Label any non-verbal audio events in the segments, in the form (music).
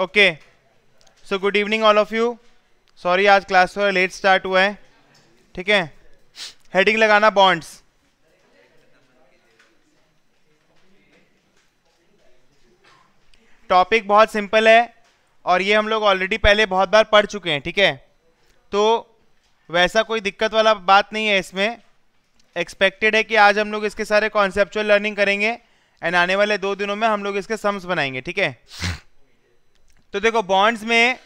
Okay so good evening all of you sorry आज class थोड़ा late start हुआ है ठीक है हेडिंग लगाना बॉन्ड्स टॉपिक बहुत सिंपल है और ये हम लोग ऑलरेडी पहले बहुत बार पढ़ चुके हैं ठीक है तो वैसा कोई दिक्कत वाला बात नहीं है इसमें एक्सपेक्टेड है कि आज हम लोग इसके सारे कॉन्सेप्चुअल लर्निंग करेंगे एंड आने वाले दो दिनों में हम लोग इसके सम्स बनाएंगे ठीक है तो देखो बॉन्ड्स में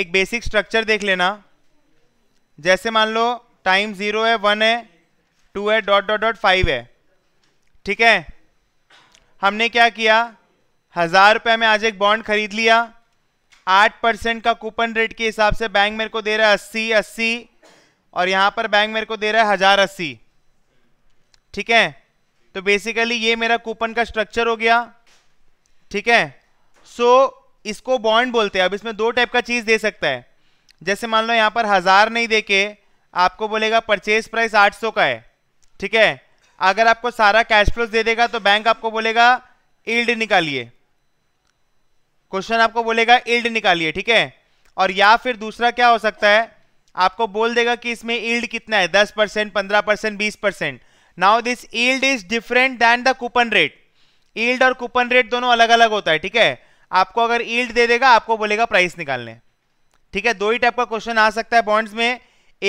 एक बेसिक स्ट्रक्चर देख लेना जैसे मान लो टाइम ज़ीरो है वन है टू है डॉट डॉट डॉट फाइव है ठीक है हमने क्या किया हज़ार रुपये में आज एक बॉन्ड खरीद लिया आठ परसेंट का कूपन रेट के हिसाब से बैंक मेरे को दे रहा है अस्सी अस्सी और यहाँ पर बैंक मेरे को दे रहा है हज़ार अस्सी ठीक है तो बेसिकली ये मेरा कूपन का स्ट्रक्चर हो गया ठीक है सो so, इसको बॉन्ड बोलते हैं अब इसमें दो टाइप का चीज़ दे सकता है जैसे मान लो यहां पर हज़ार नहीं दे के आपको बोलेगा परचेज प्राइस 800 का है ठीक है अगर आपको सारा कैश फ्लो दे देगा तो बैंक आपको बोलेगा इल्ड निकालिए क्वेश्चन आपको बोलेगा इल्ड निकालिए ठीक है और या फिर दूसरा क्या हो सकता है आपको बोल देगा कि इसमें ईल्ड कितना है दस परसेंट पंद्रह परसेंट बीस percent now this yield is different than the coupon rate yield और कूपन रेट दोनों अलग अलग होता है ठीक है आपको अगर ईल्ड दे देगा आपको बोलेगा प्राइस निकालने ठीक है दो ही टाइप का क्वेश्चन आ सकता है बॉन्ड्स में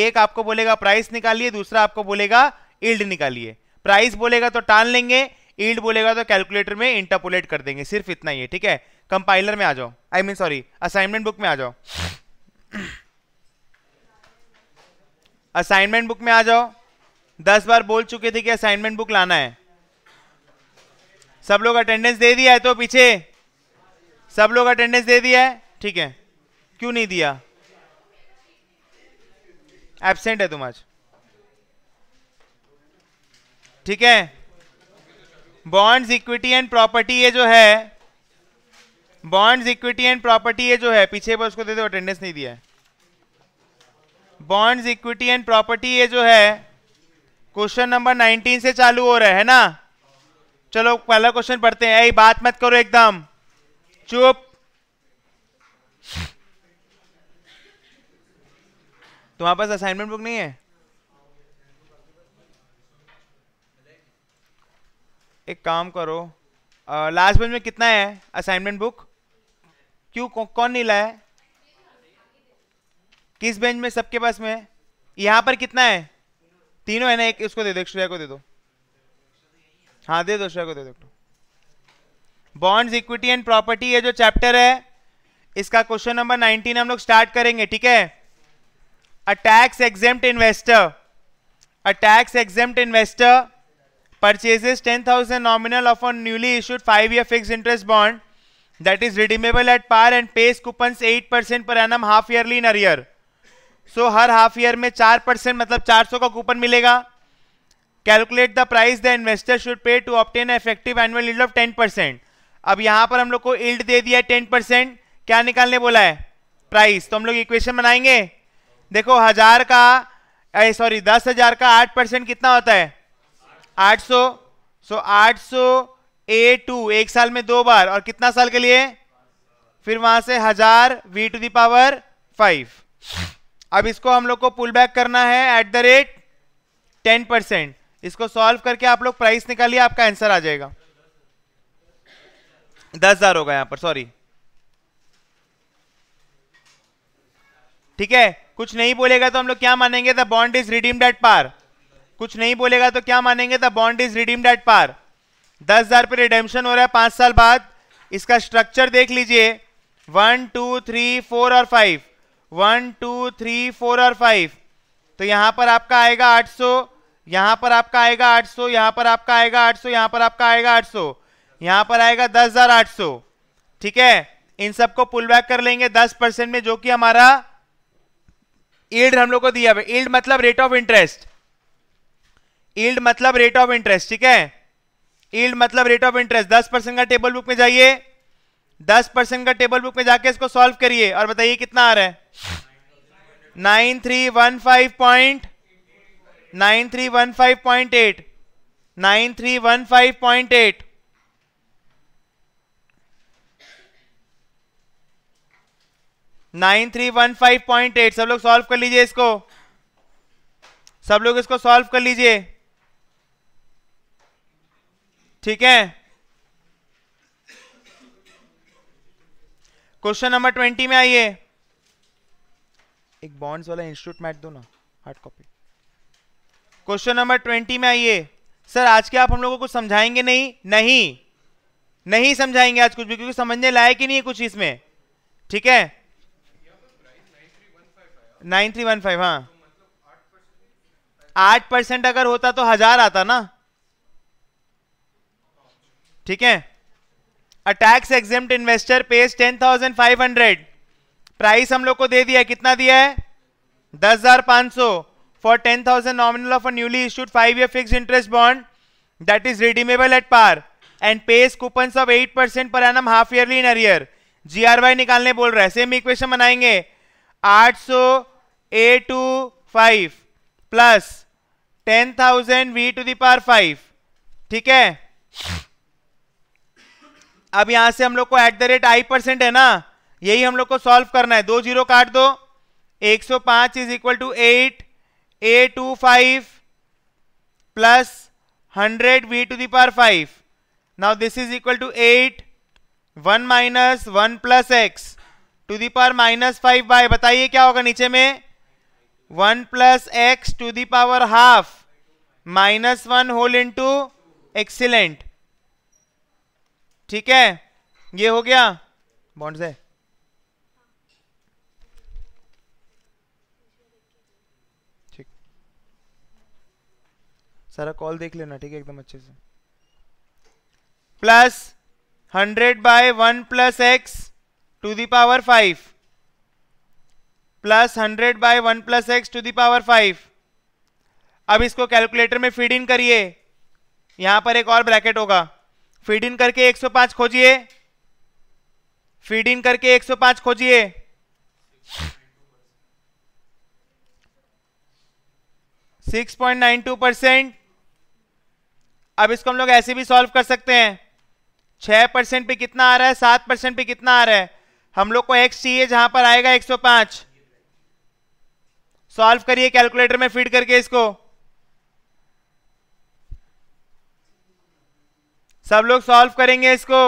एक आपको बोलेगा प्राइस निकालिए दूसरा आपको बोलेगा ईल्ड निकालिए प्राइस बोलेगा तो टाल लेंगे ईल्ड बोलेगा तो कैलकुलेटर में इंटरपोलेट कर देंगे सिर्फ इतना ही है ठीक है कंपाइलर में आ जाओ I mean sorry assignment book में आ जाओ असाइनमेंट बुक में आ जाओ दस बार बोल चुके थे कि असाइनमेंट बुक लाना है सब लोग अटेंडेंस दे दिया है तो पीछे सब लोग अटेंडेंस दे दिया है ठीक है क्यों नहीं दिया एबसेंट है तुम आज ठीक है बॉन्ड्स इक्विटी एंड प्रॉपर्टी ये जो है बॉन्ड्स इक्विटी एंड प्रॉपर्टी ये जो है पीछे पर उसको दे दो अटेंडेंस नहीं दिया है बॉन्ड्स इक्विटी एंड प्रॉपर्टी ये जो है क्वेश्चन नंबर 19 से चालू हो रहा है ना चलो पहला क्वेश्चन पढ़ते हैं ऐ बात मत करो एकदम चुप तुम्हारे पास असाइनमेंट बुक नहीं है एक काम करो लास्ट बेंच में कितना है असाइनमेंट बुक क्यों कौ, कौन नहीं लाया किस बेंच में सबके पास में यहां पर कितना है तीनों है ना एक इसको दे दो श्रेया को दे दो हाँ दे दो श्रेया को दे दो बॉन्ड्स इक्विटी एंड प्रॉपर्टी ये जो चैप्टर है इसका क्वेश्चन नंबर नाइनटीन हम लोग स्टार्ट करेंगे ठीक है a tax exempt investor a tax exempt investor purchases ten thousand nominal of a newly issued five year fix interest bond that is redeemable at par and pays coupon eight percent per an half yearly in arrear so हर half year में चार percent मतलब चार सौ का coupon मिलेगा calculate the price the investor should pay to obtain effective annual of ten percent अब यहां पर हम लोग को इल्ड दे दिया टेन परसेंट क्या निकालने बोला है प्राइस तो हम लोग इक्वेशन बनाएंगे देखो हजार का सॉरी दस हजार का आठ परसेंट कितना होता है आठ सौ सो आठ सौ ए टू एक साल में दो बार और कितना साल के लिए फिर वहां से हजार वी टू दावर फाइव अब इसको हम लोग को पुल बैक करना है at the rate ten percent इसको सॉल्व करके आप लोग प्राइस निकालिए आपका आंसर आ जाएगा दस हजार होगा यहां पर सॉरी ठीक है कुछ नहीं बोलेगा तो हम लोग क्या मानेंगे the bond is redeemed at par कुछ नहीं बोलेगा तो क्या मानेंगे the bond is redeemed at par दस हजार पे रिडेम्शन हो रहा है पांच साल बाद इसका स्ट्रक्चर देख लीजिए वन टू थ्री फोर और five one two three four और फाइव तो यहां पर आपका आएगा आठ सौ यहां पर आपका आएगा आठ सौ यहां पर आपका आएगा आठ सौ यहां पर आपका आएगा आठ सौ यहां पर आएगा दस हजार आठ सौ ठीक है इन सबको पुल बैक कर लेंगे दस परसेंट में जो कि हमारा ईल्ड हम लोग को दिया हुआ ईल्ड मतलब रेट ऑफ इंटरेस्ट ईल्ड मतलब रेट ऑफ इंटरेस्ट ठीक है ईल्ड मतलब रेट ऑफ इंटरेस्ट दस परसेंट का टेबल बुक में जाइए दस परसेंट का टेबल बुक में जाके इसको सॉल्व करिए और बताइए कितना आ रहा है nine three one five point nine three one five point eight nine three one five point eight nine three one five point eight सब लोग सॉल्व कर लीजिए इसको सब लोग इसको सॉल्व कर लीजिए ठीक है क्वेश्चन नंबर ट्वेंटी में आइए एक बॉन्ड्स वाला इंस्टीट्यूट मैट दो ना hard copy question number twenty में आइए सर आज के आप हम लोगों को कुछ समझाएंगे नहीं नहीं नहीं समझाएंगे आज कुछ भी क्योंकि समझने लायक ही नहीं है कुछ इसमें ठीक है नाइन थ्री वन फाइव हाँ आठ परसेंट अगर होता तो हजार आता ना ठीक है a tax exempt investor pays ten thousand five hundred price हम लोग को दे दिया कितना दिया है दस हजार पांच सौ for ten thousand nominal of a newly issued five year fix interest bond that is redeemable at par and pays coupon of eight percent per annum half yearly in arrear G R Y निकालने बोल रहे हैं same equation बनाएंगे आठ सौ a to five plus ten thousand v to the power five ठीक है अब यहां से हम लोग को at the rate I percent है ना यही हम लोग को सॉल्व करना है दो जीरो काट दो एक सौ पांच is equal to eight A to five plus hundred we to the power five now this is equal to eight one minus one plus x to the power minus five by बताइए क्या होगा नीचे में one plus x to the power half minus one whole into excellent ठीक है ये हो गया बॉन्ड से ठीक सारा कॉल देख लेना ठीक है एकदम अच्छे से plus hundred by one plus x to the power five plus hundred by one plus x to the power five अब इसको कैलकुलेटर में फीड इन करिए यहां पर एक और ब्रैकेट होगा फीड इन करके 105 खोजिए फीड इन करके 105 खोजिए six point nine two percent अब इसको हम लोग ऐसे भी सॉल्व कर सकते हैं छह परसेंट पे कितना आ रहा है सात परसेंट पे कितना आ रहा है हम लोग को एक्स चाहिए जहां पर आएगा एक सौ सॉल्व करिए कैलकुलेटर में फीड करके इसको सब लोग सॉल्व करेंगे इसको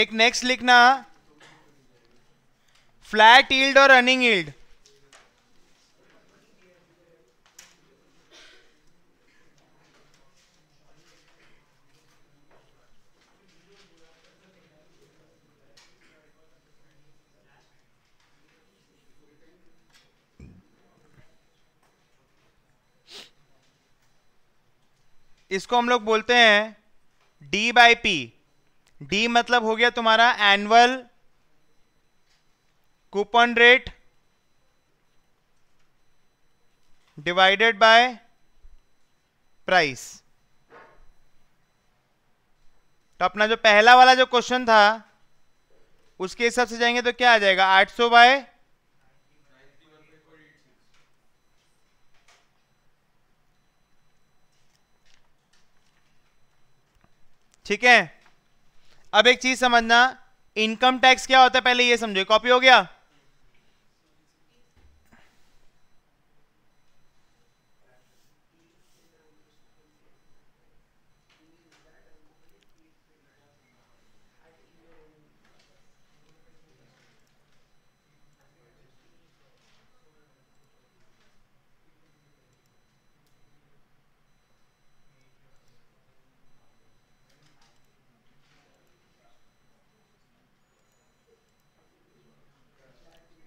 एक नेक्स्ट लिखना फ्लैट ईल्ड और रनिंग ईल्ड इसको हम लोग बोलते हैं डी बाई पी डी मतलब हो गया तुम्हारा annual coupon rate divided by price तो अपना जो पहला वाला जो क्वेश्चन था उसके हिसाब से जाएंगे तो क्या आ जाएगा 800 सौ बाय ठीक है अब एक चीज समझना इनकम टैक्स क्या होता है पहले ये समझो कॉपी हो गया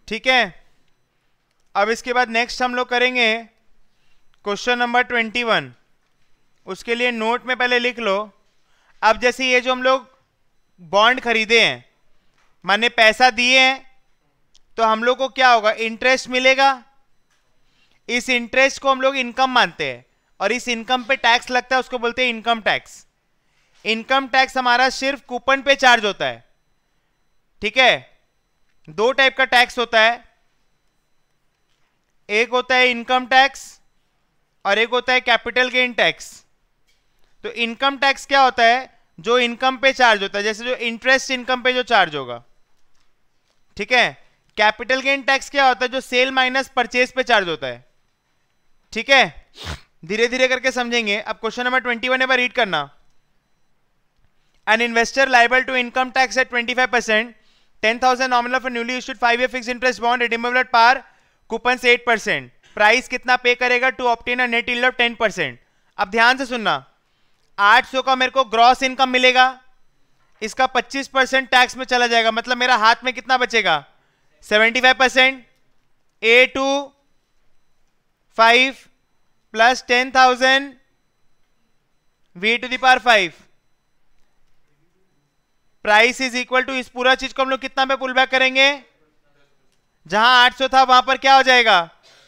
ठीक है अब इसके बाद नेक्स्ट हम लोग करेंगे क्वेश्चन नंबर ट्वेंटी वन उसके लिए नोट में पहले लिख लो अब जैसे ये जो हम लोग बॉन्ड खरीदे हैं माने पैसा दिए हैं तो हम लोग को क्या होगा इंटरेस्ट मिलेगा इस इंटरेस्ट को हम लोग इनकम मानते हैं और इस इनकम पे टैक्स लगता है उसको बोलते हैं इनकम टैक्स इनकम टैक्स हमारा सिर्फ कूपन पे चार्ज होता है ठीक है दो टाइप का टैक्स होता है एक होता है इनकम टैक्स और एक होता है कैपिटल गेन टैक्स तो इनकम टैक्स क्या होता है जो इनकम पे चार्ज होता है जैसे जो इंटरेस्ट इनकम पे जो चार्ज होगा ठीक है कैपिटल गेन टैक्स क्या होता है जो सेल माइनस परचेज पे चार्ज होता है ठीक है धीरे धीरे करके समझेंगे अब question number twenty one read करना an investor liable to income tax है twenty five percent ten thousand nominal for newly issued five year fix interest bond redeemable par coupon से एट परसेंट प्राइस कितना pay करेगा to obtain a net yield of ten percent अब ध्यान से सुनना आठ सौ का मेरे को ग्रॉस इनकम मिलेगा इसका पच्चीस परसेंट टैक्स में चला जाएगा मतलब मेरा हाथ में कितना बचेगा seventy five percent a to five plus ten thousand v to the power five price is equal to इस पूरा चीज को हम लोग कितना पे पुल बैक करेंगे जहां 800 था वहां पर क्या हो जाएगा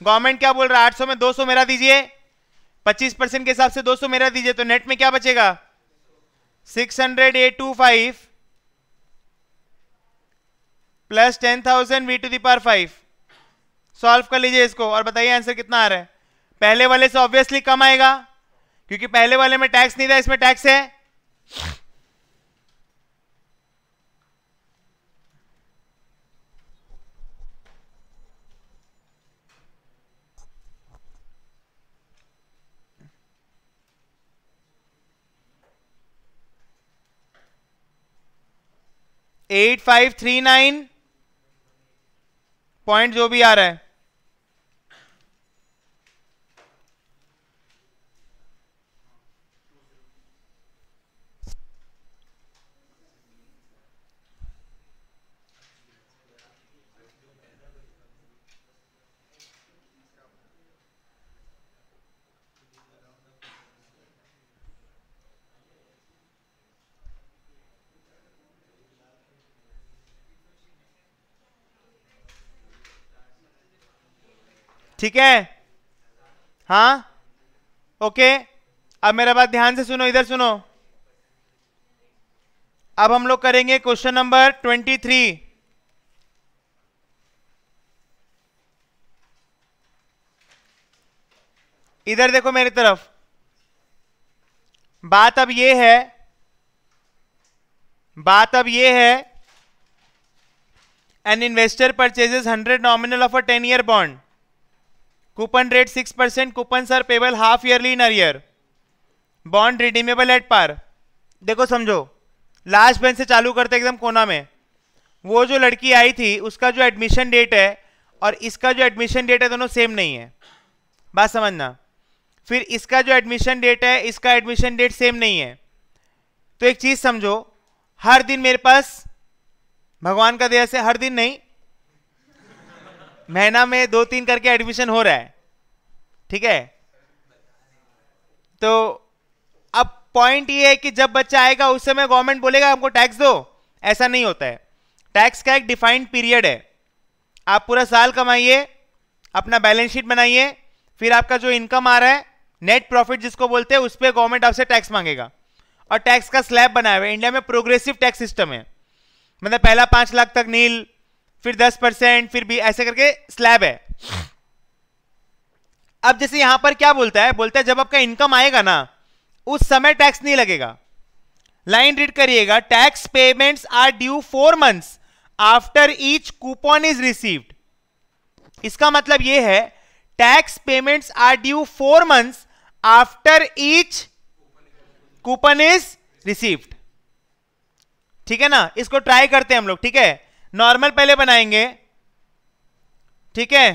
गवर्नमेंट क्या बोल रहा है 800 में 200 मेरा दीजिए 25 परसेंट के हिसाब से 200 मेरा दीजिए तो नेट में क्या बचेगा 600 plus ten thousand v to the power five solve कर लीजिए इसको और बताइए आंसर कितना आ रहा है पहले वाले से ऑब्वियसली कम आएगा क्योंकि पहले वाले में टैक्स नहीं था इसमें टैक्स है eight five three nine point जो भी आ रहा है ठीक है हाँ ओके अब मेरा बात ध्यान से सुनो इधर सुनो अब हम लोग करेंगे क्वेश्चन नंबर ट्वेंटी थ्री इधर देखो मेरी तरफ बात अब यह है बात अब यह है an investor purchases hundred nominal of a ten year bond coupon rate six percent coupon sir payable half yearly in arrear bond redeemable at par देखो समझो लास्ट बेंच से चालू करते एकदम कोना में वो जो लड़की आई थी उसका जो एडमिशन डेट है और इसका जो एडमिशन डेट है दोनों सेम नहीं है बात समझना फिर इसका जो एडमिशन डेट है इसका एडमिशन डेट सेम नहीं है तो एक चीज़ समझो हर दिन मेरे पास भगवान का दया से हर दिन नहीं महीना में दो तीन करके एडमिशन हो रहा है ठीक है तो अब पॉइंट ये है कि जब बच्चा आएगा उस समय गवर्नमेंट बोलेगा हमको टैक्स दो ऐसा नहीं होता है टैक्स का एक डिफाइंड पीरियड है आप पूरा साल कमाइए अपना बैलेंस शीट बनाइए फिर आपका जो इनकम आ रहा है नेट प्रॉफिट जिसको बोलते हैं उस पर गवर्नमेंट आपसे टैक्स मांगेगा और टैक्स का स्लैब बनाया हुआ है इंडिया में प्रोग्रेसिव टैक्स सिस्टम है मतलब पहला पाँच लाख तक नील फिर दस परसेंट फिर भी ऐसे करके स्लैब है अब जैसे यहां पर क्या बोलता है बोलता है जब आपका इनकम आएगा ना उस समय टैक्स नहीं लगेगा लाइन रीड करिएगा tax payments are due four months after each coupon is received इसका मतलब यह है tax payments are due four months after each coupon is received ठीक है ना इसको ट्राई करते हैं हम लोग ठीक है नॉर्मल पहले बनाएंगे ठीक है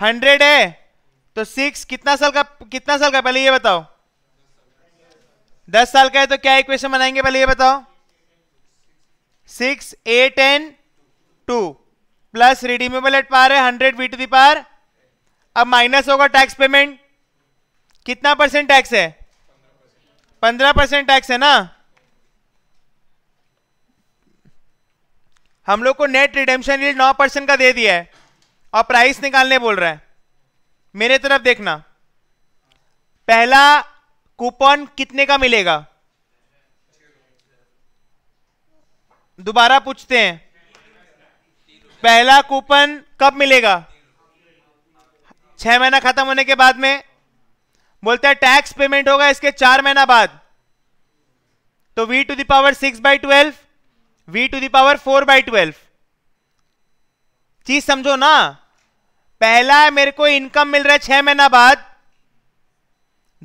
हंड्रेड है तो सिक्स कितना साल का कितना साल का पहले ये बताओ दस साल का है तो क्या इक्वेशन बनाएंगे पहले ये बताओ six eight n two plus redeemable at par है hundred v to the par अब माइनस होगा टैक्स पेमेंट कितना परसेंट टैक्स है पंद्रह परसेंट टैक्स है ना हम लोग को नेट रिडेम्शन रेट नौ परसेंट का दे दिया है और प्राइस निकालने बोल रहा है मेरे तरफ देखना पहला कूपन कितने का मिलेगा दोबारा पूछते हैं पहला कूपन कब मिलेगा छह महीना खत्म होने के बाद में बोलते हैं टैक्स पेमेंट होगा इसके चार महीना बाद तो v to the power six by twelve v to the power four by twelve चीज समझो ना पहला है मेरे को इनकम मिल रहा है छह महीना बाद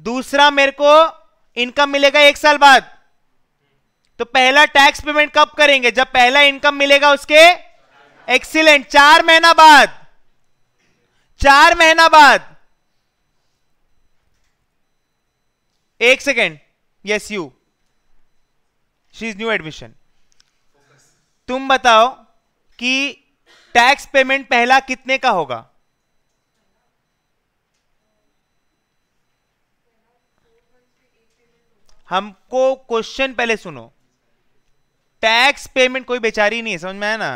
दूसरा मेरे को इनकम मिलेगा एक साल बाद तो पहला टैक्स पेमेंट कब करेंगे जब पहला इनकम मिलेगा उसके एक्सीलेंट चार महीना बाद चार महीना बाद एक second yes you she is new admission तुम बताओ कि टैक्स पेमेंट पहला कितने का होगा हमको क्वेश्चन पहले सुनो टैक्स पेमेंट कोई बेचारी नहीं है समझ में आया ना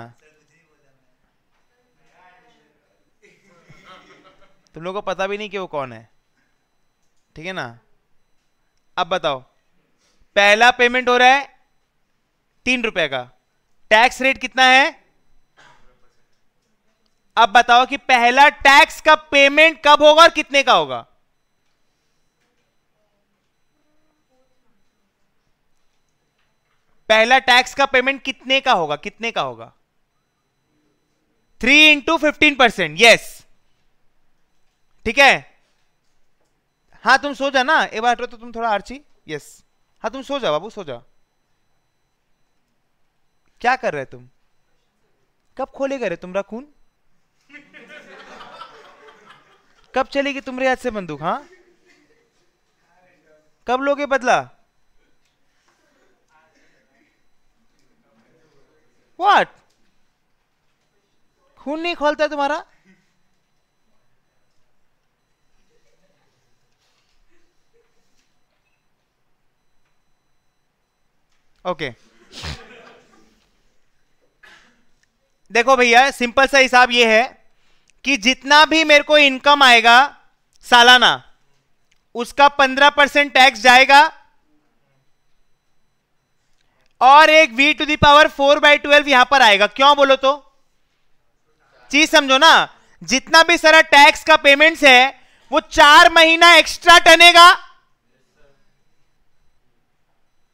तुम लोगों को पता भी नहीं कि वो कौन है ठीक है ना अब बताओ पहला पेमेंट हो रहा है तीन रुपए का टैक्स रेट कितना है अब बताओ कि पहला टैक्स का पेमेंट कब होगा और कितने का होगा पहला टैक्स का पेमेंट कितने का होगा कितने का होगा three into fifteen percent yes ठीक है हाँ तुम सो जा ना एक बार तो तुम थोड़ा आर्ची यस हाँ तुम सो जा बाबू सो जा क्या कर रहे तुम कब खोलेगा रे तुम रखून कब चलेगी तुम्हारे हाथ से बंदूक हाँ कब लोगे बदला वॉट खून नहीं खोलता तुम्हारा ओके okay. देखो भैया सिंपल सा हिसाब ये है कि जितना भी मेरे को इनकम आएगा सालाना उसका पंद्रह परसेंट टैक्स जाएगा और एक v to the power four by twelve यहां पर आएगा क्यों बोलो तो चीज समझो ना जितना भी सारा टैक्स का पेमेंट्स है वो चार महीना एक्स्ट्रा टनेगा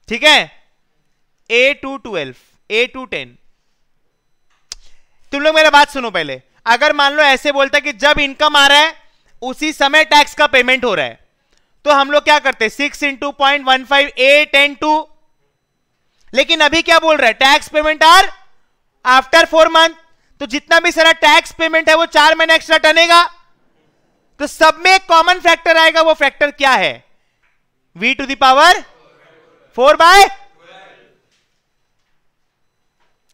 ठीक है a two twelve a to ten तुम लोग मेरा बात सुनो पहले अगर मान लो ऐसे बोलता कि जब इनकम आ रहा है उसी समय टैक्स का पेमेंट हो रहा है तो हम लोग क्या करते six into point one five eight ten two लेकिन अभी क्या बोल रहा है tax payment are after four month तो जितना भी सारा टैक्स पेमेंट है वो चार महीने एक्स्ट्रा टनेगा तो सब में एक कॉमन फैक्टर आएगा वो फैक्टर क्या है v to the power four by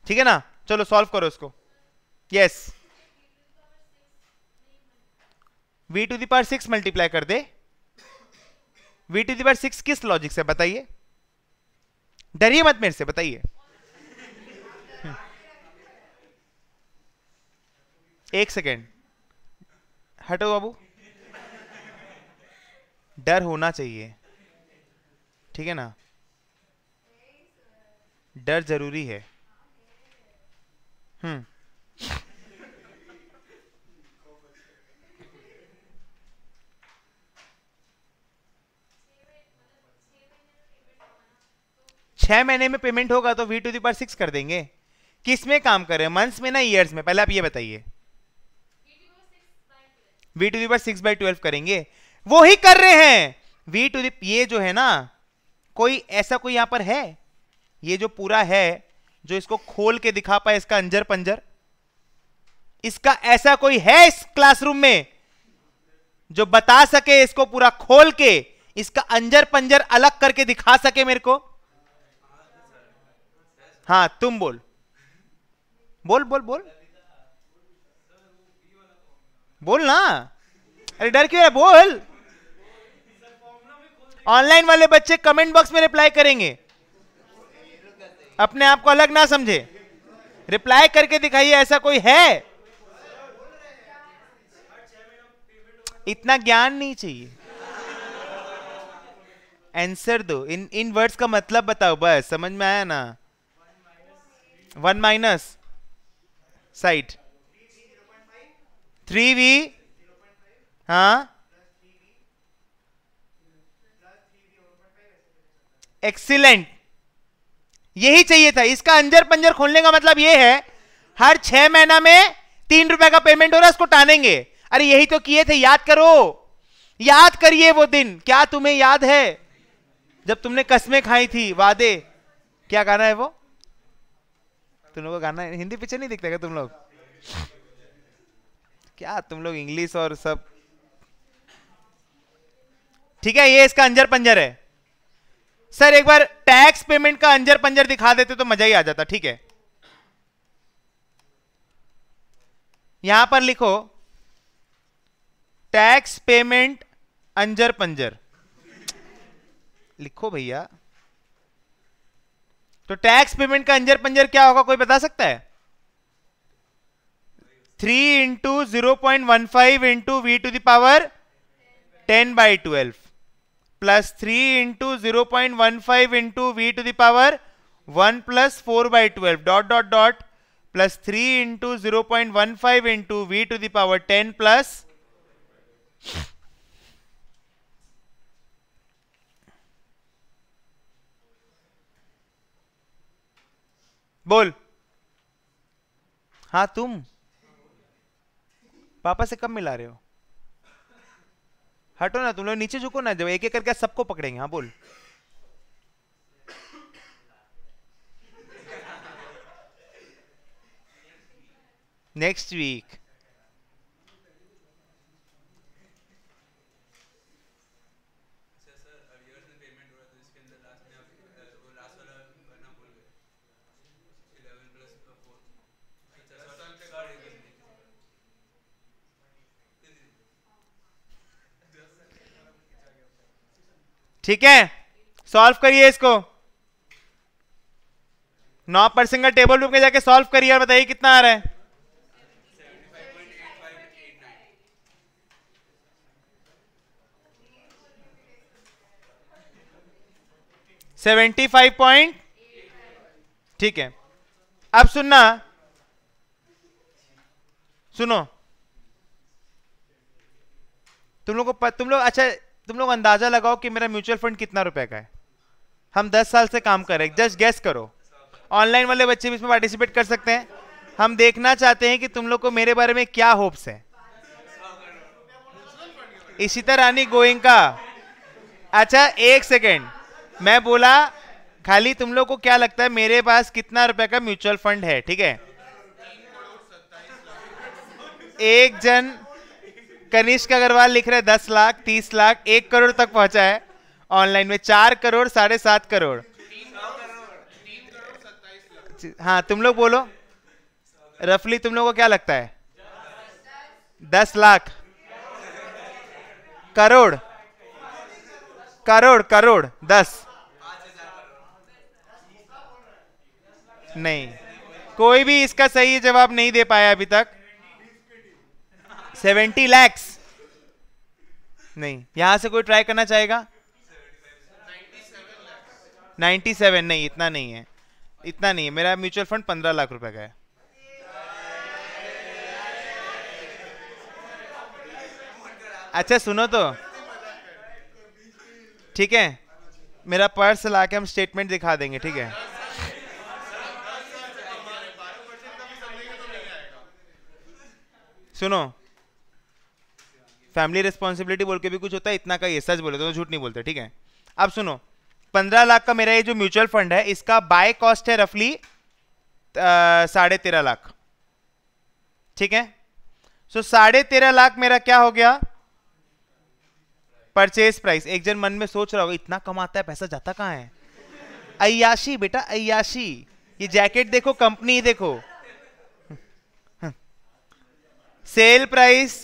ठीक है ना चलो सॉल्व करो इसको yes v to the power six multiply कर दे v टू दावर सिक्स किस लॉजिक से बताइए डरिए मत मेरे से बताइए (laughs) एक सेकेंड हटो बाबू डर होना चाहिए ठीक है ना डर जरूरी है हम्म छह महीने में पेमेंट होगा तो वी टू पर सिक्स कर देंगे किस में काम कर रहे हैं मंथ्स में ना ईयर्स में पहले आप ये बताइए वी टू पर सिक्स बाई ट्वेल्व करेंगे वो ही कर रहे हैं वी टू ये जो है ना कोई ऐसा कोई यहां पर है ये जो पूरा है जो इसको खोल के दिखा पाए इसका अंजर पंजर इसका ऐसा कोई है इस क्लासरूम में जो बता सके इसको पूरा खोल के इसका अंजर पंजर अलग करके दिखा सके मेरे को हाँ तुम बोल बोल बोल बोल बोल ना अरे डर क्यों है बोल ऑनलाइन वाले बच्चे कमेंट बॉक्स में रिप्लाई करेंगे अपने आप को अलग ना समझे रिप्लाई करके दिखाइए ऐसा कोई है इतना ज्ञान नहीं चाहिए आंसर दो इन इन वर्ड्स का मतलब बताओ बस समझ में आया ना one minus side three v हाँ एक्सीलेंट यही चाहिए था इसका अंजर पंजर खोलने का मतलब यह है हर छह महीना में तीन रुपए का पेमेंट हो रहा है उसको टानेंगे अरे यही तो किए थे याद करो याद करिए वो दिन क्या तुम्हें याद है जब तुमने कस्में खाई थी वादे क्या गाना है वो तुम लोग गाना हिंदी पिक्चर नहीं दिखते क्या तुम लोग क्या तुम लोग इंग्लिश और सब ठीक है ये इसका अंजर पंजर है सर एक बार टैक्स पेमेंट का अंजर पंजर दिखा देते तो मजा ही आ जाता ठीक है यहां पर लिखो टैक्स पेमेंट अंजर पंजर लिखो भैया तो टैक्स पेमेंट का अंजर पंजर क्या होगा कोई बता सकता है three into zero point one five into v to the power ten by twelve plus three into zero point one five into v to the power one plus four by twelve dot dot dot plus three into zero point one five into v to the power ten plus बोल हाँ तुम पापा से कब मिला रहे हो हटो ना तुम लोग नीचे झुको ना जब एक एक करके सबको पकड़ेंगे हाँ बोल नेक्स्ट वीक ठीक है सॉल्व करिए इसको नौ परसेंट का टेबल रूप में जाके सॉल्व करिए और बताइए कितना आ रहा है सेवेंटी फाइव पॉइंट ठीक है अब सुनना सुनो तुम लोग को तुम लोग अच्छा तुम लोग अंदाजा लगाओ कि मेरा म्यूचुअल फंड कितना रुपए का है हम 10 साल से काम कर रहे हैं जस्ट गेस करो ऑनलाइन वाले बच्चे भी इसमें पार्टिसिपेट कर सकते हैं हम देखना चाहते हैं कि तुम लोग को मेरे बारे में क्या होप्स है इसी तरह रानी गोइंका अच्छा एक सेकेंड मैं बोला खाली तुम लोग को क्या लगता है मेरे पास कितना रुपए का म्यूचुअल फंड है ठीक है एक जन कनिष्क अग्रवाल लिख रहे दस लाख तीस लाख एक करोड़ तक पहुंचा है ऑनलाइन में चार करोड़ साढ़े सात करोड़ हाँ तुम लोग बोलो रफली तुम लोगों को क्या लगता है दस लाख करोड़ करोड़ करोड़ दस नहीं कोई भी इसका सही जवाब नहीं दे पाया अभी तक सेवेंटी लैक्स नहीं यहां से कोई ट्राई करना चाहेगा नाइन्टी सेवन नहीं इतना नहीं है इतना नहीं है मेरा म्यूचुअल फंड पंद्रह लाख रुपए का है अच्छा सुनो तो ठीक है मेरा पर्स ला के हम स्टेटमेंट दिखा देंगे ठीक है सुनो फैमिली रिस्पॉन्सिबिलिटी बोल के भी कुछ होता है इतना का ये सच बोले तो झूठ नहीं बोलते ठीक है अब सुनो पंद्रह लाख का मेरा ये जो म्यूचुअल फंड है इसका बाय कॉस्ट है रफली साढ़े तेरह लाख ठीक है सो साढ़े तेरह लाख मेरा क्या हो गया परचेज प्राइस एक जन मन में सोच रहा होगा इतना कमाता है पैसा जाता कहाँ है अयाशी बेटा अयाशी ये जैकेट देखो कंपनी देखो सेल (laughs) प्राइस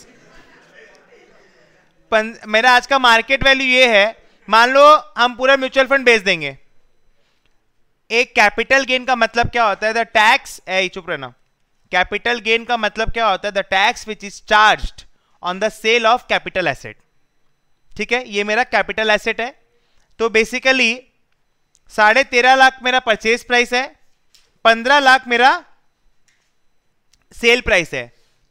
पन, मेरा आज का मार्केट वैल्यू ये है मान लो हम पूरा म्यूचुअल फंड बेच देंगे एक कैपिटल गेन का मतलब क्या होता है द टैक्स चुप रहना कैपिटल गेन का मतलब क्या होता है the tax which is charge on the sale of capital asset ठीक है ये मेरा कैपिटल एसेट है तो बेसिकली साढ़े तेरह लाख मेरा परचेज प्राइस है पंद्रह लाख मेरा सेल प्राइस है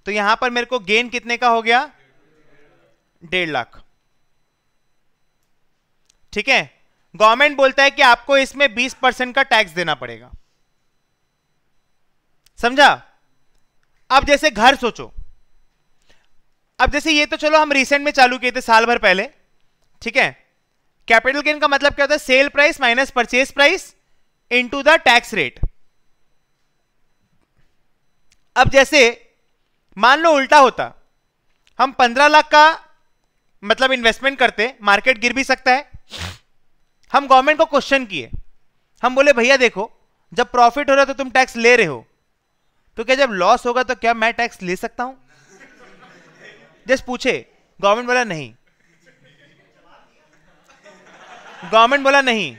तो यहां पर मेरे को गेन कितने का हो गया डेढ़ लाख ठीक है गवर्नमेंट बोलता है कि आपको इसमें 20 परसेंट का टैक्स देना पड़ेगा समझा अब जैसे घर सोचो अब जैसे ये तो चलो हम रिसेंट में चालू किए थे साल भर पहले ठीक है कैपिटल गेन का मतलब क्या होता है sale price minus purchase price into the tax rate अब जैसे मान लो उल्टा होता हम पंद्रह लाख का मतलब इन्वेस्टमेंट करते मार्केट गिर भी सकता है हम गवर्नमेंट को क्वेश्चन किए हम बोले भैया देखो जब प्रॉफिट हो रहा है तो तुम टैक्स ले रहे हो तो क्या जब लॉस होगा तो क्या मैं टैक्स ले सकता हूं जस्ट पूछे गवर्नमेंट बोला नहीं गवर्नमेंट बोला नहीं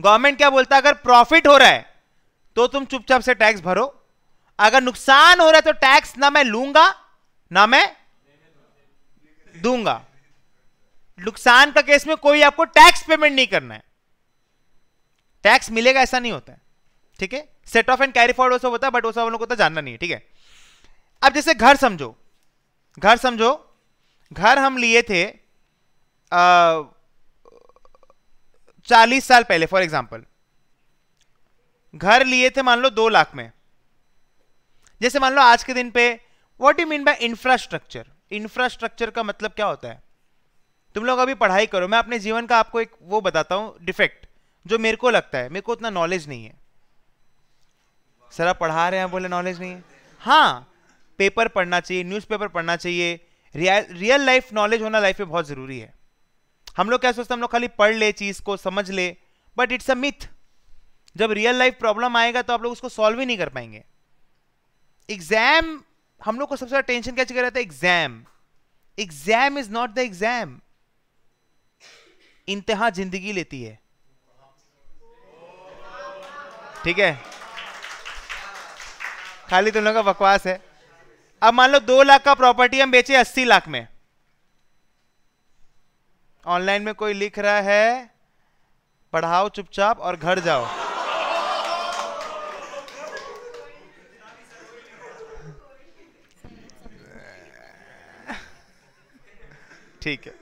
गवर्नमेंट क्या बोलता अगर प्रॉफिट हो रहा है तो तुम चुपचाप से टैक्स भरो अगर नुकसान हो रहा है तो टैक्स ना मैं लूंगा ना मैं दूंगा नुकसान का केस में कोई आपको टैक्स पेमेंट नहीं करना है टैक्स मिलेगा ऐसा नहीं होता है ठीक है set off and carry forward होता है बट वो सब लोग को तो जानना नहीं है ठीक है अब जैसे घर समझो घर समझो घर हम लिए थे चालीस साल पहले फॉर एग्जाम्पल घर लिए थे मान लो दो लाख में जैसे मान लो आज के दिन पे what you mean by infrastructure infrastructure का मतलब क्या होता है तुम लोग अभी पढ़ाई करो मैं अपने जीवन का आपको एक वो बताता हूँ डिफेक्ट जो मेरे को लगता है मेरे को उतना नॉलेज नहीं है सर आप पढ़ा रहे हैं बोले नॉलेज नहीं है हाँ पेपर पढ़ना चाहिए न्यूज़पेपर पढ़ना चाहिए रियल लाइफ नॉलेज होना लाइफ में बहुत ज़रूरी है हम लोग क्या सोचते हैं हम लोग खाली पढ़ ले चीज़ को समझ ले बट इट्स अ मिथ जब रियल लाइफ प्रॉब्लम आएगा तो आप लोग उसको सॉल्व ही नहीं कर पाएंगे एग्जाम हम लोग को सबसे ज़्यादा टेंशन क्या चाहिए रहता है exam exam is not the exam इंतहा जिंदगी लेती है ठीक है खाली तुम लोग का बकवास है अब मान लो दो लाख का प्रॉपर्टी हम बेचे अस्सी लाख में ऑनलाइन में कोई लिख रहा है पढ़ाओ चुपचाप और घर जाओ ठीक है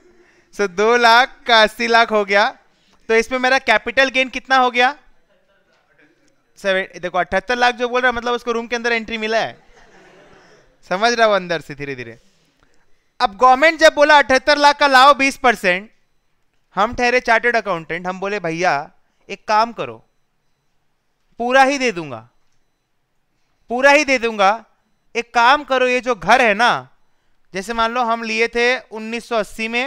सो so, दो लाख का अस्सी लाख हो गया तो इसमें मेरा कैपिटल गेन कितना हो गया सेवन देखो अठहत्तर लाख जो बोल रहा है मतलब उसको रूम के अंदर एंट्री मिला है समझ रहा हो अंदर से धीरे धीरे अब गवर्नमेंट जब बोला अठहत्तर लाख का लाओ बीस परसेंट हम ठहरे चार्टेड अकाउंटेंट हम बोले भैया एक काम करो पूरा ही दे दूंगा पूरा ही दे दूंगा एक काम करो ये जो घर है ना जैसे मान लो हम लिए थे 1980 में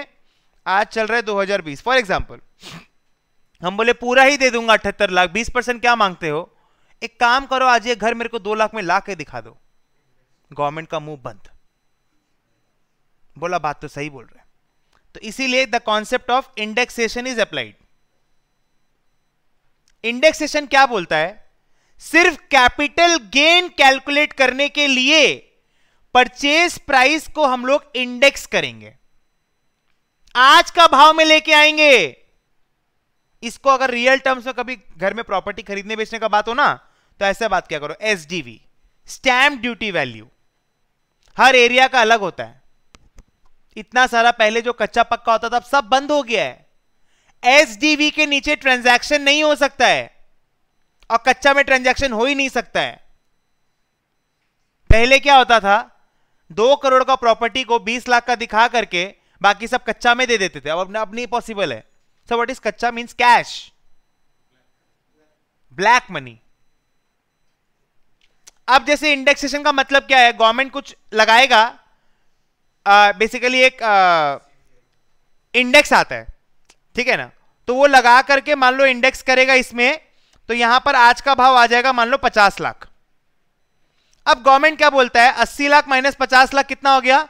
आज चल रहा है 2020 फॉर एग्जांपल हम बोले पूरा ही दे दूंगा अठहत्तर लाख बीस परसेंट क्या मांगते हो एक काम करो आज ये घर मेरे को दो लाख में ला के दिखा दो गवर्नमेंट का मुंह बंद बोला बात तो सही बोल रहे तो इसीलिए the concept of indexation is applied indexation क्या बोलता है सिर्फ कैपिटल गेन कैलकुलेट करने के लिए परचेज प्राइस को हम लोग इंडेक्स करेंगे आज का भाव में लेके आएंगे इसको अगर रियल टर्म्स में कभी घर में प्रॉपर्टी खरीदने बेचने का बात हो ना तो ऐसे बात क्या करो S D stamp duty value हर एरिया का अलग होता है इतना सारा पहले जो कच्चा पक्का होता था अब सब बंद हो गया है एस के नीचे ट्रांजैक्शन नहीं हो सकता है और कच्चा में ट्रांजैक्शन हो ही नहीं सकता है पहले क्या होता था दो करोड़ का प्रॉपर्टी को बीस लाख का दिखा करके बाकी सब कच्चा में दे देते थे अब अब नहीं पॉसिबल है सो व्हाट इज कच्चा मींस कैश ब्लैक मनी अब जैसे इंडेक्सेशन का मतलब क्या है गवर्नमेंट कुछ लगाएगा बेसिकली एक इंडेक्स आता है ठीक है ना तो वो लगा करके मान लो इंडेक्स करेगा इसमें तो यहां पर आज का भाव आ जाएगा मान लो पचास लाख अब गवर्नमेंट क्या बोलता है अस्सी लाख माइनस पचास लाख कितना हो गया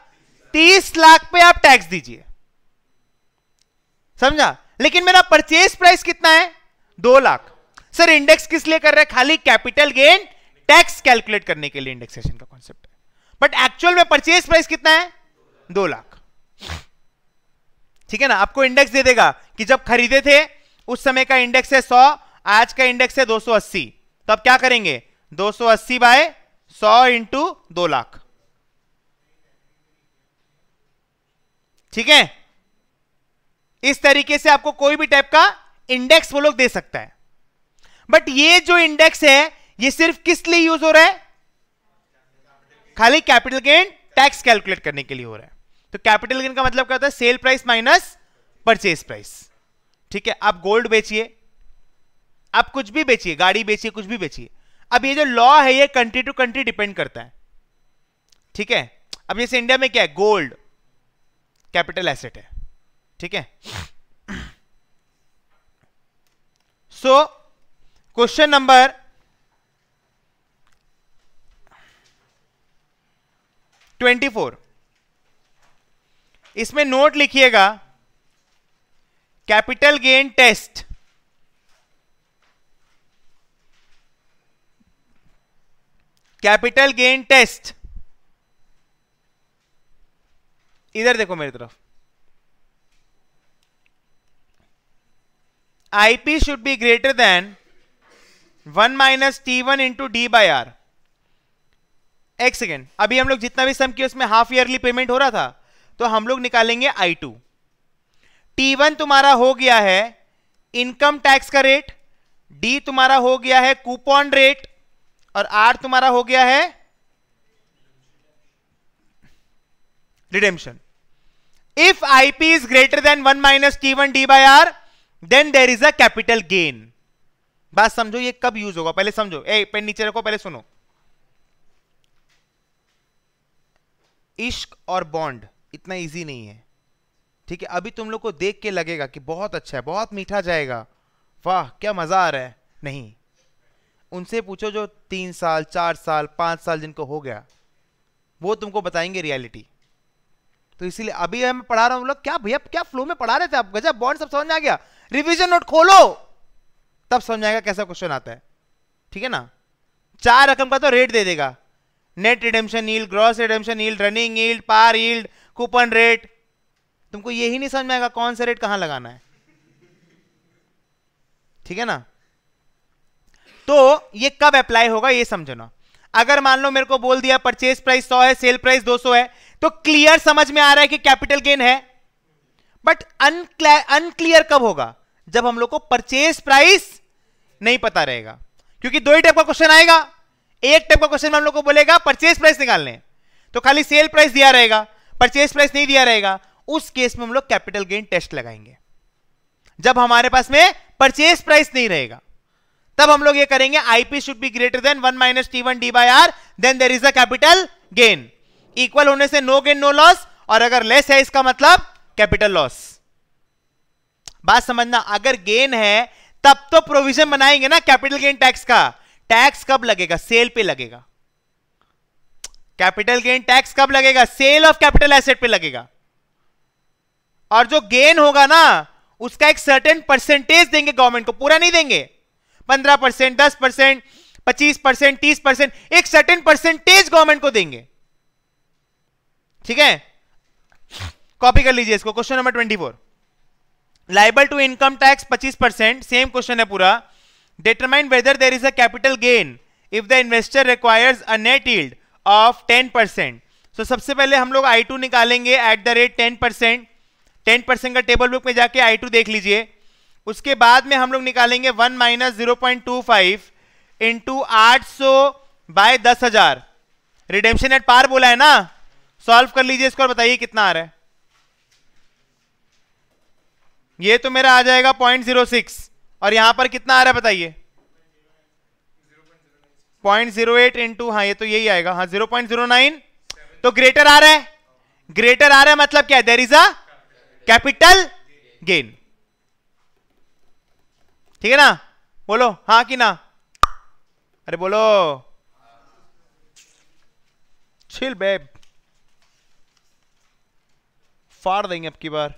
तीस लाख पे आप टैक्स दीजिए समझा लेकिन मेरा परचेज प्राइस कितना है दो लाख सर इंडेक्स किस लिए कर रहे हैं खाली कैपिटल गेन टैक्स कैलकुलेट करने के लिए इंडेक्सेशन का कॉन्सेप्ट है बट एक्चुअल में परचेज प्राइस कितना है दो लाख ठीक है ना आपको इंडेक्स दे देगा कि जब खरीदे थे उस समय का इंडेक्स है सौ आज का इंडेक्स है अस्सी तो आप क्या करेंगे दो सौ अस्सी बाय सौ इंटू दो लाख ठीक है इस तरीके से आपको कोई भी टाइप का इंडेक्स वो लोग दे सकता है बट ये जो इंडेक्स है ये सिर्फ किस लिए यूज हो रहा है खाली कैपिटल गेन टैक्स कैलकुलेट करने के लिए हो रहा है तो कैपिटल गेन का मतलब क्या होता है sale price minus purchase price ठीक है आप गोल्ड बेचिए आप कुछ भी बेचिए गाड़ी बेचिए कुछ भी बेचिए अब ये जो लॉ है ये कंट्री टू कंट्री डिपेंड करता है ठीक है अब जैसे इंडिया में क्या है गोल्ड कैपिटल एसेट है ठीक है so question number twenty four इसमें नोट लिखिएगा capital gain test capital gain test इधर देखो मेरी तरफ IP should be greater than 1 minus T1 into D by R. एक सेकेंड अभी हम लोग जितना भी सम किया उसमें हाफ ईयरली पेमेंट हो रहा था तो हम लोग निकालेंगे आई टू टी वन तुम्हारा हो गया है इनकम टैक्स का रेट डी तुम्हारा हो गया है कूपन रेट और आर तुम्हारा हो गया है redemption. If IP is greater than 1 minus T1 D by R, then there is a capital gain. बात समझो ये कब यूज होगा पहले समझो ए पेन नीचे रखो पहले सुनो इश्क और बॉन्ड इतना इजी नहीं है ठीक है अभी तुम लोग को देख के लगेगा कि बहुत अच्छा है बहुत मीठा जाएगा वाह क्या मजा आ रहा है नहीं उनसे पूछो जो तीन साल चार साल पांच साल जिनको हो गया वो तुमको बताएंगे रियलिटी तो इसीलिए अभी मैं पढ़ा रहा हूं लोग क्या भैया क्या फ्लो में पढ़ा रहे थे आप गजब बॉन्ड सब समझ आ गया रिविजन नोट खोलो तब समझ आएगा कैसा क्वेश्चन आता है ठीक है ना चार रकम का तो रेट दे देगा net redemption yield gross redemption yield running yield par yield coupon rate तुमको यही नहीं समझ में आएगा कौन सा रेट कहां लगाना है ठीक है ना तो ये कब अप्लाई होगा ये समझना अगर मान लो मेरे को बोल दिया परचेज प्राइस सौ है सेल प्राइस दो सौ है तो क्लियर समझ में आ रहा है कि कैपिटल गेन है बट अनक्लियर कब होगा जब हम लोग को परचेज प्राइस नहीं पता रहेगा क्योंकि दो ही टाइप का क्वेश्चन आएगा एक टाइप का क्वेश्चन में हम लोग को बोलेगा परचेज प्राइस निकालने तो खाली सेल प्राइस दिया रहेगा परचेज प्राइस नहीं दिया रहेगा उस केस में हम लोग कैपिटल गेन टेस्ट लगाएंगे जब हमारे पास में परचेज प्राइस नहीं रहेगा तब हम लोग ये करेंगे IP should be greater than one minus T one D by R then there is a capital gain equal होने से नो गेन नो लॉस और अगर लेस है इसका मतलब कैपिटल लॉस बात समझना अगर गेन है तब तो प्रोविजन बनाएंगे ना कैपिटल गेन टैक्स का टैक्स कब लगेगा सेल पे लगेगा कैपिटल गेन टैक्स कब लगेगा सेल ऑफ कैपिटल एसेट पे लगेगा और जो गेन होगा ना उसका एक सर्टेन परसेंटेज देंगे गवर्नमेंट को पूरा नहीं देंगे पंद्रह परसेंट दस परसेंट पच्चीस परसेंट तीस परसेंट एक सर्टेन परसेंटेज गवर्नमेंट को देंगे ठीक है कॉपी कर लीजिए इसको question number twenty four liable to income tax पच्चीस परसेंट सेम क्वेश्चन है पूरा determine whether there is a capital gain if the investor requires a net yield of ten percent so सबसे पहले हम लोग आई टू निकालेंगे at the rate ten percent ten percent का table book में जाके आई टू देख लीजिए उसके बाद में हम लोग निकालेंगे one minus zero point two five into आठ सौ बाय दस हजार रिडेम्शन एट पार बोला है ना सॉल्व कर लीजिए इसको और बताइए कितना आ रहा है ये तो मेरा आ जाएगा पॉइंट जीरो सिक्स और यहां पर कितना आ रहा है बताइए पॉइंट जीरो एट इंटू हाँ ये तो यही आएगा हाँ जीरो पॉइंट जीरो नाइन तो ग्रेटर आ रहा है ग्रेटर आ रहा है मतलब क्या there is a capital gain ठीक है ना बोलो हाँ कि ना अरे बोलो छिल बेब फाड़ देंगे अब की बार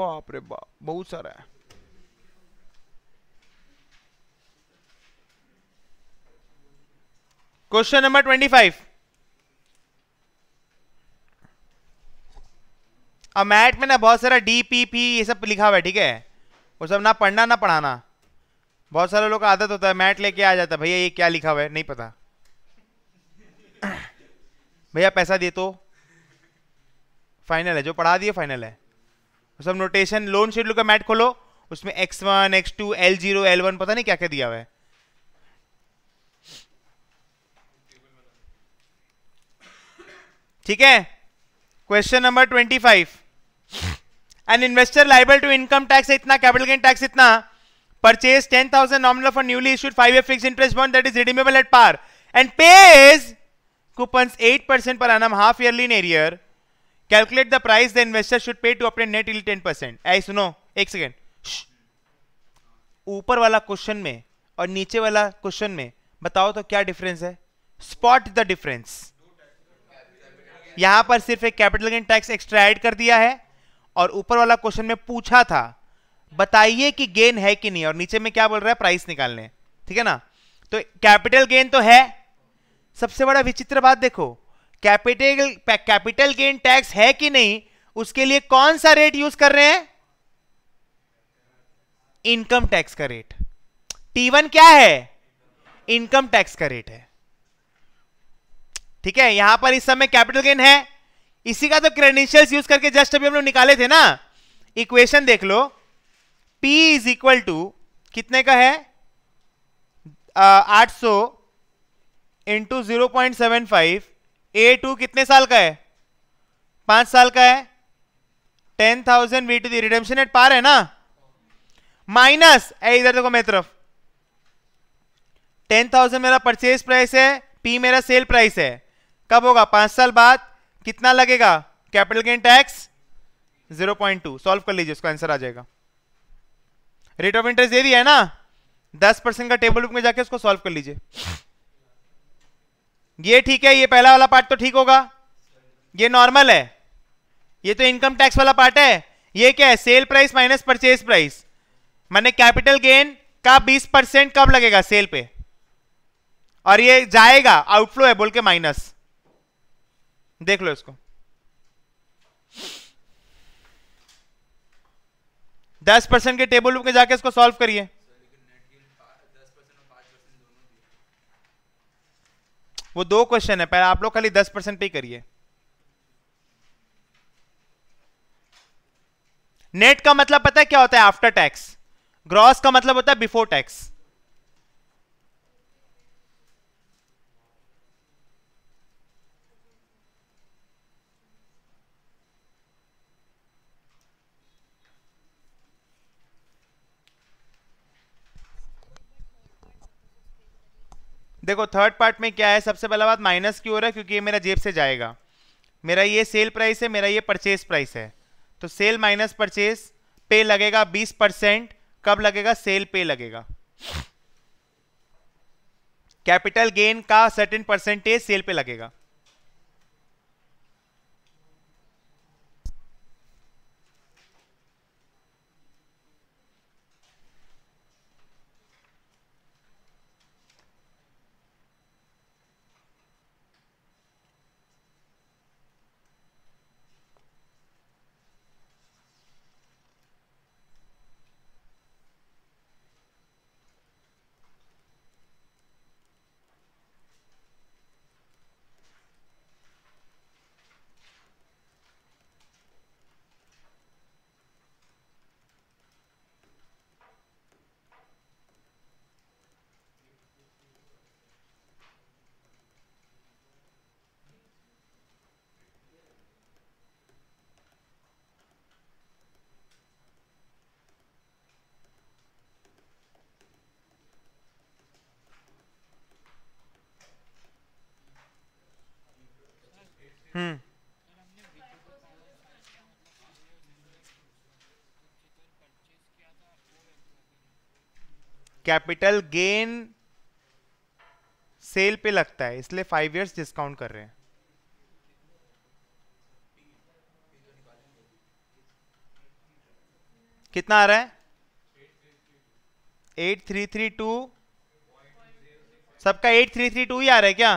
बाप रे बाप बहुत सारा है क्वेश्चन नंबर ट्वेंटी फाइव अब मैट में ना बहुत सारा डी पी पी ये सब लिखा हुआ है ठीक है वो सब ना पढ़ना ना पढ़ाना बहुत सारे लोग का आदत होता है मैट लेके आ जाता है भैया ये क्या लिखा हुआ है नहीं पता भैया पैसा दे तो फाइनल है जो पढ़ा दिए फाइनल है सब नोटेशन लोन शेड्यूल का मैट खोलो उसमें X one X two L zero L one पता नहीं क्या क्या दिया हुआ है ठीक है question number twenty five an investor liable to income tax इतना कैपिटल गेन टैक्स इतना purchase ten thousand nominal for newly issued five year fix interest bond that is redeemable at par and pays coupons 8% per annum half yearly in arrear calculate the price the investor should pay to obtain net yield 10% ऐ सुनो एक second ऊपर वाला question में और नीचे वाला question में बताओ तो क्या डिफरेंस है स्पॉट द डिफरेंस यहां पर सिर्फ एक capital gain tax extra add कर दिया है और ऊपर वाला क्वेश्चन में पूछा था बताइए कि गेन है कि नहीं और नीचे में क्या बोल रहा है प्राइस निकालने ठीक है ना तो कैपिटल गेन तो है सबसे बड़ा विचित्र बात देखो कैपिटल कैपिटल गेन टैक्स है कि नहीं उसके लिए कौन सा रेट यूज कर रहे हैं इनकम टैक्स का रेट टी वन क्या है इनकम टैक्स का रेट है ठीक है यहां पर इस समय कैपिटल गेन है इसी का तो क्रेडेंशियल्स यूज करके जस्ट अभी हम लोग निकाले थे ना इक्वेशन देख लो पी इज इक्वल टू कितने का है आठ सौ into zero point seven five a to कितने साल का है पांच साल का है ten thousand v to the redemption at par है ना माइनस इधर देखो मेरी तरफ टेन थाउजेंड मेरा परचेज प्राइस है पी मेरा सेल प्राइस है कब होगा पांच साल बाद कितना लगेगा capital gain tax zero point two solve कर लीजिए उसका आंसर आ जाएगा रेट ऑफ इंटरेस्ट दे दिया है ना दस परसेंट का टेबल बुक में जाके उसको सॉल्व कर लीजिए ये ठीक है ये पहला वाला पार्ट तो ठीक होगा ये नॉर्मल है ये तो इनकम टैक्स वाला पार्ट है ये क्या है sale price minus purchase price मैंने कैपिटल गेन का 20 परसेंट कब लगेगा सेल पे और ये जाएगा आउटफ्लो है बोल के माइनस देख लो इसको दस परसेंट के टेबल पे जाके इसको सॉल्व करिए वो दो क्वेश्चन है पहले आप लोग खाली दस परसेंट पे करिए नेट का मतलब पता है क्या होता है आफ्टर टैक्स ग्रॉस का मतलब होता है बिफोर टैक्स देखो थर्ड पार्ट में क्या है सबसे पहला बात माइनस क्यों हो रहा है क्योंकि ये मेरा जेब से जाएगा मेरा ये सेल प्राइस है मेरा ये परचेज प्राइस है तो सेल माइनस परचेज पे लगेगा बीस परसेंट कब लगेगा सेल पे लगेगा कैपिटल गेन का सर्टेन परसेंटेज सेल पे लगेगा कैपिटल गेन सेल पे लगता है इसलिए फाइव इयर्स डिस्काउंट कर रहे हैं कितना आ रहा है एट थ्री थ्री टू सबका एट थ्री थ्री टू ही आ रहा है क्या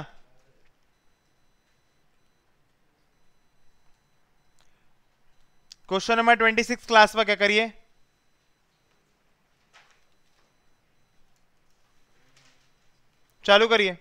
question number twenty six class में क्या करिए चालू करिए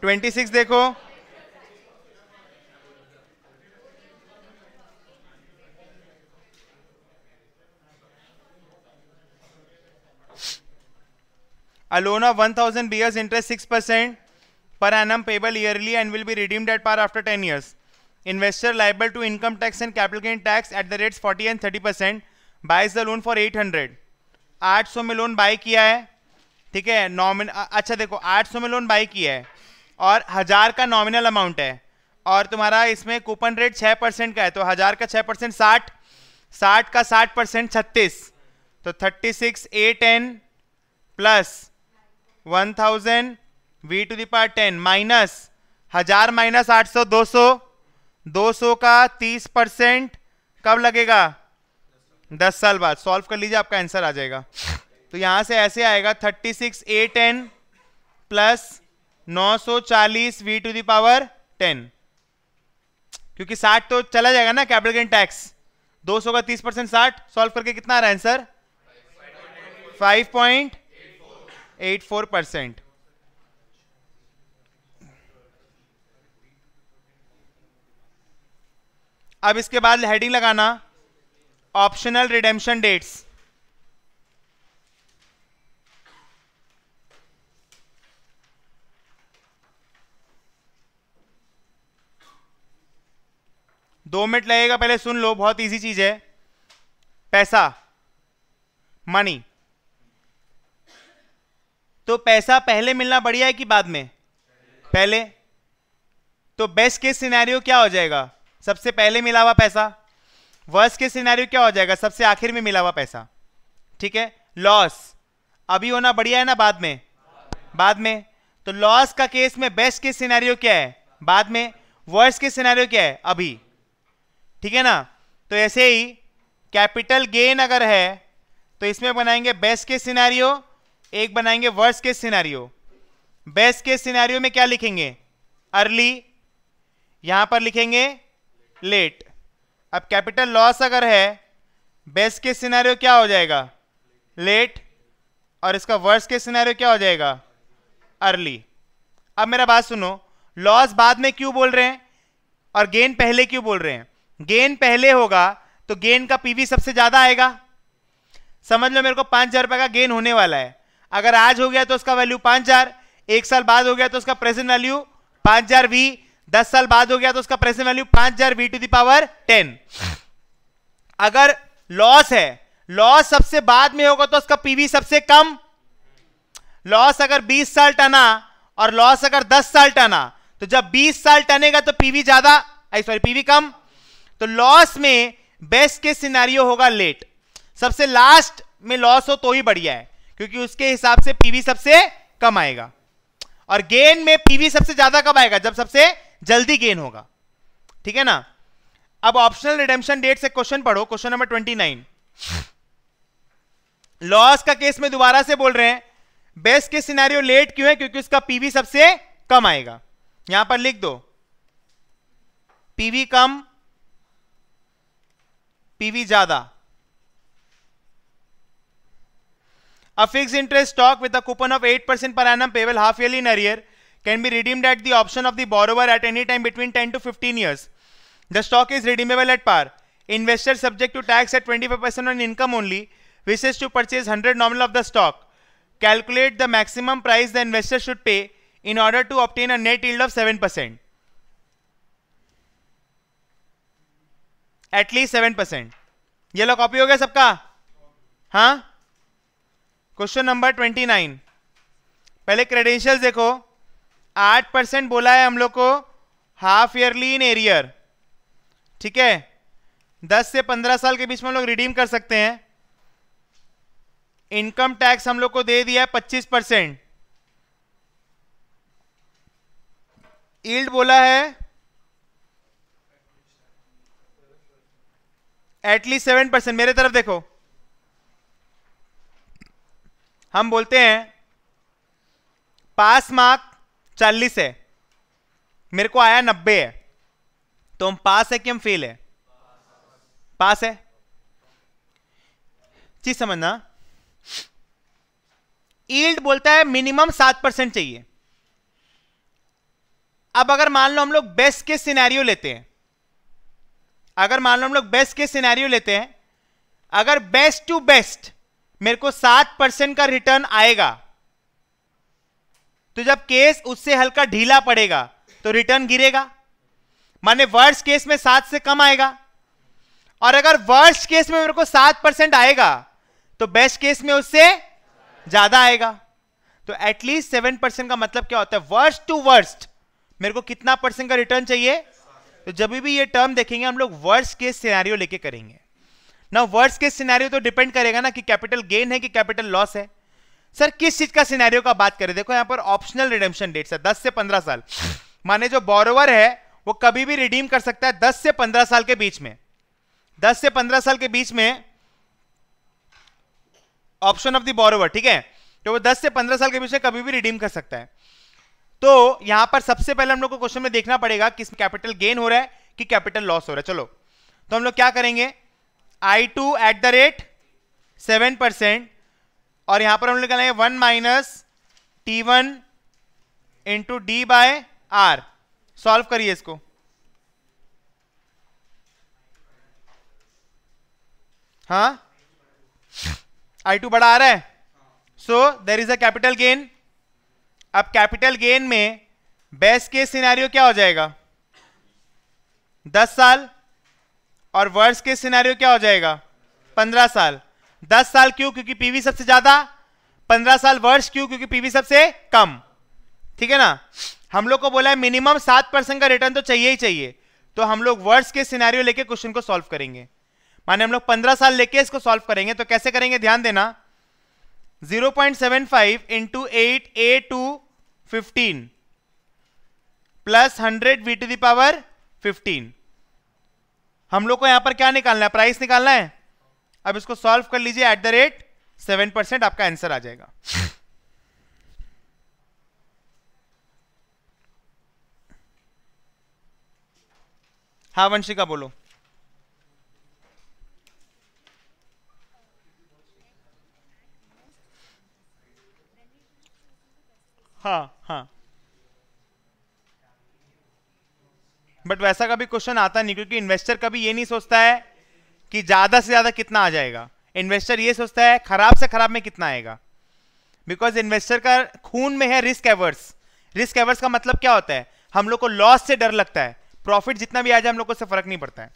ट्वेंटी सिक्स देखो a loan of one thousand be interest six percent per annum payable yearly and will be redeem date par after ten years investor liable to income tax and capital gain tax at the rate forty and thirty percent buys the loan for eight hundred आठ सौ में loan by किया है ठीक है नॉमिन अच्छा देखो आठ सौ में लोन बाई किया है और हज़ार का नॉमिनल अमाउंट है और तुम्हारा इसमें कूपन रेट छः परसेंट का है तो हज़ार का छः परसेंट साठ साठ का साठ परसेंट छत्तीस तो thirty six a ten plus one thousand v to the power ten minus हज़ार माइनस आठ सौ दो सौ दो सौ का तीस परसेंट कब लगेगा दस साल बाद सॉल्व कर लीजिए आपका आंसर आ जाएगा तो यहाँ से ऐसे आएगा thirty six a ten plus 940 v to the power 10 क्योंकि 60 तो चला जाएगा ना कैपिटल गेन टैक्स 200 का 30 परसेंट साठ सॉल्व करके कितना आ रहा है आंसर 5.84 परसेंट अब इसके बाद हेडिंग लगाना ऑप्शनल रिडेम्पशन डेट्स दो मिनट लगेगा पहले सुन लो बहुत इजी चीज है पैसा मनी तो पैसा पहले मिलना बढ़िया है कि बाद में पहले तो बेस्ट केस सिनेरियो क्या हो जाएगा सबसे पहले मिला हुआ पैसा वर्ष के सिनेरियो क्या हो जाएगा सबसे आखिर में मिला हुआ पैसा ठीक है लॉस अभी होना बढ़िया है ना बाद में बाद में तो लॉस का केस में बेस्ट केस सिनेरियो क्या है बाद में वर्ष के सिनेरियो क्या है अभी ठीक है ना तो ऐसे ही कैपिटल गेन अगर है तो इसमें बनाएंगे बेस्ट के सिनारियो एक बनाएंगे वर्स्ट के सिनारियो बेस्ट के सिनारियो में क्या लिखेंगे अर्ली यहां पर लिखेंगे लेट अब कैपिटल लॉस अगर है बेस्ट के सिनारियो क्या हो जाएगा लेट और इसका वर्स के सिनारियो क्या हो जाएगा अर्ली अब मेरा बात सुनो लॉस बाद में क्यों बोल रहे हैं और गेन पहले क्यों बोल रहे हैं गेन पहले होगा तो गेन का पीवी सबसे ज़्यादा आएगा समझ लो मेरे को पांच हज़ार रुपए का गेन होने वाला है अगर आज हो गया तो उसका वैल्यू पांच हज़ार एक साल बाद हो गया तो उसका प्रेजेंट वैल्यू पांच हज़ार वी दस साल बाद हो गया तो उसका प्रेजेंट वैल्यू पांच हज़ार वी टू दावर टेन अगर लॉस है लॉस सबसे बाद में होगा तो उसका पीवी सबसे कम लॉस अगर 20 साल टना और लॉस अगर 10 साल टना तो जब 20 साल टनेगा तो पीवी ज्यादा सॉरी पीवी कम तो लॉस में बेस्ट के सिनारियो होगा लेट सबसे लास्ट में लॉस हो तो ही बढ़िया है क्योंकि उसके हिसाब से पीवी सबसे कम आएगा और गेन में पीवी सबसे ज्यादा कब आएगा जब सबसे जल्दी गेन होगा ठीक है ना अब ऑप्शनल रिडेम्पशन डेट से क्वेश्चन पढ़ो question number twenty nine loss का केस में दोबारा से बोल रहे हैं बेस्ट के सिनेरियो लेट क्यों है क्योंकि उसका पीवी सबसे कम आएगा यहां पर लिख दो पीवी कम पीवी ज्यादा a fix interest stock with a coupon of eight percent per annum payable half yearly in arrear can be redeemed at the option of the borrower at any time between ten to fifteen years the stock is redeemable at par investor subject to tax at twenty five percent on income only wish is to purchase hundred nominal of the stock calculate the maximum price the investor should pay in order to obtain a net yield of seven percent at least seven percent ये लो copy हो गया सबका हाँ question number twenty nine पहले credentials देखो आठ percent बोला है हम लोग को हाफ ईयरली इन एरियर ठीक है दस से पंद्रह साल के बीच में हम लोग रिडीम कर सकते हैं इनकम टैक्स हम लोग को दे दिया है पच्चीस परसेंट ईल्ड बोला है एटलीस्ट सेवन परसेंट मेरे तरफ देखो हम बोलते हैं पास मार्क चालीस है मेरे को आया नब्बे है तो हम पास है कि हम फेल है पास है चीज समझना ईल्ड बोलता है मिनिमम सात परसेंट चाहिए अब अगर मान लो हम लोग बेस्ट के सिनेरियो लेते हैं अगर मान लो हम लोग बेस्ट के सिनेरियो लेते हैं अगर बेस्ट टू बेस्ट मेरे को सात परसेंट का रिटर्न आएगा तो जब केस उससे हल्का ढीला पड़ेगा तो रिटर्न गिरेगा माने वर्ष केस में सात से कम आएगा और अगर वर्ष केस में मेरे को सात परसेंट आएगा तो बेस्ट केस में उससे ज्यादा आएगा तो एटलीस्ट सेवन परसेंट का मतलब क्या होता है वर्स्ट टू वर्स्ट मेरे को कितना परसेंट का रिटर्न चाहिए तो जब भी ये टर्म देखेंगे हम लोग वर्ष के सिनारियो लेके करेंगे ना वर्ष के सिनारियो तो डिपेंड करेगा ना कि कैपिटल गेन है कि कैपिटल लॉस है सर किस चीज का सिनारियो का बात करें देखो यहां पर ऑप्शनल रिडेम्पशन डेट्स है दस से पंद्रह साल माने जो बोरोवर है वो कभी भी रिडीम कर सकता है दस से पंद्रह साल के बीच में दस से पंद्रह साल के बीच में ऑप्शन ऑफ द बोरोवर ठीक है तो वो दस से पंद्रह साल के बीच में कभी भी रिडीम कर सकता है तो यहां पर सबसे पहले हम लोग को क्वेश्चन में देखना पड़ेगा किस कैपिटल गेन हो रहा है कि कैपिटल लॉस हो रहा है चलो तो हम लोग क्या करेंगे I two at the rate seven percent और यहां पर हम लोग कहेंगे one minus T one into D by R solve करिए इसको हाँ आई टू बड़ा आ रहा है so there is a capital gain अब कैपिटल गेन में बेस्ट केस सिनेरियो क्या हो जाएगा दस साल और वर्ष के सिनेरियो क्या हो जाएगा पंद्रह साल दस साल क्यों क्योंकि पीवी सबसे ज्यादा पंद्रह साल वर्ष क्यों क्योंकि पीवी सबसे कम ठीक है ना हम लोग को बोला है मिनिमम सात परसेंट का रिटर्न तो चाहिए ही चाहिए तो हम लोग वर्ष के सिनेरियो लेके क्वेश्चन को सॉल्व करेंगे माने हम लोग पंद्रह साल लेके इसको सॉल्व करेंगे तो कैसे करेंगे ध्यान देना zero point seven five into eight A to fifteen plus hundred we to the power fifteen हम लोग को यहां पर क्या निकालना है प्राइस निकालना है अब इसको सॉल्व कर लीजिए at the rate seven percent आपका आंसर आ जाएगा हा वंशिका बोलो हाँ हाँ बट वैसा कभी क्वेश्चन आता नहीं क्योंकि इन्वेस्टर कभी ये नहीं सोचता है कि ज़्यादा से ज़्यादा कितना आ जाएगा इन्वेस्टर ये सोचता है खराब से खराब में कितना आएगा बिकॉज इन्वेस्टर का खून में है रिस्क एवर्स रिस्क एवर्स का मतलब क्या होता है हम लोग को लॉस से डर लगता है प्रॉफिट जितना भी आ जाए हम लोग को उससे फर्क नहीं पड़ता है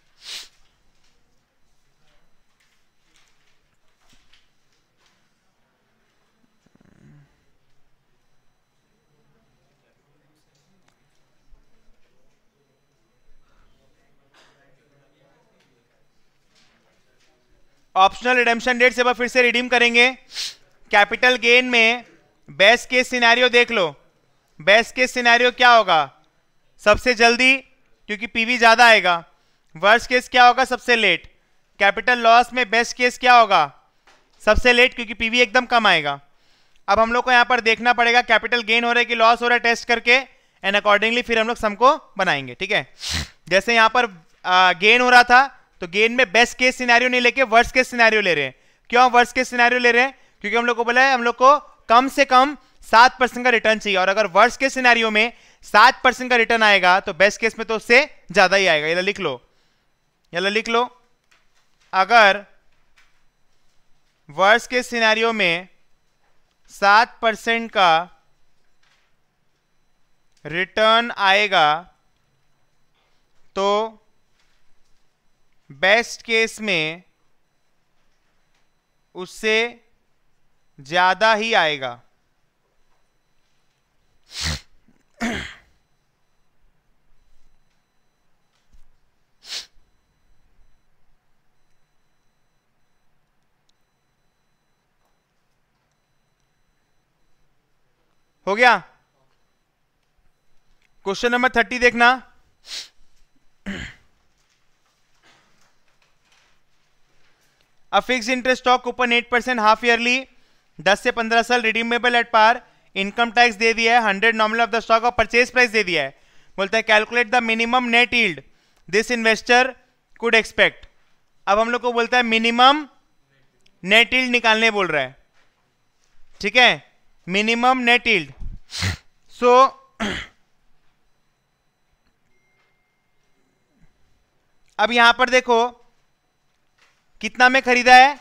ऑप्शनल रिडेम्पशन डेट से फिर से रिडीम करेंगे कैपिटल गेन में बेस्ट केस सिनेरियो देख लो बेस्ट केस सिनेरियो क्या होगा सबसे जल्दी क्योंकि पीवी ज़्यादा आएगा वर्स्ट केस क्या होगा सबसे लेट कैपिटल लॉस में बेस्ट केस क्या होगा सबसे लेट क्योंकि पीवी एकदम कम आएगा अब हम लोग को यहाँ पर देखना पड़ेगा कैपिटल गेन हो रहा है कि लॉस हो रहा है टेस्ट करके एंड अकॉर्डिंगली फिर हम लोग सम को बनाएंगे ठीक है जैसे यहाँ पर गेन हो रहा था तो गेन में बेस्ट केस सिनारियो नहीं लेके वर्ष केस सिनारियो ले रहे हैं क्यों वर्ष केस सिनारियो ले रहे हैं क्योंकि हम लोग को बोला है हम लोग को कम से कम सात परसेंट का रिटर्न चाहिए और अगर वर्ष केस सिनारियो में सात परसेंट का रिटर्न आएगा तो बेस्ट केस में तो उससे ज्यादा ही आएगा ये लिख लो ये लिख लो अगर वर्ष के सिनारियो में सात परसेंट का रिटर्न आएगा तो बेस्ट केस में उससे ज़्यादा ही आएगा हो गया क्वेश्चन नंबर थर्टी देखना अब फिक्स इंटरेस्ट स्टॉक ऊपर एट परसेंट हाफ ईयरली दस से पंद्रह साल redeemable at par income tax दे दिया है hundred nominal of the stock और परचेज प्राइस दे दिया है बोलता है calculate the minimum net yield this investor could expect अब हम लोग को बोलता है मिनिमम नेट ईल्ड निकालने बोल रहा है ठीक है मिनिमम नेट ईल्ड सो अब यहां पर देखो कितना में खरीदा है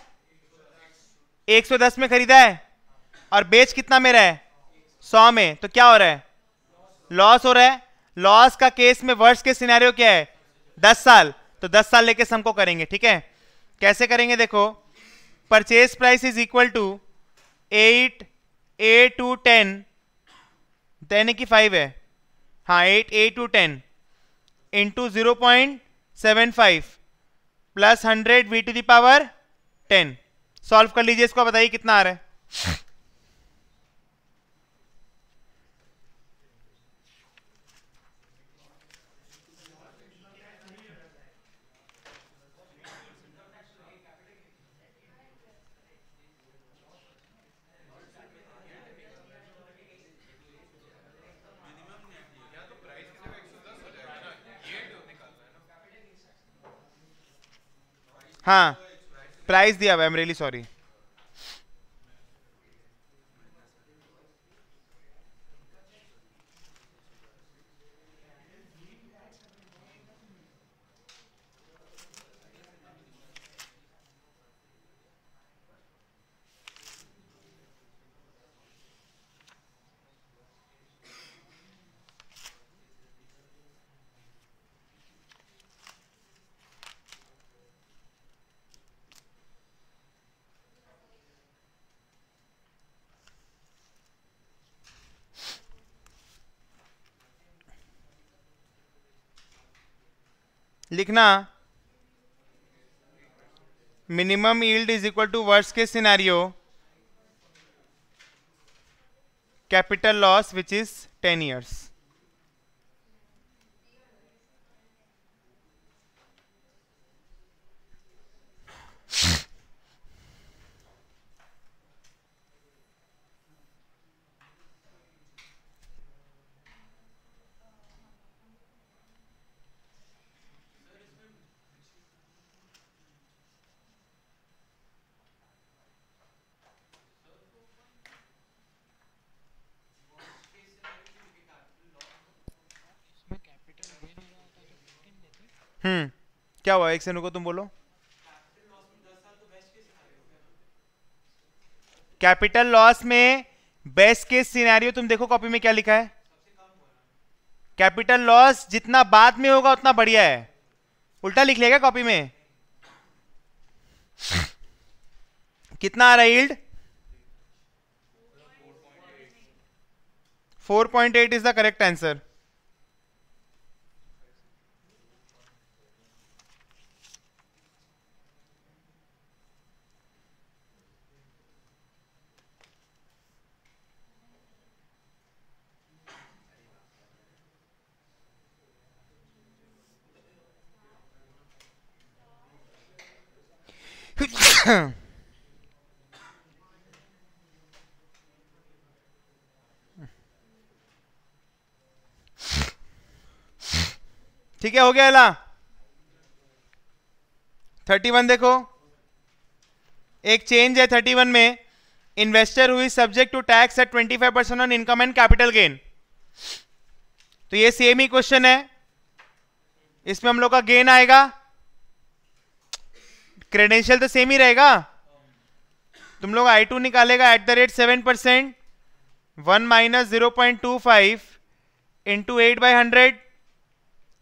110 में खरीदा है और बेच कितना में रहा है सौ में तो क्या हो रहा है लॉस हो रहा है लॉस का केस में वर्ष के सिनेरियो क्या है दस साल तो दस साल लेके हमको करेंगे ठीक है कैसे करेंगे देखो purchase price is equal to eight A to ten ten की फाइव है हाँ eight A to ten into zero point seven five plus hundred we to the power ten solve कर लीजिए इसको बताइए कितना आ रहा है हाँ प्राइस दिया हुआ आई एम रियली सॉरी लिखना minimum yield is equal to worst case scenario capital loss which is ten years Yeah. क्या हुआ एक सेकंड को तुम बोलो कैपिटल लॉस में बेस्ट केस सिनेरियो तुम देखो कॉपी में क्या लिखा है कैपिटल लॉस जितना बाद में होगा उतना बढ़िया है उल्टा लिख लेगा कॉपी में कितना आ रहा है yield 4.8 is the correct answer ठीक है हो गया अला थर्टी वन देखो एक चेंज है थर्टी वन में इन्वेस्टर हुई subject to tax at twenty five percent on income and capital gain तो ये सेम ही क्वेश्चन है इसमें हम लोग का गेन आएगा क्रेडेंशियल तो सेम ही रहेगा तुम लोग आई टू निकालेगा at the rate seven percent one minus zero point two five into eight by hundred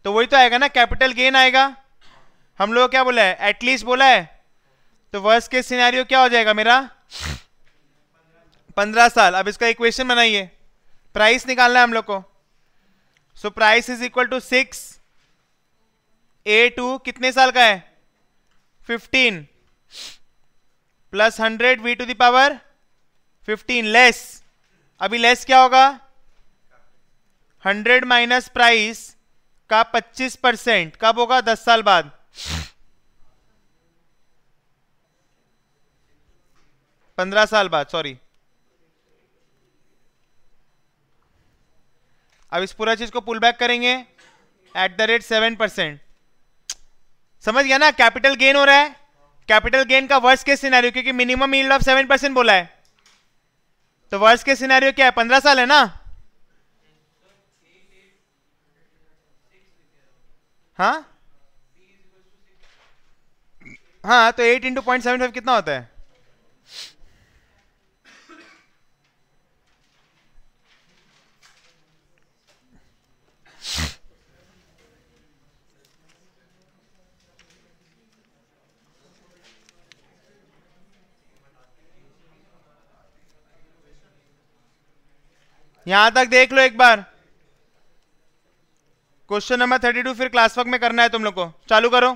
तो वही तो आएगा ना कैपिटल गेन आएगा हम लोग क्या बोला है एटलीस्ट बोला है तो वर्ष के सिनेरियो क्या हो जाएगा मेरा पंद्रह साल अब इसका इक्वेशन बनाइए प्राइस निकालना है हम लोग को so price is equal to six A to कितने साल का है fifteen plus hundred we to the power fifteen less अभी लेस क्या होगा हंड्रेड माइनस प्राइस का 25 परसेंट कब होगा 10 साल बाद पंद्रह साल बाद सॉरी अब इस पूरा चीज को पुल बैक करेंगे at the rate seven percent समझ गया ना कैपिटल गेन हो रहा है कैपिटल गेन का वर्ष के सिनेरियो क्योंकि minimum yield of seven percent बोला है तो वर्ष के सिनेरियो क्या है पंद्रह साल है ना हाँ हाँ तो eight into point seven five कितना होता है यहां तक देख लो एक बार क्वेश्चन नंबर थर्टी टू फिर क्लास वर्क में करना है तुम लोग को चालू करो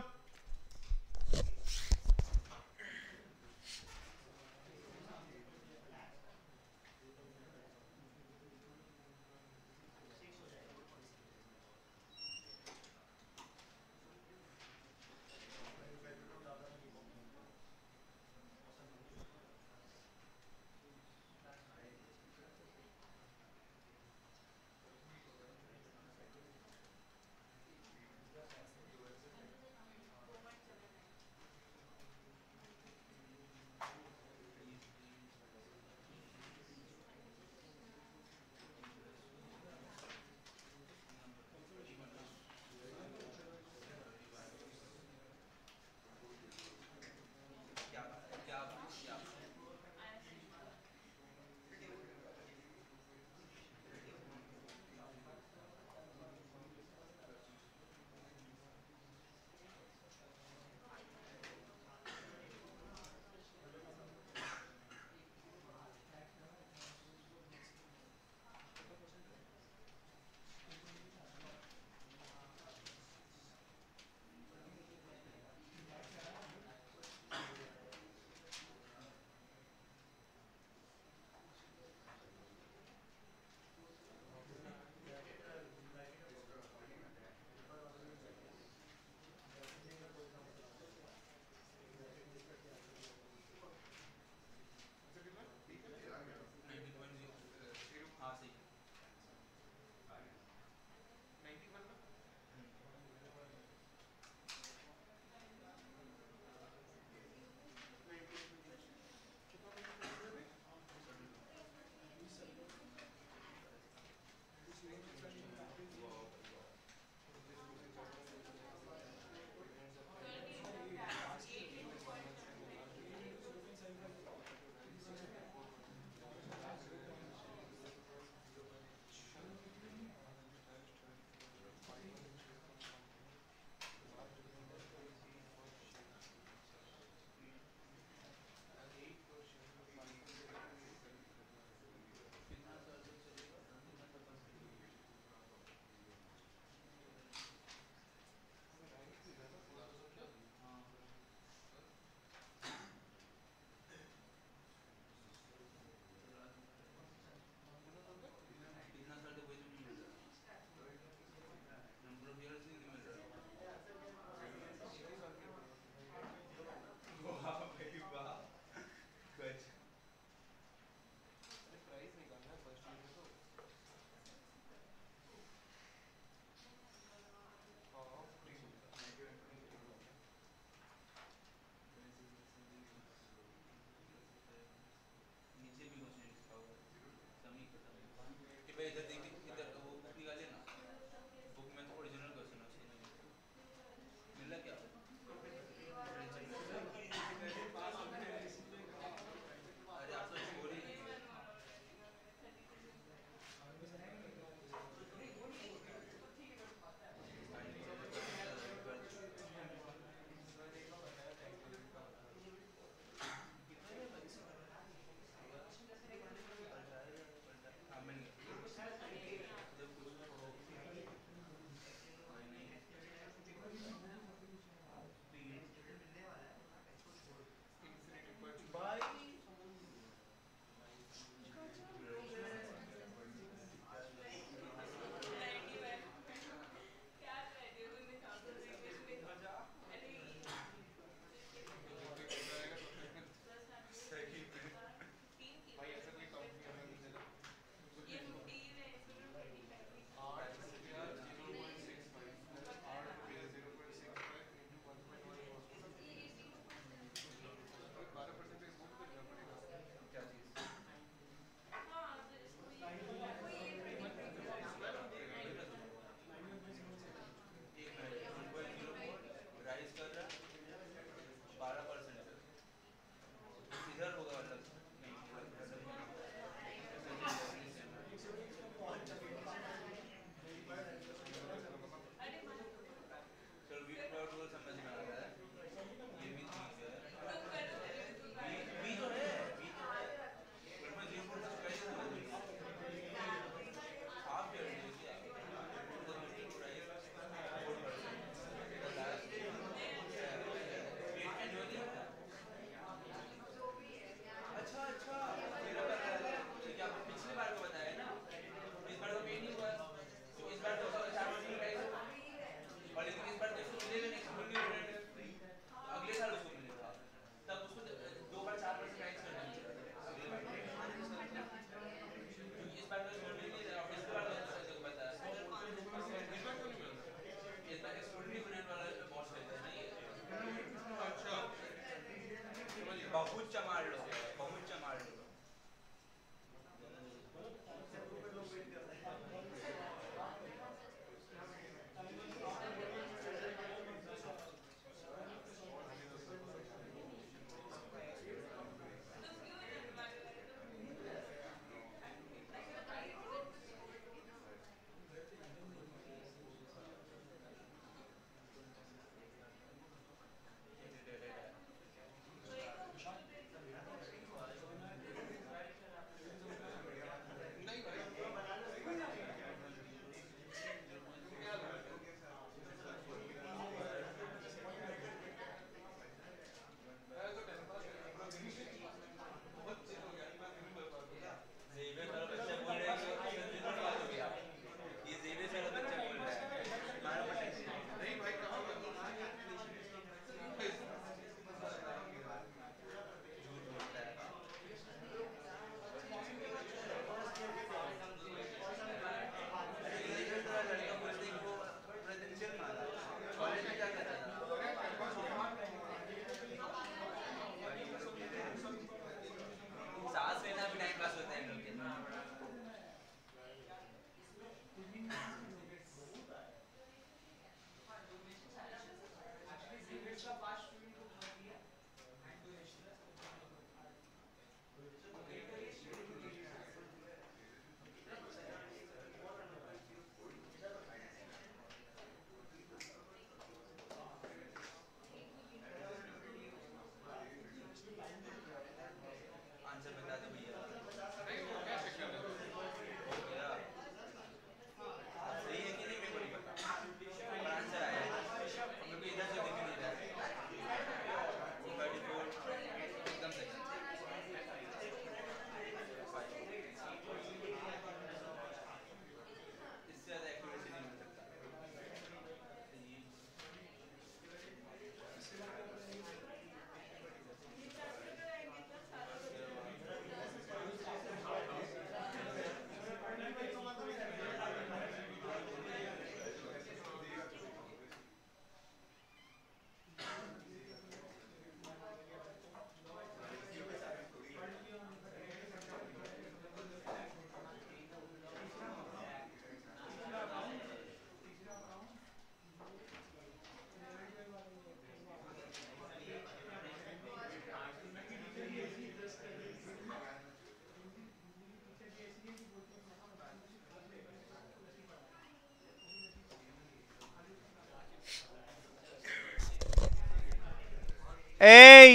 ए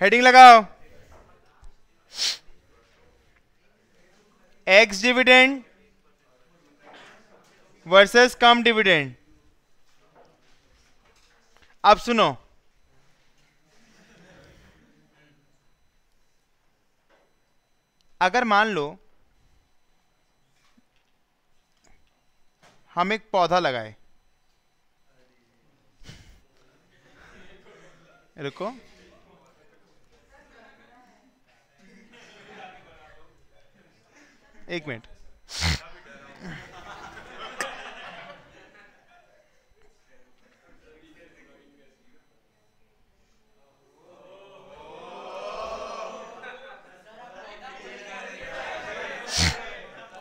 हेडिंग लगाओ ex dividend versus cum dividend अब सुनो अगर मान लो हम एक पौधा लगाए रुको एक मिनट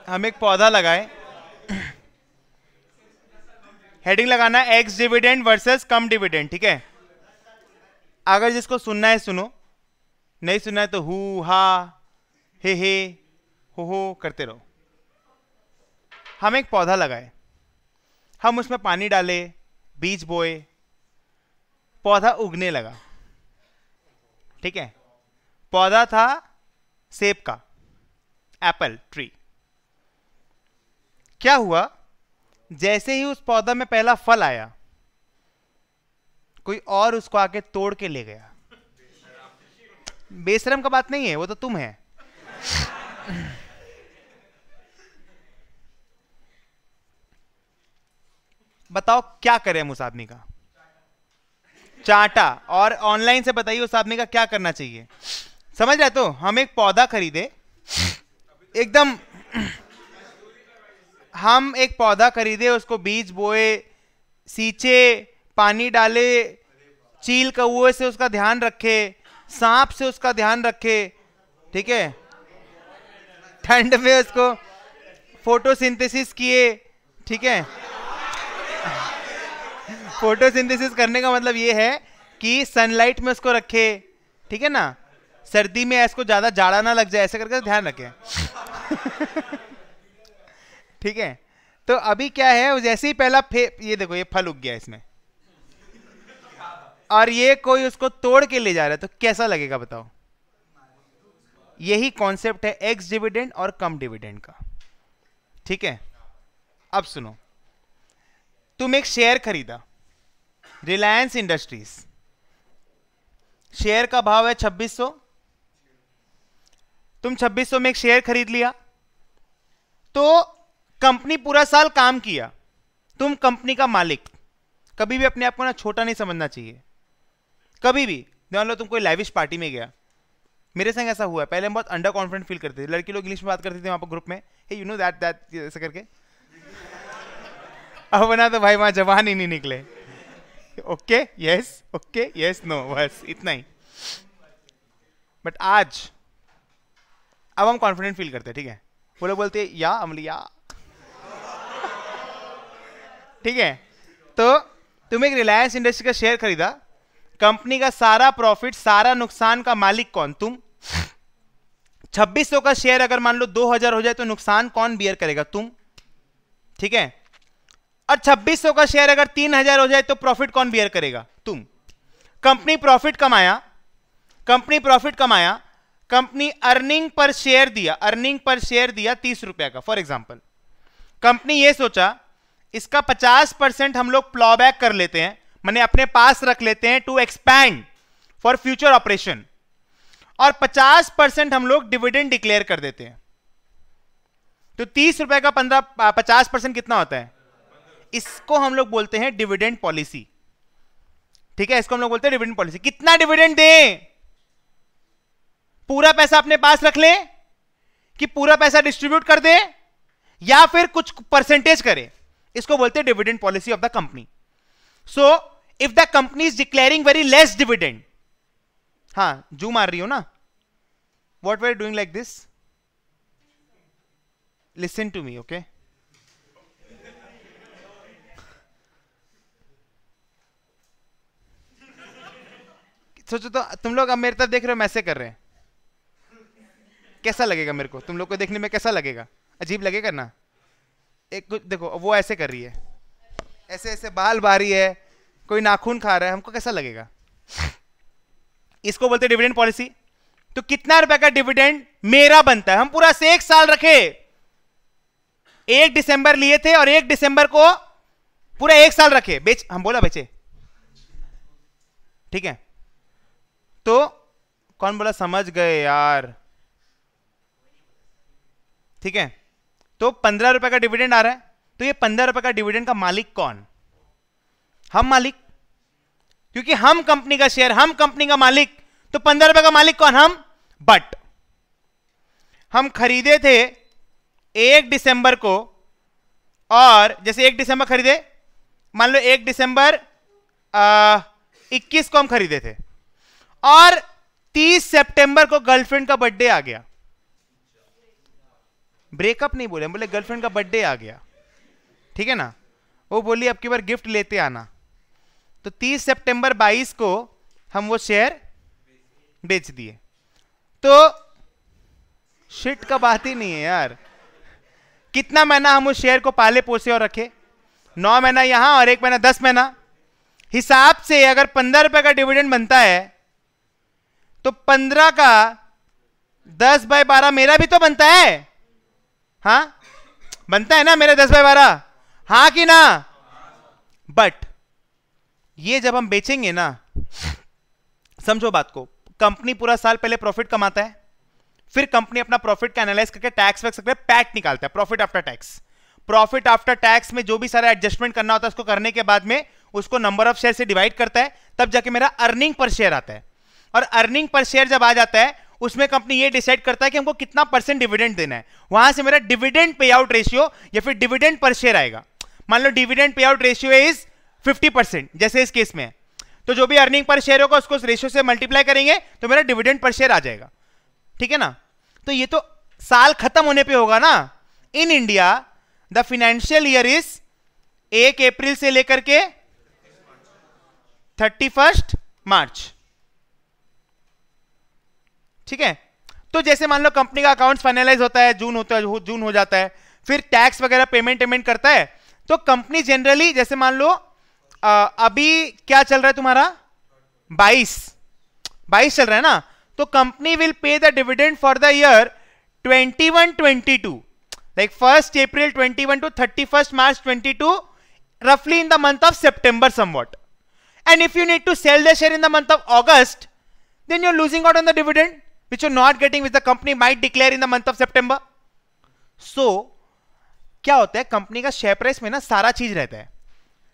हम एक पौधा लगाए हेडिंग लगाना ex dividend versus cum dividend ठीक है अगर जिसको सुनना है सुनो नहीं सुनना है तो हु हा हे हे हो हो करते रहो हम एक पौधा लगाए हम उसमें पानी डाले बीज बोए पौधा उगने लगा ठीक है पौधा था सेब का एप्पल ट्री क्या हुआ जैसे ही उस पौधा में पहला फल आया कोई और उसको आके तोड़ के ले गया बेशरम का बात नहीं है वो तो तुम है बताओ क्या करे हम उस आदमी का चाटा और ऑनलाइन से बताइए उस आदमी का क्या करना चाहिए समझ रहे तो हम एक पौधा खरीदे एकदम हम एक पौधा खरीदे उसको बीज बोए सींचे पानी डाले चील कौए से उसका ध्यान रखे सांप से उसका ध्यान रखे ठीक है ठंड में उसको फोटोसिंथेसिस किए ठीक है फोटोसिंथेसिस करने का मतलब ये है कि सनलाइट में उसको रखे ठीक है ना सर्दी में इसको ज़्यादा जाड़ा ना लग जाए ऐसे करके ध्यान रखें (laughs) ठीक है तो अभी क्या है जैसे ही पहला फे ये देखो ये फल उग गया इसमें और ये कोई उसको तोड़ के ले जा रहा है तो कैसा लगेगा बताओ यही कॉन्सेप्ट है एक्स डिविडेंड और कम डिविडेंड का ठीक है अब सुनो तुम एक शेयर खरीदा रिलायंस इंडस्ट्रीज शेयर का भाव है 2600 तुम 2600 में एक शेयर खरीद लिया तो कंपनी पूरा साल काम किया तुम कंपनी का मालिक कभी भी अपने आप को ना छोटा नहीं समझना चाहिए कभी भी मान लो तुम कोई लाइविश पार्टी में गया मेरे संग ऐसा हुआ है पहले हम बहुत अंडर कॉन्फिडेंट फील करते थे लड़की लोग इंग्लिश में बात करते थे वहाँ पर ग्रुप में hey you know that that ऐसा करके अब बना तो भाई वहाँ जवान ही नहीं निकले okay yes okay yes no बस इतना ही बट आज अब हम कॉन्फिडेंट फील करते हैं ठीक है वो लोग बोलते या अमली या (laughs) ठीक है तो तुम एक रिलायंस इंडस्ट्री का शेयर खरीदा कंपनी का सारा प्रॉफिट सारा नुकसान का मालिक कौन तुम 2600 का शेयर अगर मान लो 2000 हो जाए तो नुकसान कौन बियर करेगा तुम ठीक है और 2600 का शेयर अगर 3000 हो जाए तो प्रॉफिट कौन बियर करेगा तुम कंपनी प्रॉफिट कमाया कंपनी प्रॉफिट कमाया कंपनी अर्निंग पर शेयर दिया अर्निंग पर शेयर दिया तीस रुपया का फॉर एग्जाम्पल कंपनी ये सोचा इसका पचास परसेंट हम लोग प्लॉबैक कर लेते हैं मैंने अपने पास रख लेते हैं to expand for future operation और 50 परसेंट हम लोग डिविडेंड डिक्लेयर कर देते हैं तो तीस रुपए का पंद्रह पचास परसेंट कितना होता है इसको हम लोग बोलते हैं डिविडेंड पॉलिसी ठीक है इसको हम लोग बोलते हैं डिविडेंड पॉलिसी कितना डिविडेंड दें पूरा पैसा अपने पास रख ले कि पूरा पैसा डिस्ट्रीब्यूट कर दे या फिर कुछ परसेंटेज करे इसको बोलते हैं dividend policy of the company so if the company is declaring very less dividend हां जू मार रही हो ना what were doing like this listen to me okay सोचो तो तुम लोग अब मेरे तरफ देख रहे हो मैसे कर रहे हैं कैसा लगेगा मेरे को तुम लोग को देखने में कैसा लगेगा अजीब लगेगा ना एक देखो वो ऐसे कर रही है ऐसे ऐसे बाल बारी है कोई नाखून खा रहा है हमको कैसा लगेगा इसको बोलते डिविडेंड पॉलिसी तो कितना रुपए का डिविडेंड मेरा बनता है हम पूरा से एक साल रखे एक दिसंबर लिए थे और एक दिसंबर को पूरा एक साल रखे बेच हम बोला बेचे ठीक है तो कौन बोला समझ गए यार ठीक है तो पंद्रह रुपए का डिविडेंड आ रहा है तो ये पंद्रह रुपए का डिविडेंड का मालिक कौन हम मालिक क्योंकि हम कंपनी का शेयर हम कंपनी का मालिक तो पंद्रह रुपए का मालिक कौन हम बट हम खरीदे थे एक दिसंबर को और जैसे एक दिसंबर खरीदे मान लो एक दिसंबर इक्कीस को हम खरीदे थे और तीस सितंबर को गर्लफ्रेंड का बर्थडे आ गया ब्रेकअप नहीं बोले बोले गर्लफ्रेंड का बर्थडे आ गया ठीक है ना वो बोली अब की बार गिफ्ट लेते आना तो 30 सितंबर 22 को हम वो शेयर बेच दिए तो शिट का बात ही नहीं है यार कितना महीना हम उस शेयर को पाले पोसे और रखे नौ महीना यहां और एक महीना दस महीना हिसाब से अगर पंद्रह रुपए का डिविडेंड बनता है तो पंद्रह का दस बाय बारह मेरा भी तो बनता है हा बनता है ना मेरा दस बाय बारह हा कि ना बट ये जब हम बेचेंगे ना समझो बात को कंपनी पूरा साल पहले प्रॉफिट कमाता है फिर कंपनी अपना प्रॉफिट का एनालाइज करके टैक्स वैक्स करके पैट निकालता है profit after tax profit after tax में जो भी सारा एडजस्टमेंट करना होता है उसको करने के बाद में उसको नंबर ऑफ शेयर से डिवाइड करता है तब जाके मेरा अर्निंग पर शेयर आता है और अर्निंग पर शेयर जब आ जाता है उसमें कंपनी ये डिसाइड करता है कि हमको कितना परसेंट डिविडेंड देना है वहां से मेरा डिविडेंड पे आउट रेशियो या फिर डिविडेंड पर शेयर आएगा मान लो dividend pay out ratio is fifty percent जैसे इस केस में तो जो भी अर्निंग पर शेयर होगा उसको उस रेशियो से मल्टीप्लाई करेंगे तो मेरा डिविडेंड पर शेयर आ जाएगा ठीक है ना तो ये तो साल खत्म होने पे होगा ना in India the financial year is एक अप्रैल से लेकर के थर्टी फर्स्ट मार्च ठीक है तो जैसे मान लो कंपनी का अकाउंट फाइनलाइज होता है जून होता है जून हो जाता है फिर टैक्स वगैरह पेमेंट पेमेंट करता है तो कंपनी जनरली जैसे मान लो अभी क्या चल रहा है तुम्हारा 22, 22 चल रहा है ना तो company will pay the dividend for the year twenty two like first April one to thirty first March twenty two रफली in the month of September somewhat and if you need to sell the share in the month of August then you're losing out on the dividend which you not getting with the company might declare in the month of September so क्या होता है company का share price में ना सारा चीज रहता है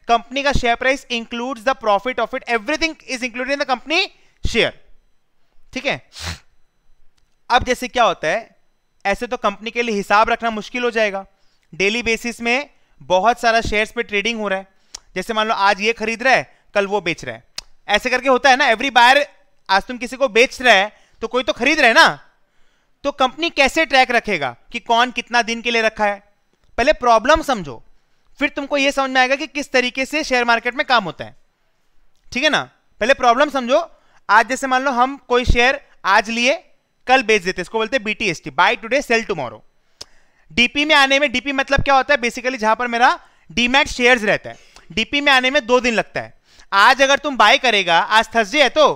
कंपनी का share price includes the profit of it everything is included in the company share ठीक है अब जैसे क्या होता है ऐसे तो कंपनी के लिए हिसाब रखना मुश्किल हो जाएगा डेली बेसिस में बहुत सारा शेयर्स पे ट्रेडिंग हो रहा है जैसे मान लो आज ये खरीद रहा है कल वो बेच रहा है ऐसे करके होता है ना एवरी बायर आज तुम किसी को बेच रहा है तो कोई तो खरीद रहा है ना तो कंपनी कैसे ट्रैक रखेगा कि कौन कितना दिन के लिए रखा है पहले प्रॉब्लम समझो फिर तुमको यह समझ में आएगा कि किस तरीके से शेयर मार्केट में काम होता है ठीक है ना पहले प्रॉब्लम समझो आज जैसे मान लो हम कोई शेयर आज लिए कल बेच देते इसको बोलते BTST buy today sell tomorrow DP में आने में डीपी मतलब क्या होता है बेसिकली जहां पर मेरा डीमैट शेयर रहता है डीपी में आने में दो दिन लगता है आज अगर तुम बाय करेगा आज थर्सडे है तो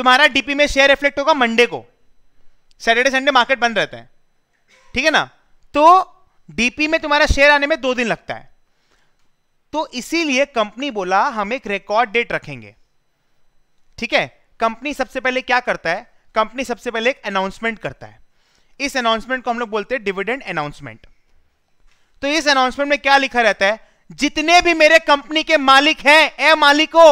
तुम्हारा डीपी में शेयर रिफ्लेक्ट होगा मंडे को सैटरडे संडे मार्केट बंद रहता है ठीक है ना तो डीपी में तुम्हारा शेयर आने में दो दिन लगता है तो इसीलिए कंपनी बोला हम एक रिकॉर्ड डेट रखेंगे ठीक है कंपनी सबसे पहले क्या करता है कंपनी सबसे पहले एक अनाउंसमेंट करता है इस अनाउंसमेंट को हम लोग बोलते हैं डिविडेंड अनाउंसमेंट तो इस अनाउंसमेंट में क्या लिखा रहता है जितने भी मेरे कंपनी के मालिक हैं ए मालिको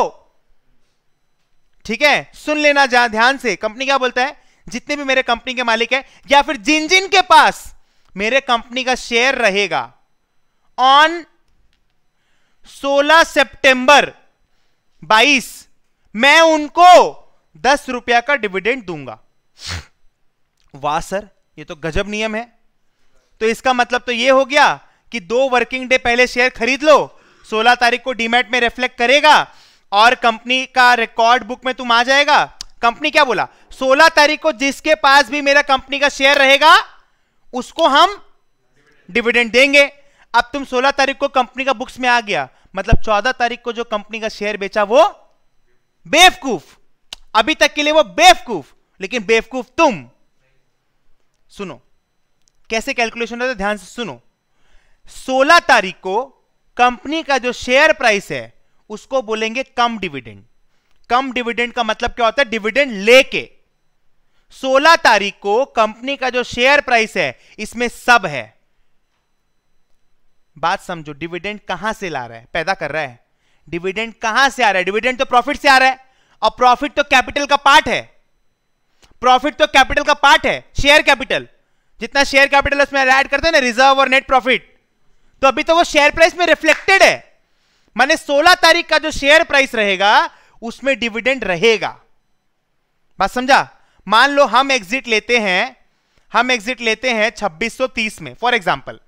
ठीक है सुन लेना ध्यान से कंपनी क्या बोलता है जितने भी मेरे कंपनी के मालिक है या फिर जिन जिन के पास मेरे कंपनी का शेयर रहेगा ऑन 16 सितंबर 22 मैं उनको दस रुपया का डिविडेंड दूंगा वाह सर ये तो गजब नियम है तो इसका मतलब तो ये हो गया कि दो वर्किंग डे पहले शेयर खरीद लो 16 तारीख को डीमैट में रिफ्लेक्ट करेगा और कंपनी का रिकॉर्ड बुक में तुम आ जाएगा कंपनी क्या बोला 16 तारीख को जिसके पास भी मेरा कंपनी का शेयर रहेगा उसको हम डिविडेंड देंगे अब तुम 16 तारीख को कंपनी का बुक्स में आ गया मतलब 14 तारीख को जो कंपनी का शेयर बेचा वो बेवकूफ अभी तक के लिए वो बेवकूफ लेकिन बेवकूफ तुम सुनो कैसे कैलकुलेशन होता है ध्यान से सुनो 16 तारीख को कंपनी का जो शेयर प्राइस है उसको बोलेंगे कम डिविडेंड कम डिविडेंड का मतलब क्या होता है डिविडेंड लेके 16 तारीख को कंपनी का जो शेयर प्राइस है इसमें सब है बात समझो डिविडेंड कहां से ला रहा है पैदा कर रहा है डिविडेंड कहां से आ रहा है डिविडेंड तो प्रॉफिट से आ रहा है और प्रॉफिट तो कैपिटल का पार्ट है प्रॉफिट तो कैपिटल का पार्ट है शेयर कैपिटल जितना शेयर कैपिटल उसमें ऐड करते हैं ना रिजर्व और नेट प्रॉफिट तो अभी तो वो शेयर प्राइस में रिफ्लेक्टेड है माने 16 तारीख का जो शेयर प्राइस रहेगा उसमें डिविडेंड रहेगा बात समझा मान लो हम एग्जिट लेते हैं हम एग्जिट लेते हैं 2630 में फॉर एग्जाम्पल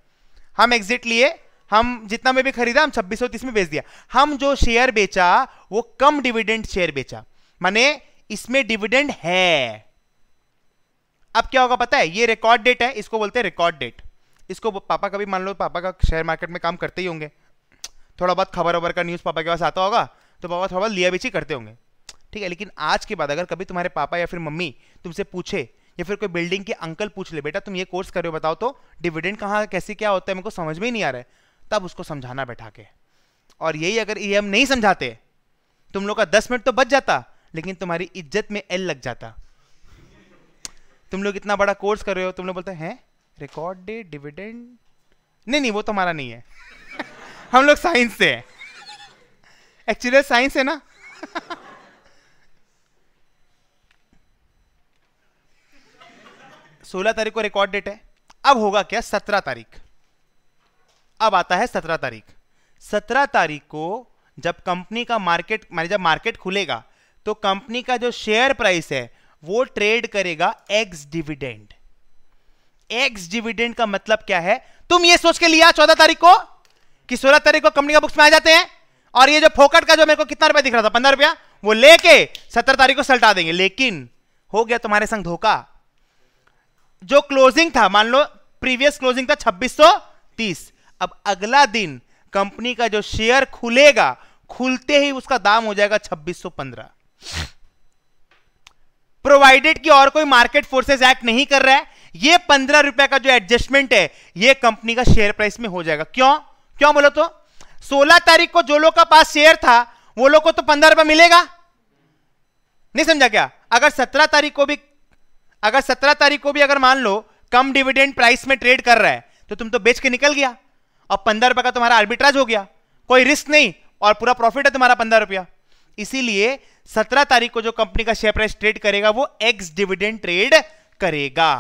हम एग्जिट लिए हम जितना में भी खरीदा हम 2630 में बेच दिया हम जो शेयर बेचा वो कम डिविडेंड शेयर बेचा माने इसमें डिविडेंड है अब क्या होगा पता है ये रिकॉर्ड डेट है इसको बोलते हैं रिकॉर्ड डेट इसको पापा कभी मान लो पापा का शेयर मार्केट में काम करते ही होंगे थोड़ा बहुत खबर वबर का न्यूज़ पापा के पास आता होगा तो पापा थोड़ा बहुत लिया बेची करते होंगे ठीक है लेकिन आज के बाद अगर कभी तुम्हारे पापा या फिर मम्मी तुमसे पूछे या फिर कोई बिल्डिंग के अंकल पूछ ले बेटा तुम ये कोर्स कर रहे हो बताओ तो डिविडेंड कहाँ कैसे क्या होता है मेरे को समझ में ही नहीं आ रहा है तब उसको समझाना बैठा के और यही अगर ये हम नहीं समझाते तुम लोग का दस मिनट तो बच जाता लेकिन तुम्हारी इज्जत में एल लग जाता तुम लोग इतना बड़ा कोर्स कर रहे हो तुम लोग बोलते हैं रिकॉर्ड डे डिविडेंड नहीं नहीं वो तो हमारा नहीं है (laughs) हम लोग साइंस से हैं एक्चुअली साइंस है ना (laughs) सोलह तारीख को रिकॉर्ड डेट है अब होगा क्या सत्रह तारीख अब आता है सत्रह तारीख सत्रह तारीख को जब कंपनी का मार्केट माने जब मार्केट खुलेगा तो कंपनी का जो शेयर प्राइस है वो ट्रेड करेगा एक्स डिविडेंड एक्स डिविडेंड का मतलब क्या है तुम ये सोच के लिया चौदह तारीख को कि सोलह तारीख को कंपनी का बुक्स में आ जाते हैं और ये जो फोकट का जो मेरे को कितना रुपया दिख रहा था पंद्रह रुपया वो लेके सत्रह तारीख को सल्टा देंगे लेकिन हो गया तुम्हारे संग धोखा जो क्लोजिंग था मान लो प्रीवियस क्लोजिंग था 2630 अब अगला दिन कंपनी का जो शेयर खुलेगा खुलते ही उसका दाम हो जाएगा 2615 प्रोवाइडेड कि और कोई मार्केट फोर्सेस एक्ट नहीं कर रहा है ये पंद्रह रुपए का जो एडजस्टमेंट है ये कंपनी का शेयर प्राइस में हो जाएगा क्यों क्यों बोलो तो सोलह तारीख को जो लोग का पास शेयर था वो लोग को तो पंद्रह रुपए मिलेगा नहीं समझा क्या अगर सत्रह तारीख को भी अगर सत्रह तारीख को भी अगर मान लो कम डिविडेंड प्राइस में ट्रेड कर रहा है तो तुम तो बेच के निकल गया और पंद्रह रुपये का तुम्हारा आर्बिट्राज हो गया कोई रिस्क नहीं और पूरा प्रॉफिट है तुम्हारा पंद्रह रुपया इसीलिए सत्रह तारीख को जो कंपनी का शेयर प्राइस ट्रेड करेगा वो एक्स डिविडेंड ट्रेड करेगा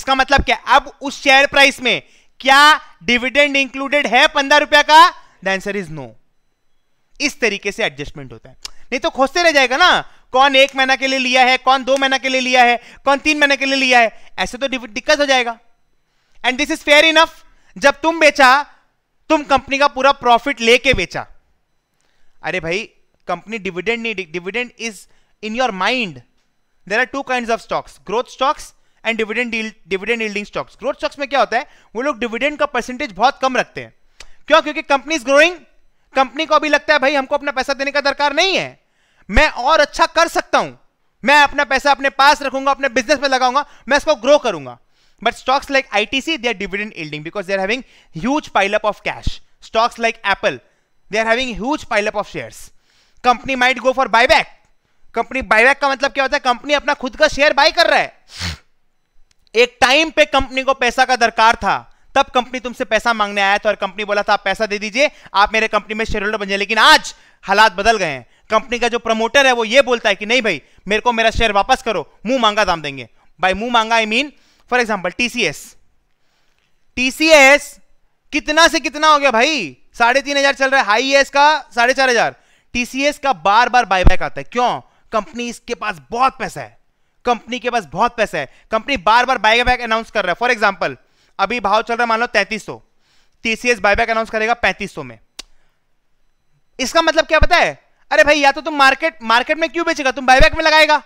इसका मतलब क्या अब उस शेयर प्राइस में क्या डिविडेंड इंक्लूडेड है पंद्रह रुपया का द आंसर इज नो इस तरीके से एडजस्टमेंट होता है नहीं तो खोजते रह जाएगा ना कौन एक महीना के लिए लिया है कौन दो महीना के लिए लिया है कौन तीन महीने के लिए लिया है ऐसे तो दिक्कत हो जाएगा and this is fair enough जब तुम बेचा तुम कंपनी का पूरा प्रॉफिट लेके बेचा अरे भाई कंपनी डिविडेंड नहीं dividend is in your mind there are two kind of stocks growth stocks and dividend dividend yielding stocks growth stocks में क्या होता है वो लोग डिविडेंड का परसेंटेज बहुत कम रखते हैं क्यों क्योंकि कंपनी इज ग्रोइंग कंपनी को भी लगता है भाई हमको अपना पैसा देने का दरकार नहीं है मैं और अच्छा कर सकता हूं मैं अपना पैसा अपने पास रखूंगा अपने बिजनेस में लगाऊंगा मैं इसको ग्रो करूंगा but stocks like I ITC they are dividend yielding because they are having huge pileup of cash stocks like Apple they are having huge pileup of shares company might go for buyback company buyback का मतलब क्या होता है company अपना खुद का share bye कर रहा है एक टाइम पे कंपनी को पैसा का दरकार था तब कंपनी तुमसे पैसा मांगने आया था और कंपनी बोला था आप पैसा दे दीजिए आप मेरे कंपनी में शेयर होल्डर बन जाए लेकिन आज हालात बदल गए हैं कंपनी का जो प्रमोटर है वो ये बोलता है कि नहीं भाई मेरे को मेरा शेयर वापस करो मुंह मांगा दाम देंगे बाई मुंह मांगा I mean for example TCS TCS कितना से कितना हो गया भाई साढ़े तीन हजार चल रहा है हाई एस का साढ़े चार हजार टीसीएस का बार बार बैक आता है क्यों कंपनी इसके पास बहुत पैसा है कंपनी के पास बहुत पैसा है कंपनी बार बार बैक अनाउंस कर रहा है फॉर एग्जाम्पल अभी भाव चल रहा है मान लो तैंतीस सौ टीसीएस बायबैक अनाउंस करेगा पैंतीस सौ में इसका मतलब क्या पता है अरे भाई या तो तुम मार्केट मार्केट में क्यों बेचेगा तुम बायबैक में लगाएगा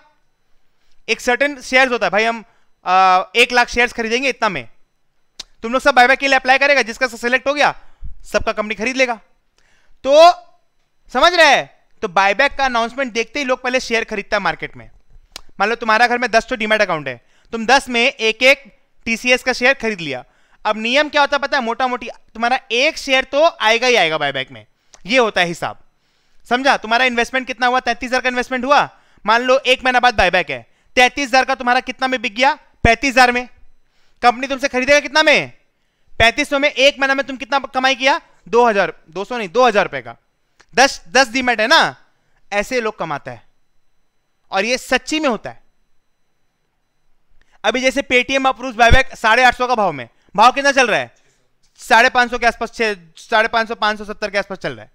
एक सर्टेन शेयर्स होता है भाई हम आ, एक लाख शेयर्स खरीदेंगे इतना में तुम लोग सब बायबैक के लिए अप्लाई करेगा जिसका सिलेक्ट हो गया सबका कंपनी खरीद लेगा तो समझ रहे हैं तो बायबैक का अनाउंसमेंट देखते ही लोग पहले शेयर खरीदता है मार्केट में मान लो तुम्हारा घर में दस तो डीमेट अकाउंट है तुम दस में एक एक टीसीएस का शेयर खरीद लिया अब नियम क्या होता है पता है मोटा मोटी तुम्हारा एक शेयर तो आएगा ही आएगा बायबैक में ये होता है हिसाब समझा तुम्हारा इन्वेस्टमेंट कितना हुआ तैतीस का इन्वेस्टमेंट हुआ मान लो एक महीना बाद बायबैक है तैतीस का तुम्हारा कितना में बिक गया पैंतीस में कंपनी तुमसे खरीदेगा कितना में पैंतीस में एक महीना में तुम कितना कमाई किया दो हजार दो सौ नहीं दो हजार रुपए का दस दस डीमेट है ना ऐसे लोग कमाता है और ये सच्ची में होता है अभी जैसे पेटीएम अप्रूव बायबैक साढ़े आठ सौ का भाव में भाव कितना चल रहा है साढ़े पांच सौ के आसपास छह साढ़े पांच सौ पांच सौ सत्तर के आसपास चल रहा है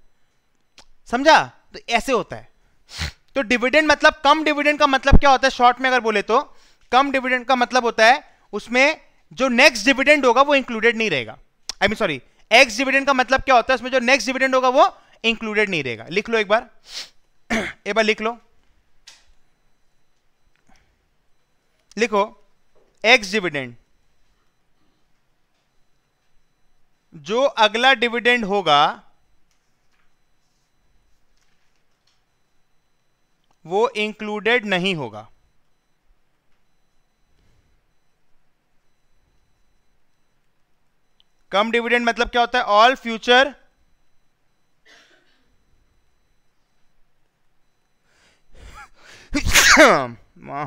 समझा तो ऐसे होता है तो डिविडेंड मतलब कम डिविडेंड का मतलब क्या होता है शॉर्ट में अगर बोले तो कम डिविडेंड का मतलब होता है उसमें जो नेक्स्ट डिविडेंड होगा वो इंक्लूडेड नहीं रहेगा I mean sorry ex dividend का मतलब क्या होता है उसमें जो नेक्स्ट डिविडेंड होगा वो इंक्लूडेड नहीं रहेगा लिख लो एक बार (clears throat) एक बार लिख लो लिखो एक्स डिविडेंड जो अगला डिविडेंड होगा वो इंक्लूडेड नहीं होगा कम डिविडेंड मतलब क्या होता है ऑल फ्यूचर मां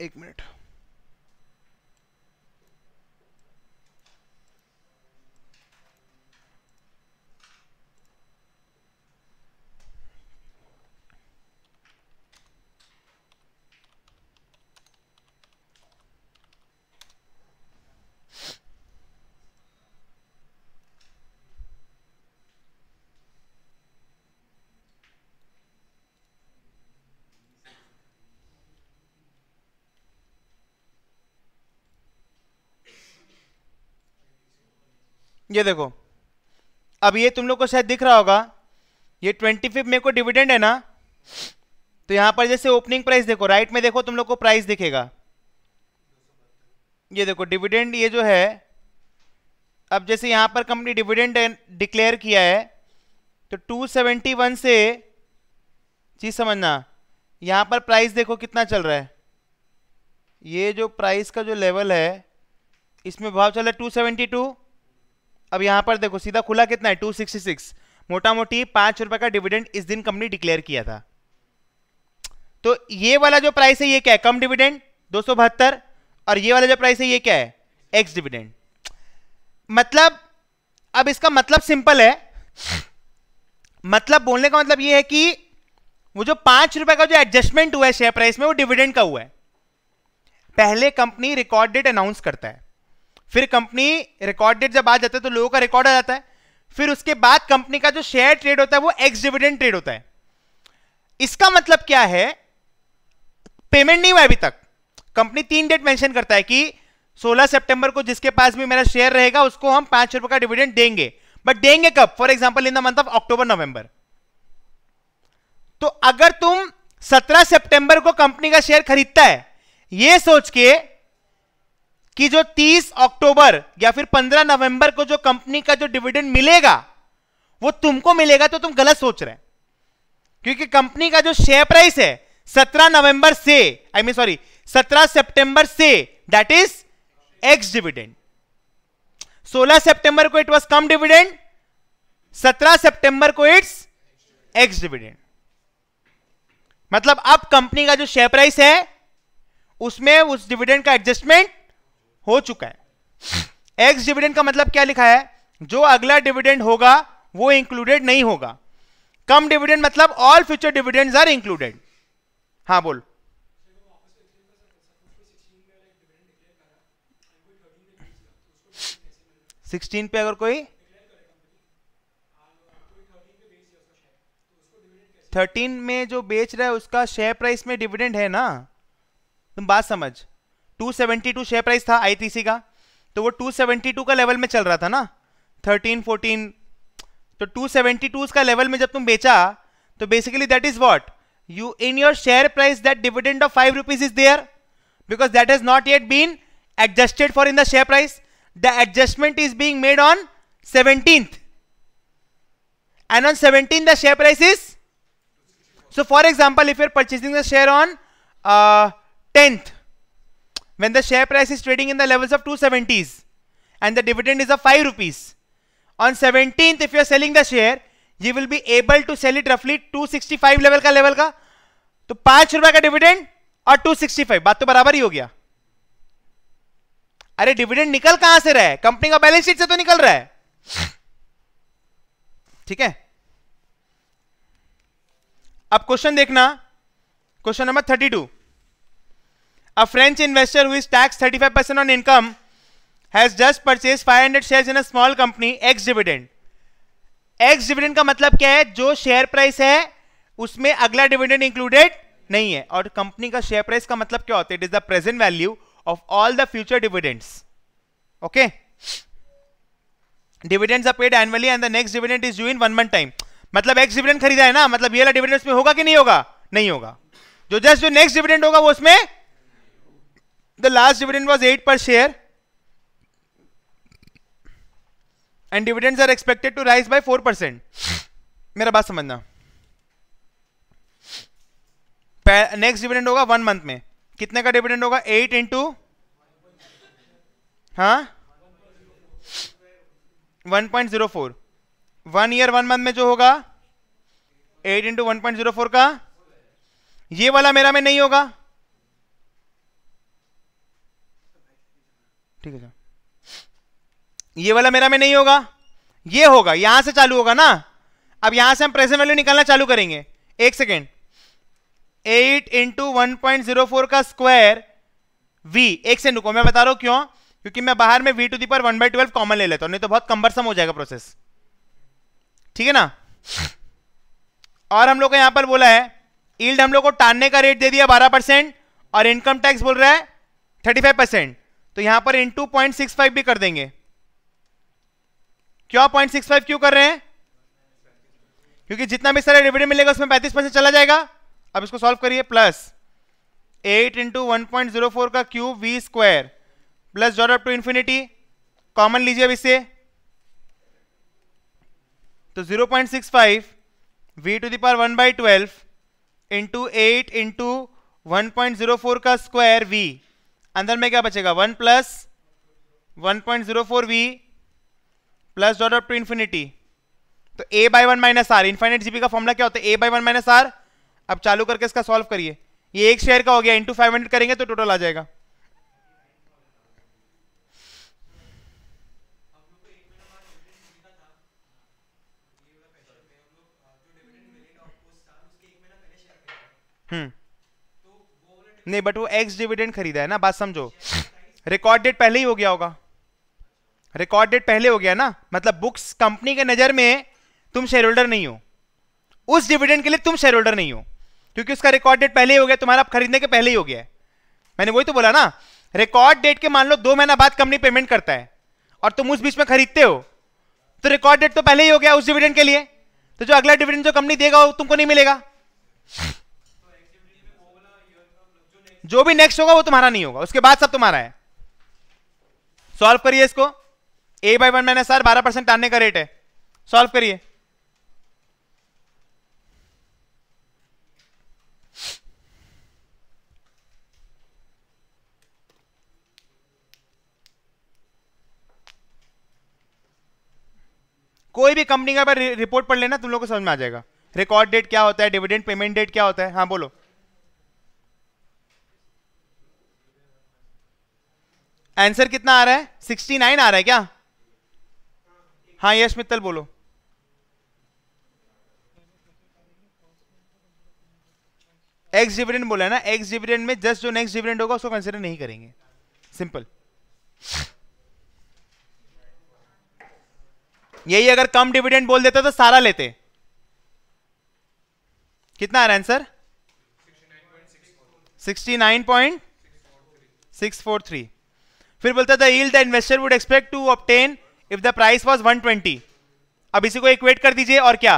एक मिनट ये देखो अब ये तुम लोग को शायद दिख रहा होगा ये ट्वेंटी फिफ्थ मेरे को डिविडेंड है ना तो यहाँ पर जैसे ओपनिंग प्राइस देखो राइट में देखो तुम लोग को प्राइस दिखेगा ये देखो डिविडेंड ये जो है अब जैसे यहाँ पर कंपनी डिविडेंड डिक्लेयर किया है तो 271 से चीज़ समझना यहाँ पर प्राइस देखो कितना चल रहा है ये जो प्राइस का जो लेवल है इसमें भाव चल रहा है 272 अब यहाँ पर देखो सीधा खुला कितना है टू सिक्सटी सिक्स मोटा मोटी पाँच रुपये का डिविडेंड इस दिन कंपनी डिक्लेयर किया था तो ये वाला जो प्राइस है ये क्या है कम डिविडेंड दो सौ बहत्तर और ये वाला जो प्राइस है ये क्या है एक्स डिविडेंड मतलब अब इसका मतलब सिंपल है मतलब बोलने का मतलब ये है कि वो जो पांच रुपए का जो एडजस्टमेंट हुआ है शेयर प्राइस में वो डिविडेंड का हुआ है पहले कंपनी रिकॉर्डेड अनाउंस करता है फिर कंपनी रिकॉर्ड डेट जब आ जाता है तो लोगों का रिकॉर्ड आ जाता है फिर उसके बाद कंपनी का जो शेयर ट्रेड होता है वो एक्स डिविडेंड ट्रेड होता है इसका मतलब क्या है पेमेंट नहीं हुआ अभी तक कंपनी तीन डेट मेंशन करता है कि 16 सितंबर को जिसके पास भी मेरा शेयर रहेगा उसको हम पांच रुपए का डिविडेंड देंगे बट देंगे कब for example in the month of October November तो अगर तुम 17 सितंबर को कंपनी का शेयर खरीदता है यह सोच के कि जो 30 अक्टूबर या फिर 15 नवंबर को जो कंपनी का जो डिविडेंड मिलेगा वो तुमको मिलेगा तो तुम गलत सोच रहे हैं क्योंकि कंपनी का जो शेयर प्राइस है 17 नवंबर से आई मीन सॉरी 17 सितंबर से दैट इज एक्स डिविडेंड 16 सितंबर को इट वाज कम डिविडेंड 17 सितंबर को इट्स एक्स डिविडेंड मतलब अब कंपनी का जो शेयर प्राइस है उसमें उस डिविडेंड का एडजस्टमेंट हो चुका है एक्स डिविडेंड का मतलब क्या लिखा है जो अगला डिविडेंड होगा वो इंक्लूडेड नहीं होगा कम डिविडेंड मतलब all future dividend are included हाँ बोल सिक्सटीन पे अगर कोई थर्टीन में जो बेच रहा है उसका शेयर प्राइस में डिविडेंड है ना तुम बात समझ 272 शेयर प्राइस था आईटीसी का तो वो 272 का लेवल में चल रहा था ना 13, 14 तो 272 सेवेंटी का लेवल में जब तुम बेचा तो basically that is what you in your share price that dividend of five rupees is there because that is not yet been adjusted for in the share price the adjustment is being made on seventeen and on seventeen the share price is so for example if you're purchasing the share on tenth when the share price is trading in the levels of 270s and the dividend is of 5 rupees. On 17th, if you are selling the share, you will be able to sell it roughly 265 level ka level ka to 5 rupees ka dividend और 265 बात तो बराबर ही हो गया अरे dividend निकल कहां से रहा है कंपनी का बैलेंस शीट से तो निकल रहा है ठीक है अब क्वेश्चन देखना question number 32 a French investor who is taxed 35% on income has just purchased 500 shares in a small company ex dividend. ex dividend का मतलब क्या है जो share price है उसमें अगला dividend इंक्लूडेड नहीं है और कंपनी का शेयर प्राइस का मतलब क्या होता है it is the present value of all the future dividends okay dividends are paid annually and the next dividend is due in one month time मतलब एक्स डिविडेंड खरीदा है ना मतलब ये वाला डिविडेंड में होगा कि नहीं होगा नहीं होगा जो जस्ट जो नेक्स्ट डिविडेंड होगा वो उसमें last dividend was eight per share and dividend are expected to rise by four percent मेरा बात समझना नेक्स्ट डिविडेंड होगा वन मंथ में कितने का डिविडेंड होगा एट इंटू हा one point zero four one year one month में जो होगा eight into one point zero four का ये वाला मेरा में नहीं होगा ठीक है ये वाला मेरा में नहीं होगा ये होगा यहां से चालू होगा ना अब यहां से हम प्रेजेंट वैल्यू निकालना चालू करेंगे एक second eight into one point zero four का स्क्वायर वी एक सेकंड को मैं बता रहा हूं क्यों क्योंकि मैं बाहर में वी टू दी पर वन बाई ट्वेल्व कॉमन ले लेता हूं नहीं तो बहुत कंबरसम हो जाएगा प्रोसेस ठीक है ना और हम लोग को यहां पर बोला है ईल्ड हम लोग को टालने का रेट दे दिया बारह परसेंट और इनकम टैक्स बोल रहा है थर्टी फाइव परसेंट तो यहां पर into point six five भी कर देंगे क्यों पॉइंट सिक्स फाइव क्यों कर रहे हैं क्योंकि जितना भी सारा डिविडेंड मिलेगा उसमें पैंतीस परसेंट चला जाएगा अब इसको सॉल्व करिए plus eight into one point zero four का क्यू वी स्क्वायर प्लस जॉर अप टू इन्फिनिटी कॉमन लीजिए अब इसे तो zero point six five V to the power one by twelve into eight into one point zero four का square V अंदर में क्या बचेगा one plus one point zero four V plus dot of to infinity तो A by one minus R infinite GP का फॉर्मला क्या होता है A by one minus R अब चालू करके इसका सॉल्व करिए ये एक शेयर का हो गया इंटू फाइव हंड्रेड करेंगे तो टोटल आ जाएगा हम्म नहीं बट वो एक्स डिविडेंड खरीदा है ना बात समझो रिकॉर्ड डेट पहले ही हो गया होगा रिकॉर्ड डेट पहले हो गया ना मतलब बुक्स कंपनी के नज़र में तुम शेयर होल्डर नहीं हो उस डिविडेंड के लिए तुम शेयर होल्डर नहीं हो क्योंकि उसका रिकॉर्ड डेट पहले ही हो गया तुम्हारा खरीदने के पहले ही हो गया है मैंने वही तो बोला ना रिकॉर्ड डेट के मान लो दो महीना बाद कंपनी पेमेंट करता है और तुम उस बीच में खरीदते हो तो रिकॉर्ड डेट तो पहले ही हो गया उस डिविडेंड के लिए तो जो अगला डिविडेंड जो कंपनी देगा वो तुमको नहीं मिलेगा जो भी नेक्स्ट होगा वो तुम्हारा नहीं होगा उसके बाद सब तुम्हारा है सॉल्व करिए इसको A by one minus R बारह परसेंट आने का रेट है सॉल्व करिए कोई भी कंपनी का रिपोर्ट पढ़ लेना तुम लोग को समझ में आ जाएगा रिकॉर्ड डेट क्या होता है डिविडेंड पेमेंट डेट क्या होता है हाँ बोलो आंसर कितना आ रहा है सिक्सटी नाइन आ रहा है क्या हाँ यश मित्तल बोलो एक्स डिविडेंड बोला है ना एक्स डिविडेंड में जस्ट जो नेक्स्ट डिविडेंड होगा उसको कंसिडर नहीं करेंगे सिंपल यही अगर कम डिविडेंड बोल देते तो सारा लेते कितना आ रहा है answer sixty nine point six four three फिर बोलता है the the investor would expect to obtain if the price was one twenty अब इसी को इक्वेट कर दीजिए और क्या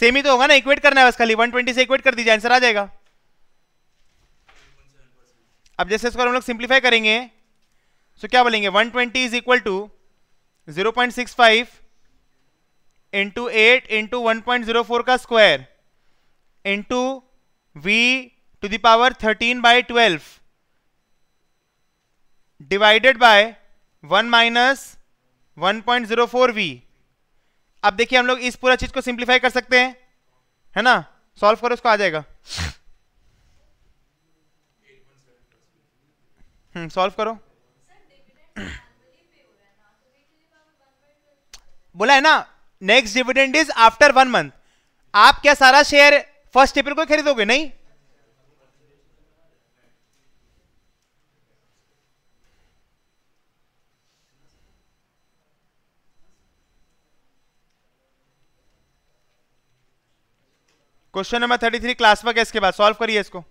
सेम ही तो होगा ना इक्वेट करना है बस खाली 120 से इक्वेट कर दीजिए आंसर आ जाएगा अब जैसे इसको हम लोग सिंप्लीफाई करेंगे सो क्या बोलेंगे 120 twenty is equal to zero point six five into eight into one point zero four का square into v to the power thirteen by twelve divided by one minus one point zero four v अब देखिए हम लोग इस पूरा चीज को simplify कर सकते हैं है ना सॉल्व करो उसको आ जाएगा सॉल्व हम्म, करो बोला है ना next dividend is after one month आप क्या सारा शेयर फर्स्ट अप्रैल को खरीदोगे नहीं question number thirty three class में इसके बाद सॉल्व करिए इसको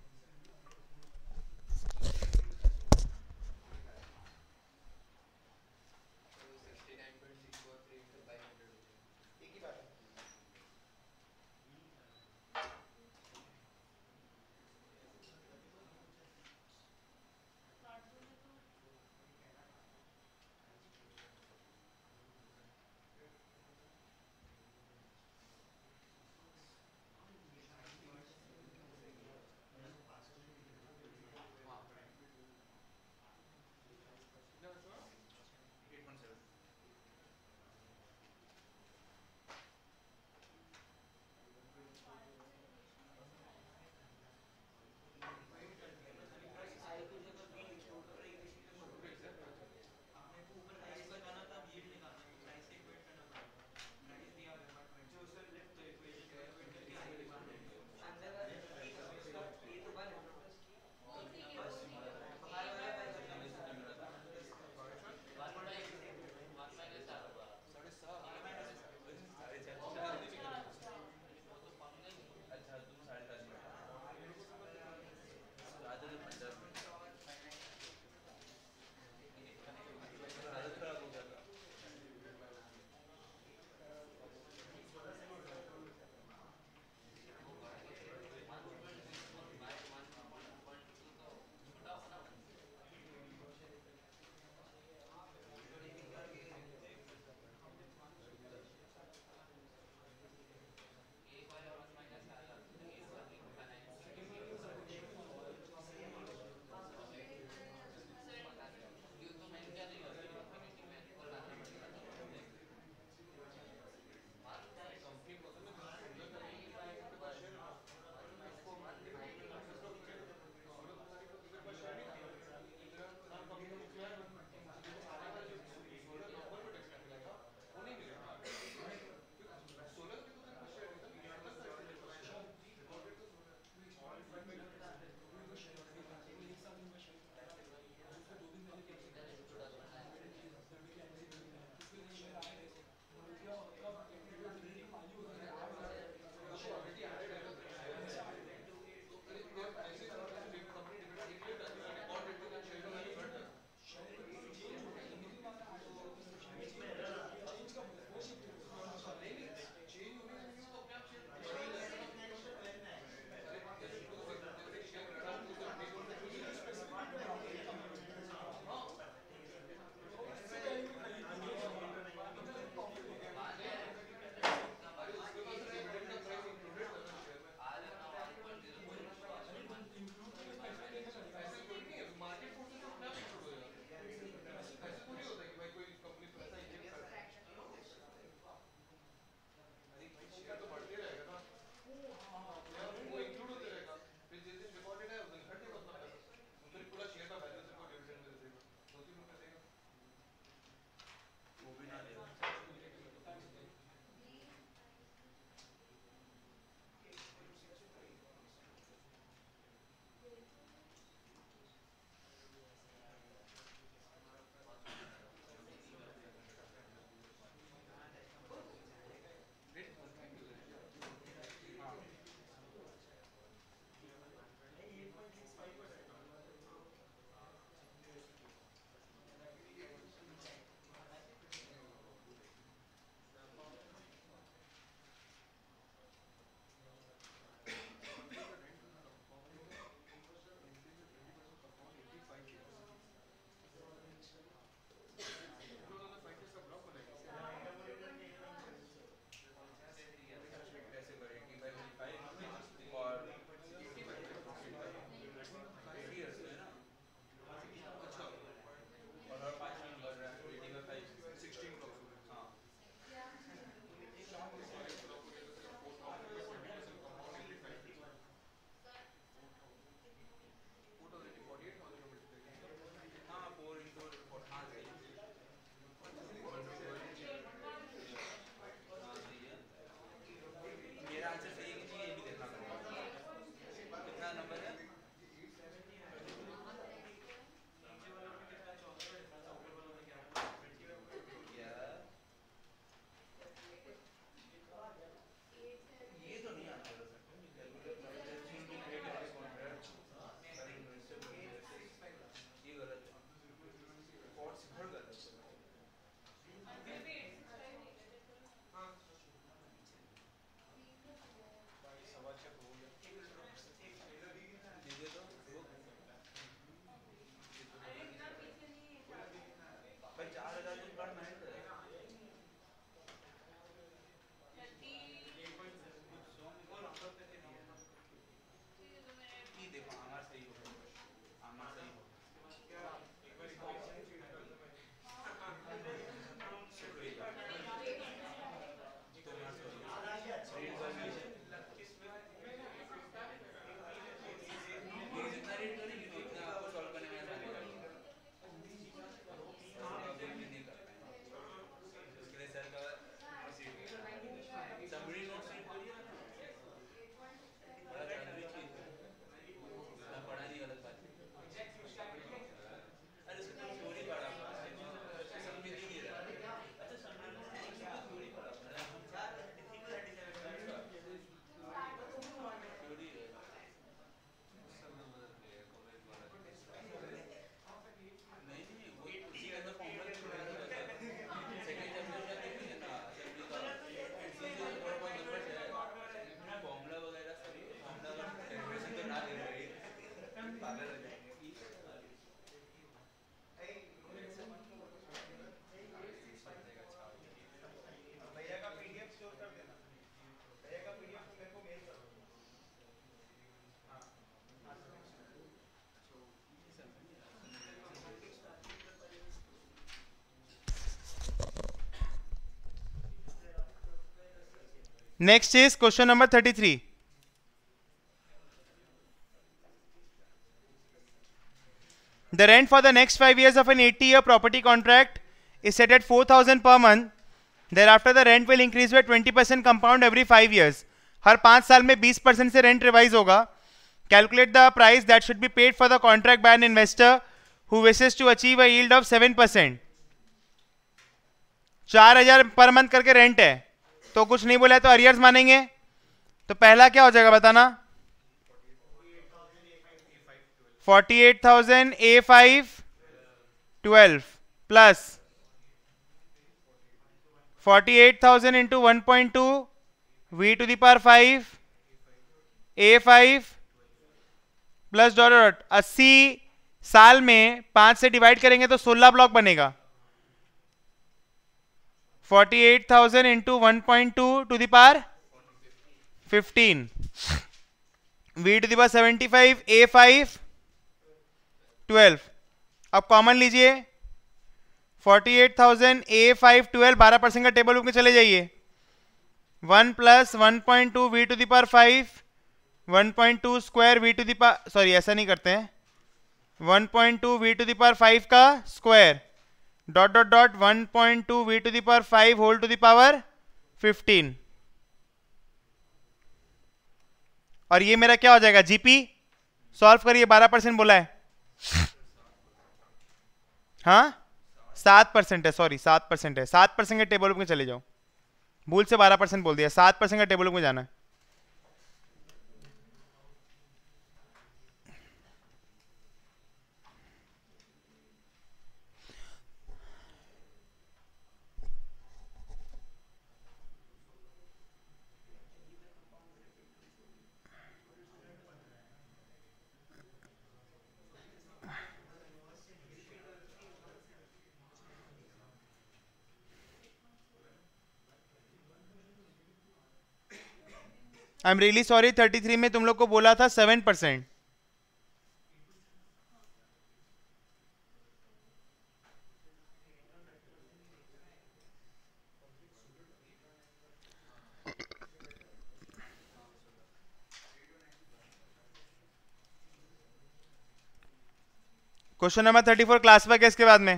next is question number thirty three the rent for the next five years of an eighty year property contract is four thousand per month thereafter the rent will increase increase twenty percent compound every five years हर पाँच साल में बीस percent से rent revise होगा calculate the price that should be paid for the contract by an investor who wishes to achieve a seven of चार हजार per month करके रेंट है तो कुछ नहीं बोला तो अरियर्स मानेंगे तो पहला क्या हो जाएगा बताना forty eight thousand a five twelve plus forty eight thousand into one point two v to power five a five plus dot dot अस्सी साल में पांच से डिवाइड करेंगे तो सोलह ब्लॉक बनेगा forty eight thousand into one point two to the power fifteen v to the power seventy five a five twelve अब कॉमन लीजिए forty eight thousand a five twelve बारह परसेंट का टेबल बुक चले जाइए one plus one point two v to the power five one point two square v to the power sorry ऐसा नहीं करते हैं one point two v to the power five का square dot dot dot one point two v to the power five whole to the power fifteen और ये मेरा क्या हो जाएगा जीपी सॉल्व करिए बारह परसेंट बोला है हाँ सात परसेंट है सॉरी सात परसेंट है सात परसेंट के टेबल में चले जाओ भूल से बारह परसेंट बोल दिया सात परसेंट का टेबल में जाना है I am really sorry thirty three में तुम लोग को बोला था seven percent question number thirty four class work है इसके बाद में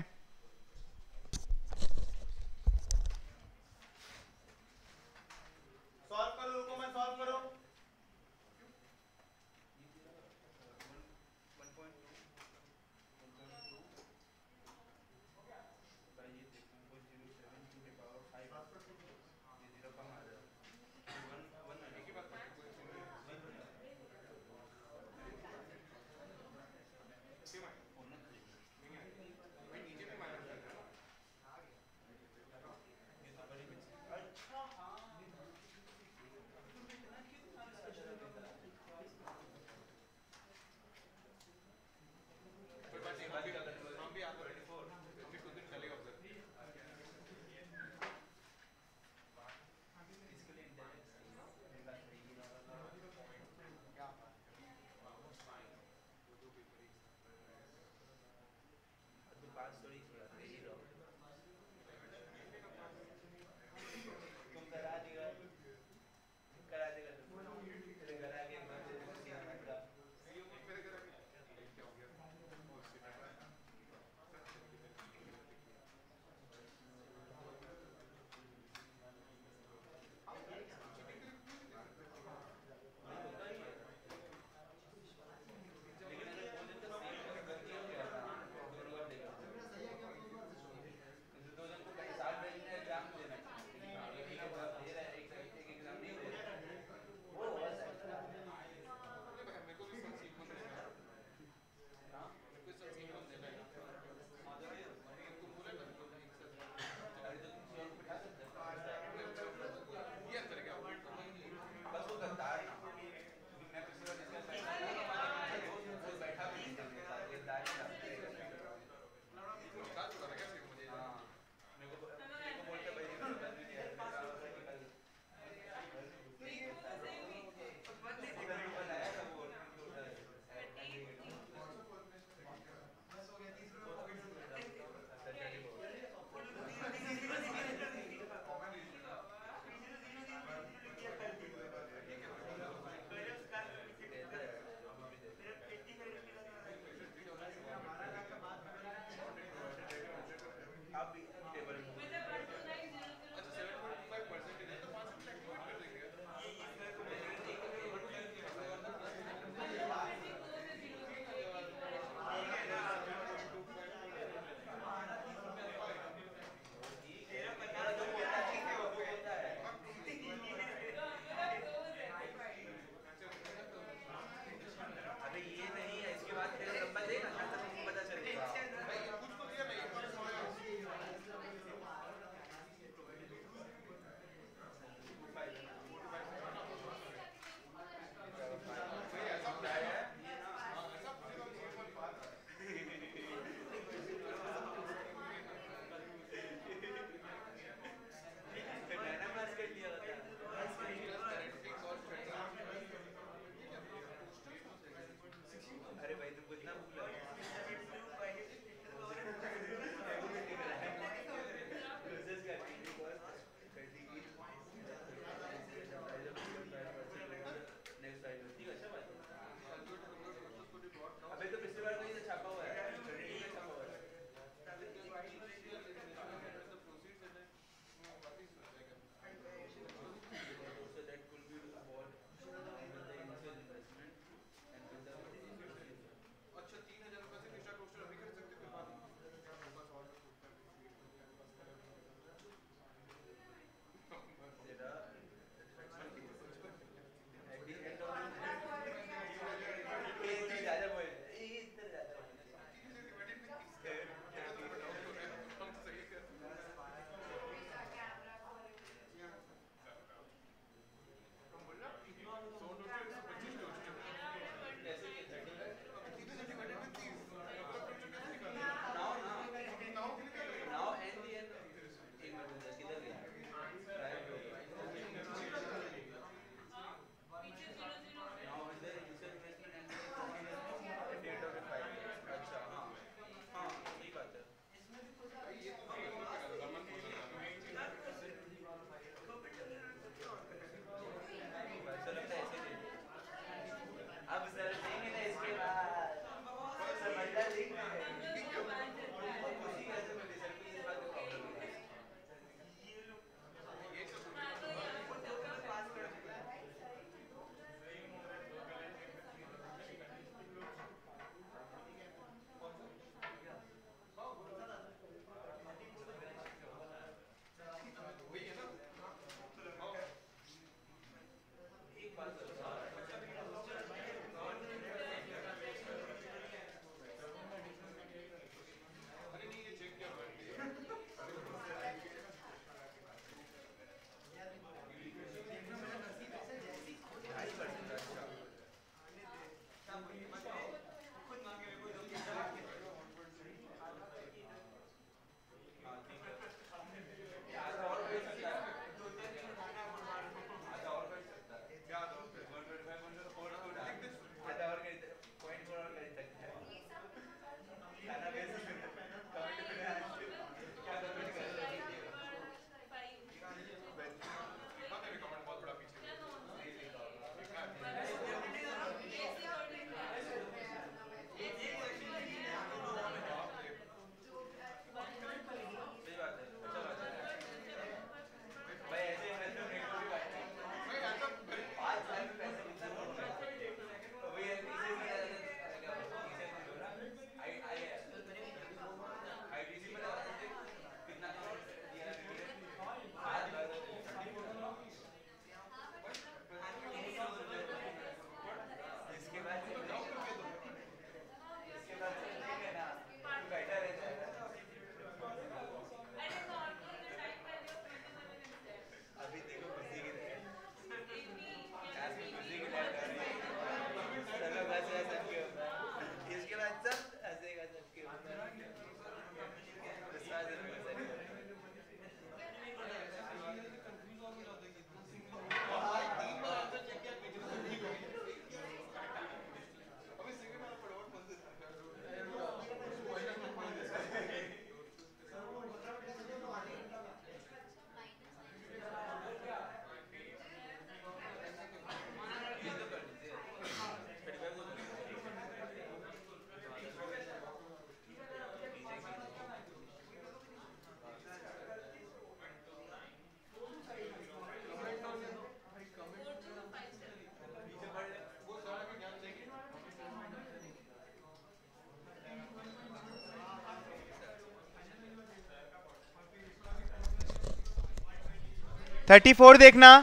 थर्टी फोर देखना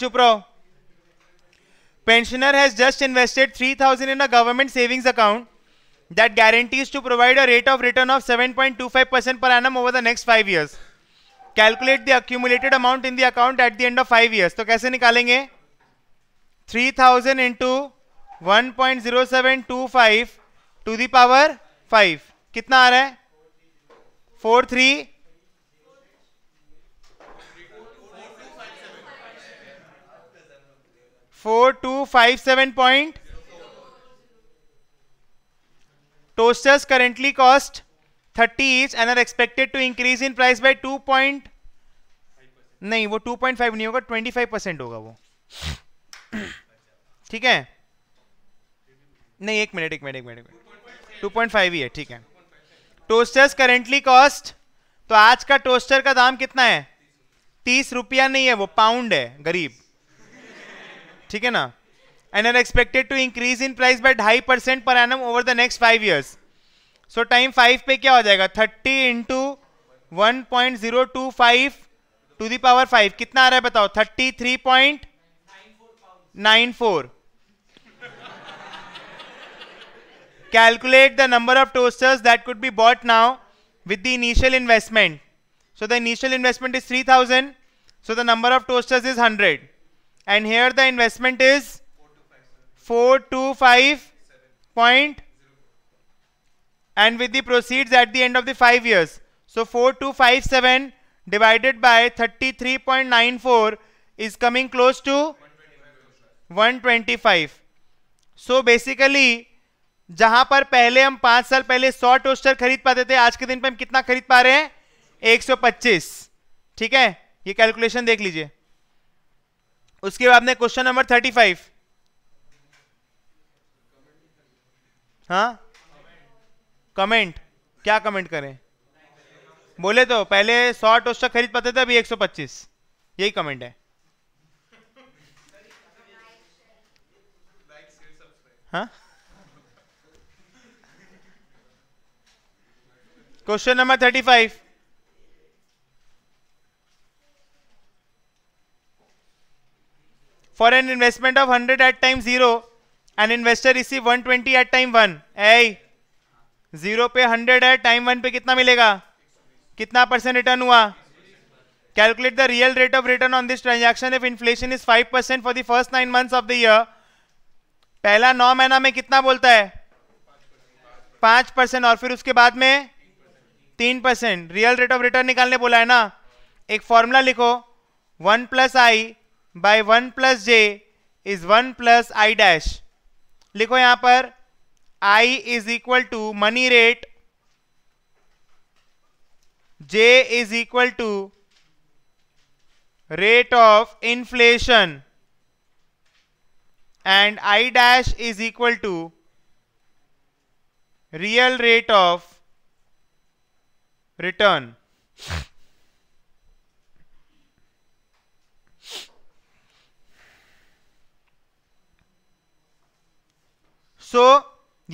चुप रहो pensioner has just invested three thousand in a government savings account that guarantees to provide a rate of return of seven point two five percent per annum over the next five years calculate the accumulated amount in the account at the end of five years तो कैसे निकालेंगे three thousand into one point zero seven two five to the power five कितना आ रहा है four three four two five seven point toasters currently cost thirty is and are expected to increase in price by two point नहीं वो to point five नहीं होगा twenty five percent होगा वो ठीक है नहीं एक मिनट एक मिनट एक मिनट टू पॉइंट फाइव ही है ठीक है टोस्टर्स करेंटली कॉस्ट तो आज का टोस्टर का दाम कितना है तीस रुपया नहीं है वो पाउंड है गरीब ठीक है ना and are expected to increase in price by ढाई percent per annum over the next five years so time five पे क्या हो जाएगा thirty into one point zero two five to the power five कितना आ रहा है बताओ thirty three point nine four Calculate the number of toasters that could be bought now with the initial investment. So the initial investment is 3000. So the number of toasters is 100. And here the investment is 425 point and with the proceeds at the end of the 5 years. So 4257 divided by 33.94 is coming close to 125. So basically जहां पर पहले हम पांच साल पहले सौ toaster खरीद पाते थे आज के दिन पर हम कितना खरीद पा रहे हैं 125 ठीक है ये कैलकुलेशन देख लीजिए उसके बाद में क्वेश्चन नंबर 35 हाँ कमेंट क्या कमेंट करें बोले तो पहले सौ टोस्टर खरीद पाते थे अभी 125 यही कमेंट है हाँ question number thirty five an investment of hundred at time zero an investor receive one twenty at time one hey zero पे हंड्रेड है टाइम वन पे कितना मिलेगा कितना परसेंट रिटर्न हुआ calculate the real rate of return on this transaction if inflation is five percent for the first nine months of the year पहला नौ महीना में कितना बोलता है पांच परसेंट और फिर उसके बाद में तीन percent real rate of return निकालने बोला है ना एक फॉर्मूला लिखो one plus I by one plus J is one plus I dash लिखो यहां पर I is equal to money rate J is equal to rate of inflation and i dash is equal to real rate of return so so,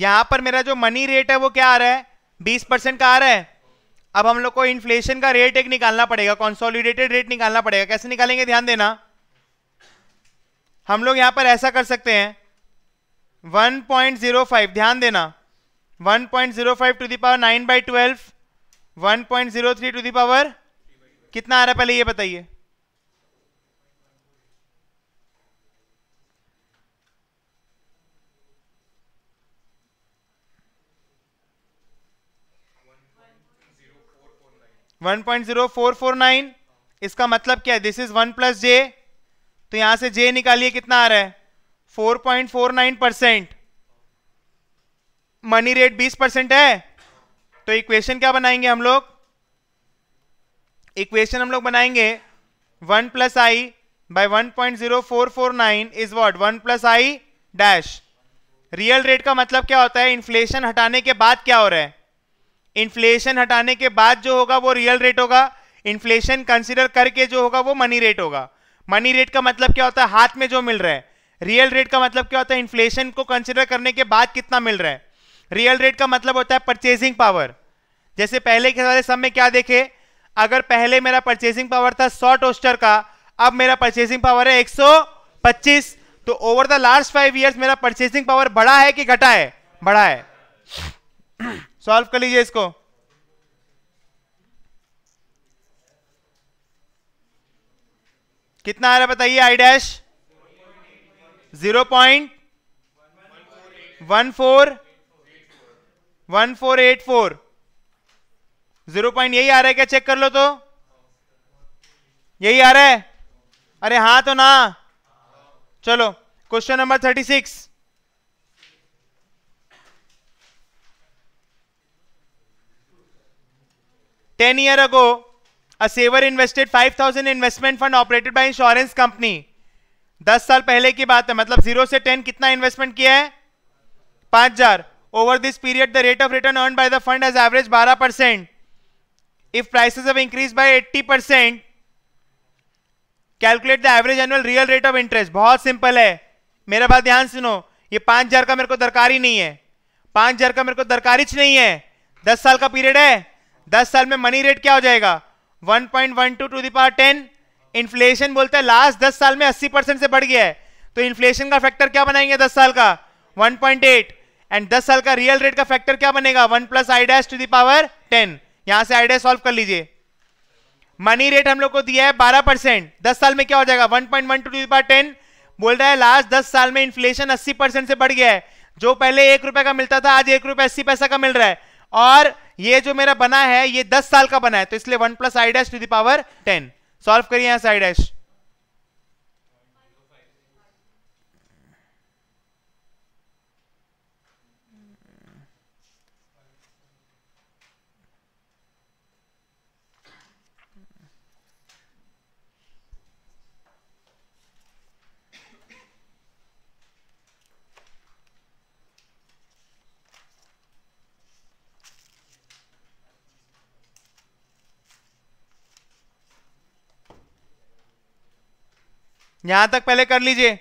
यहां पर मेरा जो money rate है वो क्या आ रहा है बीस परसेंट का आ रहा है अब हम लोग को इन्फ्लेशन का रेट एक निकालना पड़ेगा कॉन्सोलिडेटेड रेट निकालना पड़ेगा कैसे निकालेंगे ध्यान देना हम लोग यहां पर ऐसा कर सकते हैं 1.05 ध्यान देना 1.05 to the power nine by twelve one point zero three to the power कितना आ रहा है पहले ये बताइए one point zero four four nine इसका मतलब क्या है this is one plus J तो यहां से जे निकालिए कितना आ रहा है four point four nine percent money rate बीस परसेंट है तो इक्वेशन क्या बनाएंगे हम लोग इक्वेशन हम लोग बनाएंगे one plus I by one point zero four four nine is what one plus I dash real rate का मतलब क्या होता है इन्फ्लेशन हटाने के बाद क्या हो रहा है इन्फ्लेशन हटाने के बाद जो होगा वो रियल रेट होगा इन्फ्लेशन कंसिडर करके जो होगा वो मनी रेट होगा मनी रेट का मतलब क्या होता है हाथ में जो मिल रहा है रियल रेट का मतलब क्या होता है इन्फ्लेशन को कंसिडर करने के बाद कितना मिल रहा है रियल रेट का मतलब होता है परचेसिंग पावर जैसे पहले के सारे सब में क्या देखे अगर पहले मेरा परचेसिंग पावर था सौ टोस्टर का अब मेरा परचेसिंग पावर है एक तो over the last five years मेरा परचेसिंग पावर बढ़ा है कि घटा है बढ़ा है सॉल्व कर लीजिए इसको कितना आ रहा है बताइए I dash zero point one four one four eight four zero point यही आ रहा है क्या चेक कर लो तो यही आ रहा है अरे हाँ तो ना चलो question number thirty six ten year ago a saver invested five thousand investment fund operated by insurance company दस साल पहले की बात है मतलब जीरो से टेन कितना इन्वेस्टमेंट किया है पांच हजार Over this period, the rate of return earned by the fund has averaged 12%. If prices have increased by 80%, calculate the average annual real rate of interest बहुत सिंपल है मेरा बात ध्यान सुनो ये पांच हजार का मेरे को दरकार ही नहीं है पांच हजार का मेरे को दरकार ही नहीं है दस साल का पीरियड है दस साल में मनी रेट क्या हो जाएगा one point one two to the power ten inflation बोलते है लास्ट दस साल में अस्सी परसेंट से बढ़ गया है तो इन्फ्लेशन का फैक्टर क्या बनाएंगे दस साल का वन पॉइंट एट एंड दस साल का रियल रेट का फैक्टर क्या बनेगा one plus I dash to the power ten यहां से आई डैश सॉल्व कर लीजिए मनी रेट हम लोग को दिया है बारह परसेंट दस साल में क्या हो जाएगा one point one two to the power ten बोल रहा है लास्ट दस साल में इन्फ्लेशन अस्सी परसेंट से बढ़ गया है जो पहले एक रुपए का मिलता था आज एक रुपए अस्सी पैसा का मिल रहा है और ये जो मेरा बना है ये दस साल का बना है तो इसलिए one plus I dash to the power ten solve करिए यहां से आई डैश यहां तक पहले कर लीजिए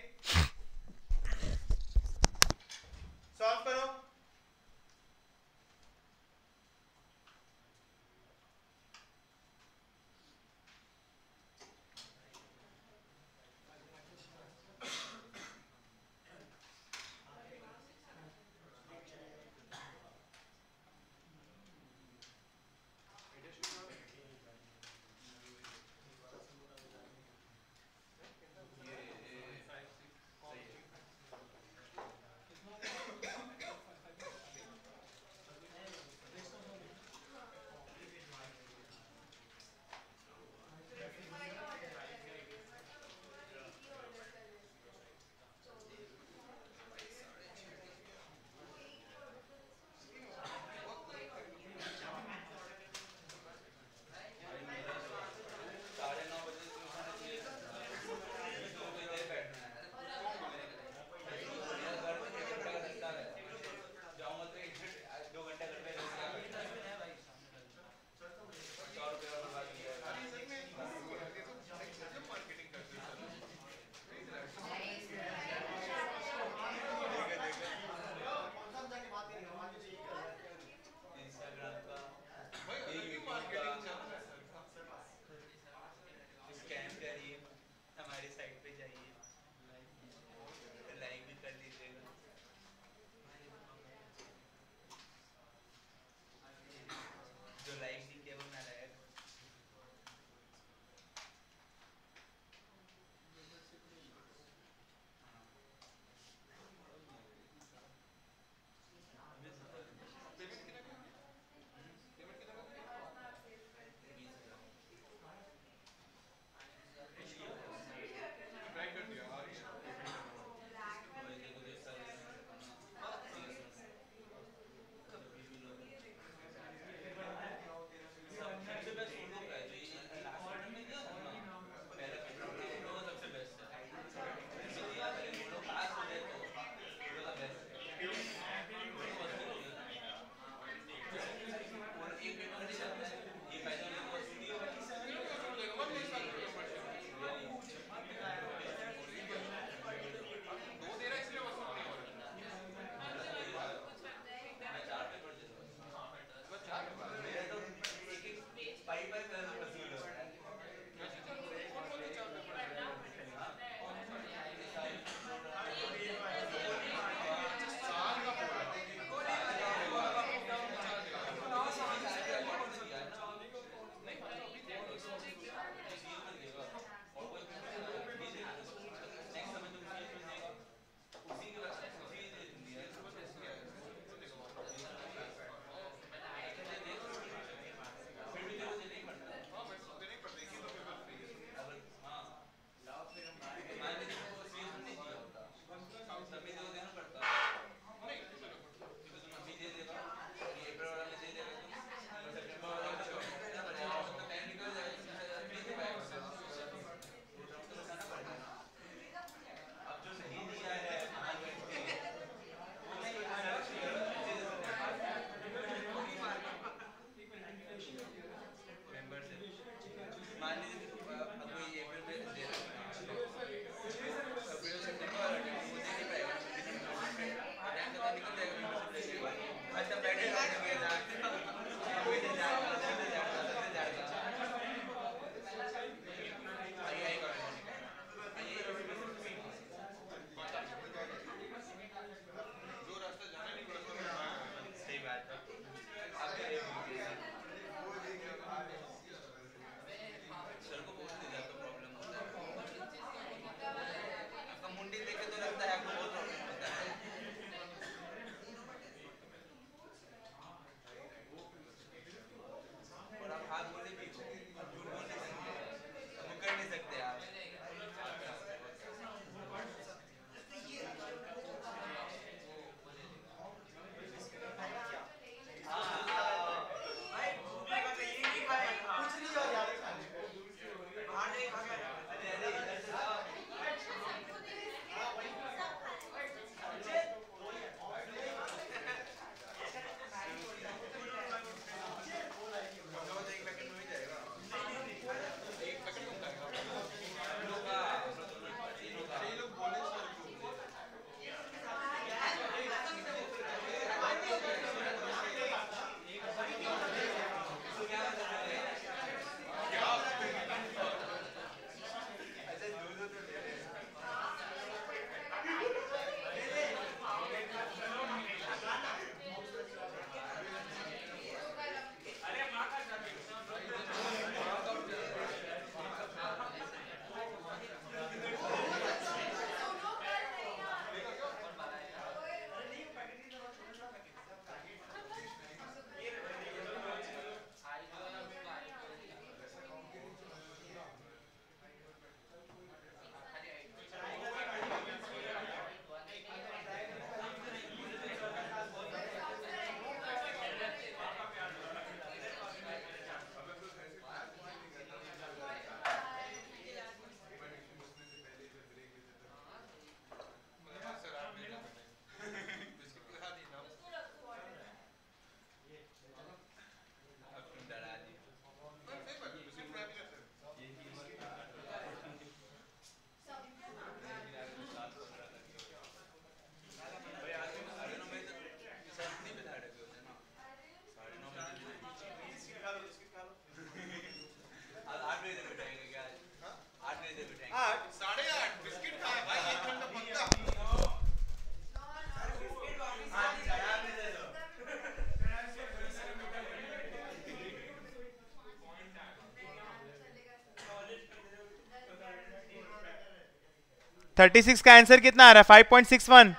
थर्टी सिक्स का आंसर कितना आ रहा है फाइव पॉइंट वन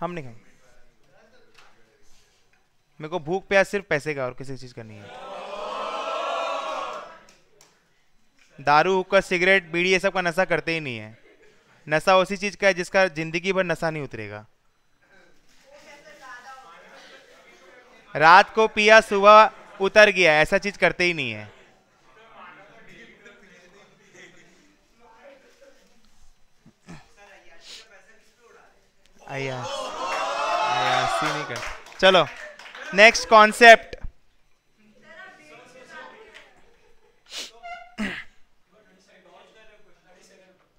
हम नहीं खाएंगे मेरे को भूख प्यास सिर्फ पैसे का और किसी चीज का नहीं है दारू हुक्का सिगरेट बीड़ी ये सब का नशा करते ही नहीं है नशा उसी चीज का है जिसका जिंदगी भर नशा नहीं उतरेगा रात को पिया सुबह उतर गया ऐसा चीज करते ही नहीं है अयासी नहीं कर चलो नेक्स्ट कॉन्सेप्ट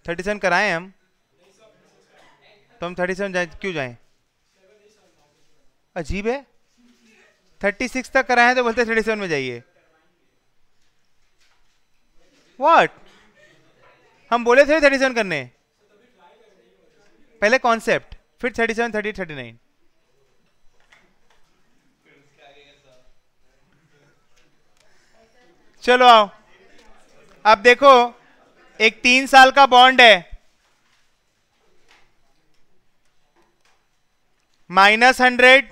थर्टी सेवन कराए हम तो हम थर्टी सेवन क्यों जाए अजीब है थर्टी सिक्स तक कराए तो बोलते थर्टी सेवन में जाइए वॉट हम बोले थे थर्टी सेवन करने पहले कॉन्सेप्ट फिर thirty seven thirty thirty nine चलो आओ आप देखो एक तीन साल का बॉन्ड है माइनस हंड्रेड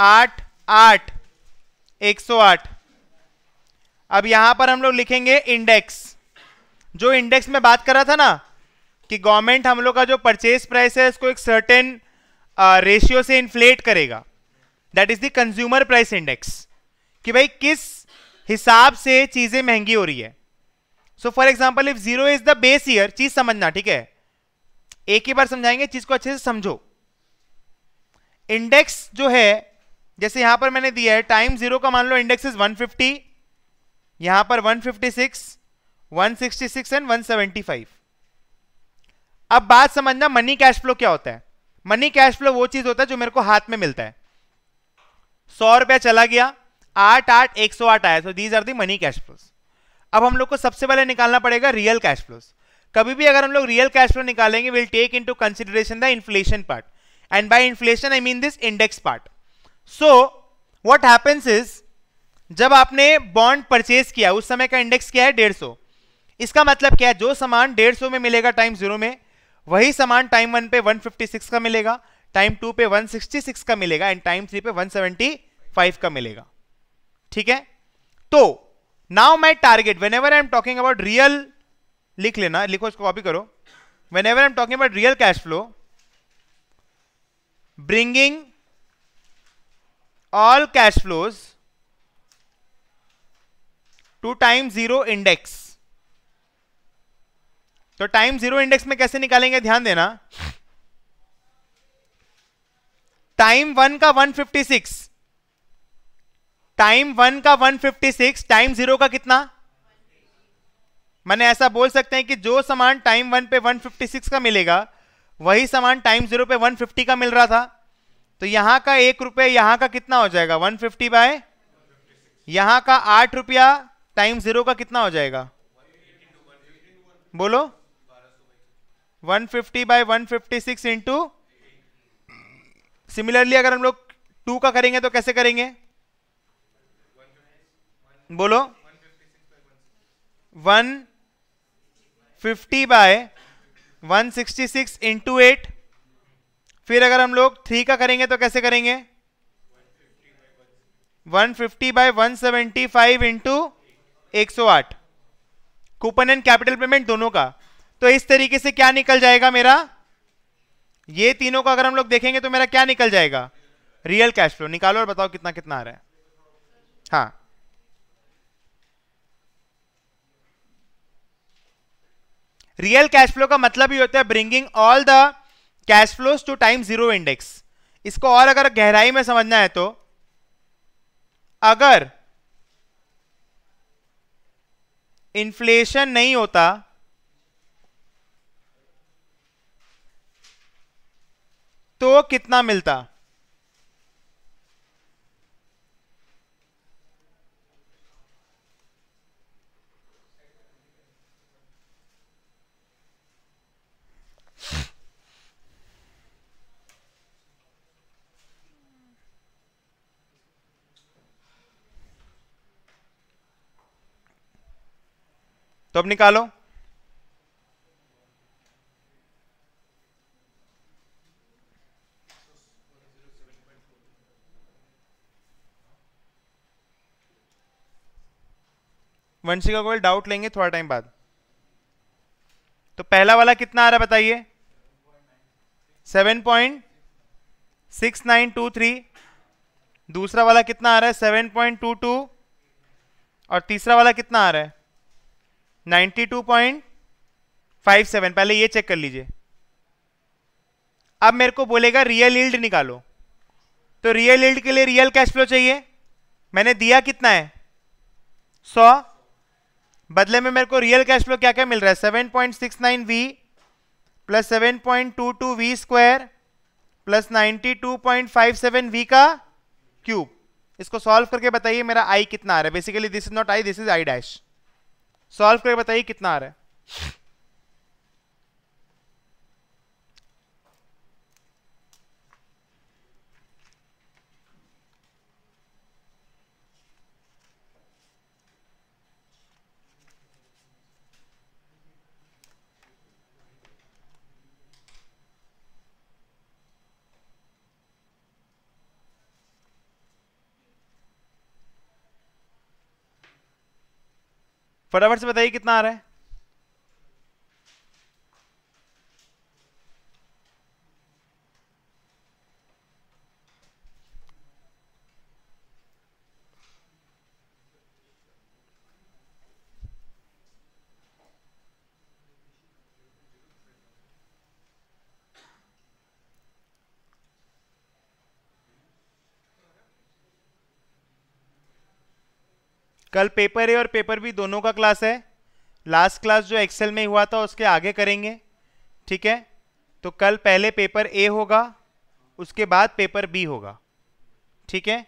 आठ आठ एक सौ आठ अब यहां पर हम लोग लिखेंगे इंडेक्स जो इंडेक्स में बात कर रहा था ना कि गवर्नमेंट हम लोग का जो परचेज प्राइस है इसको एक सर्टेन रेशियो से इन्फ्लेट करेगा that is the consumer price index कि भाई किस हिसाब से चीजें महंगी हो रही है so for example if zero is the base year चीज समझना ठीक है एक ही बार समझाएंगे चीज को अच्छे से समझो इंडेक्स जो है जैसे यहां पर मैंने दिया है टाइम जीरो का मान लो इंडेक्स इज 150 फिफ्टी यहां पर 156, 166 एंड 175 अब बात समझना मनी कैश फ्लो क्या होता है मनी कैश फ्लो वो चीज होता है जो मेरे को हाथ में मिलता है सौ रुपया चला गया आठ आठ एक सौ आठ आया तो these are the money cash flows अब हम लोग को सबसे पहले निकालना पड़ेगा रियल कैश फ्लोस कभी भी अगर हम लोग रियल कैश फ्लो निकालेंगे will take into consideration the inflation part and by inflation I mean this index part so what happens is जब आपने बॉन्ड परचेज किया उस समय का इंडेक्स क्या है डेढ़ सौ इसका मतलब क्या है जो सामान डेढ़ सौ में मिलेगा टाइम जीरो में वही सामान टाइम वन पे 156 का मिलेगा टाइम टू पे 166 का मिलेगा एंड टाइम थ्री पे 175 का मिलेगा ठीक है तो now my target whenever I am talking about real लिख लेना लिखो इसको कॉपी करो whenever I am talking about real cash flow bringing all cash flows to time zero index तो टाइम जीरो इंडेक्स में कैसे निकालेंगे ध्यान देना टाइम वन का 156 टाइम वन का 156 टाइम जीरो का कितना मैंने ऐसा बोल सकते हैं कि जो सामान टाइम वन पे 156 का मिलेगा वही सामान टाइम जीरो पे 150 का मिल रहा था तो यहां का एक रुपये यहां का कितना हो जाएगा वन फिफ्टी बाय यहां का आठ रुपया टाइम जीरो का कितना हो जाएगा बोलो 150 fifty by one fifty six into similarly अगर हम लोग टू का करेंगे तो कैसे करेंगे बोलो one fifty by one sixty six into eight फिर अगर हम लोग थ्री का करेंगे तो कैसे करेंगे 150 fifty by one seventy five into एक सौ आठ कूपन एंड कैपिटल पेमेंट दोनों का तो इस तरीके से क्या निकल जाएगा मेरा ये तीनों का अगर हम लोग देखेंगे तो मेरा क्या निकल जाएगा रियल कैश फ्लो निकालो और बताओ कितना कितना आ रहा है हाँ रियल कैश फ्लो का मतलब ही होता है bringing all the cash flows to time zero index इसको और अगर गहराई में समझना है तो अगर इन्फ्लेशन नहीं होता तो कितना मिलता तो अब निकालो वंशी का कोई डाउट लेंगे थोड़ा टाइम बाद तो पहला वाला कितना आ रहा है बताइए seven point six nine two three दूसरा वाला कितना आ रहा है सेवन पॉइंट टू टू और तीसरा वाला कितना आ रहा है 92.57 पहले ये चेक कर लीजिए अब मेरे को बोलेगा रियल इल्ड निकालो तो रियल इल्ड के लिए रियल कैश फ्लो चाहिए मैंने दिया कितना है 100 बदले में मेरे को रियल कैश फ्लो क्या क्या मिल रहा है seven point six nine v plus seven point two two v square plus ninety two point five seven v का क्यूब इसको सॉल्व करके बताइए मेरा आई कितना आ रहा है basically this is not I this is I dash solve करके बताइए कितना आ रहा है फटाफट से बताइए कितना आ रहा है कल पेपर ए और पेपर बी दोनों का क्लास है लास्ट क्लास जो एक्सेल में हुआ था उसके आगे करेंगे ठीक है तो कल पहले पेपर ए होगा उसके बाद पेपर बी होगा ठीक है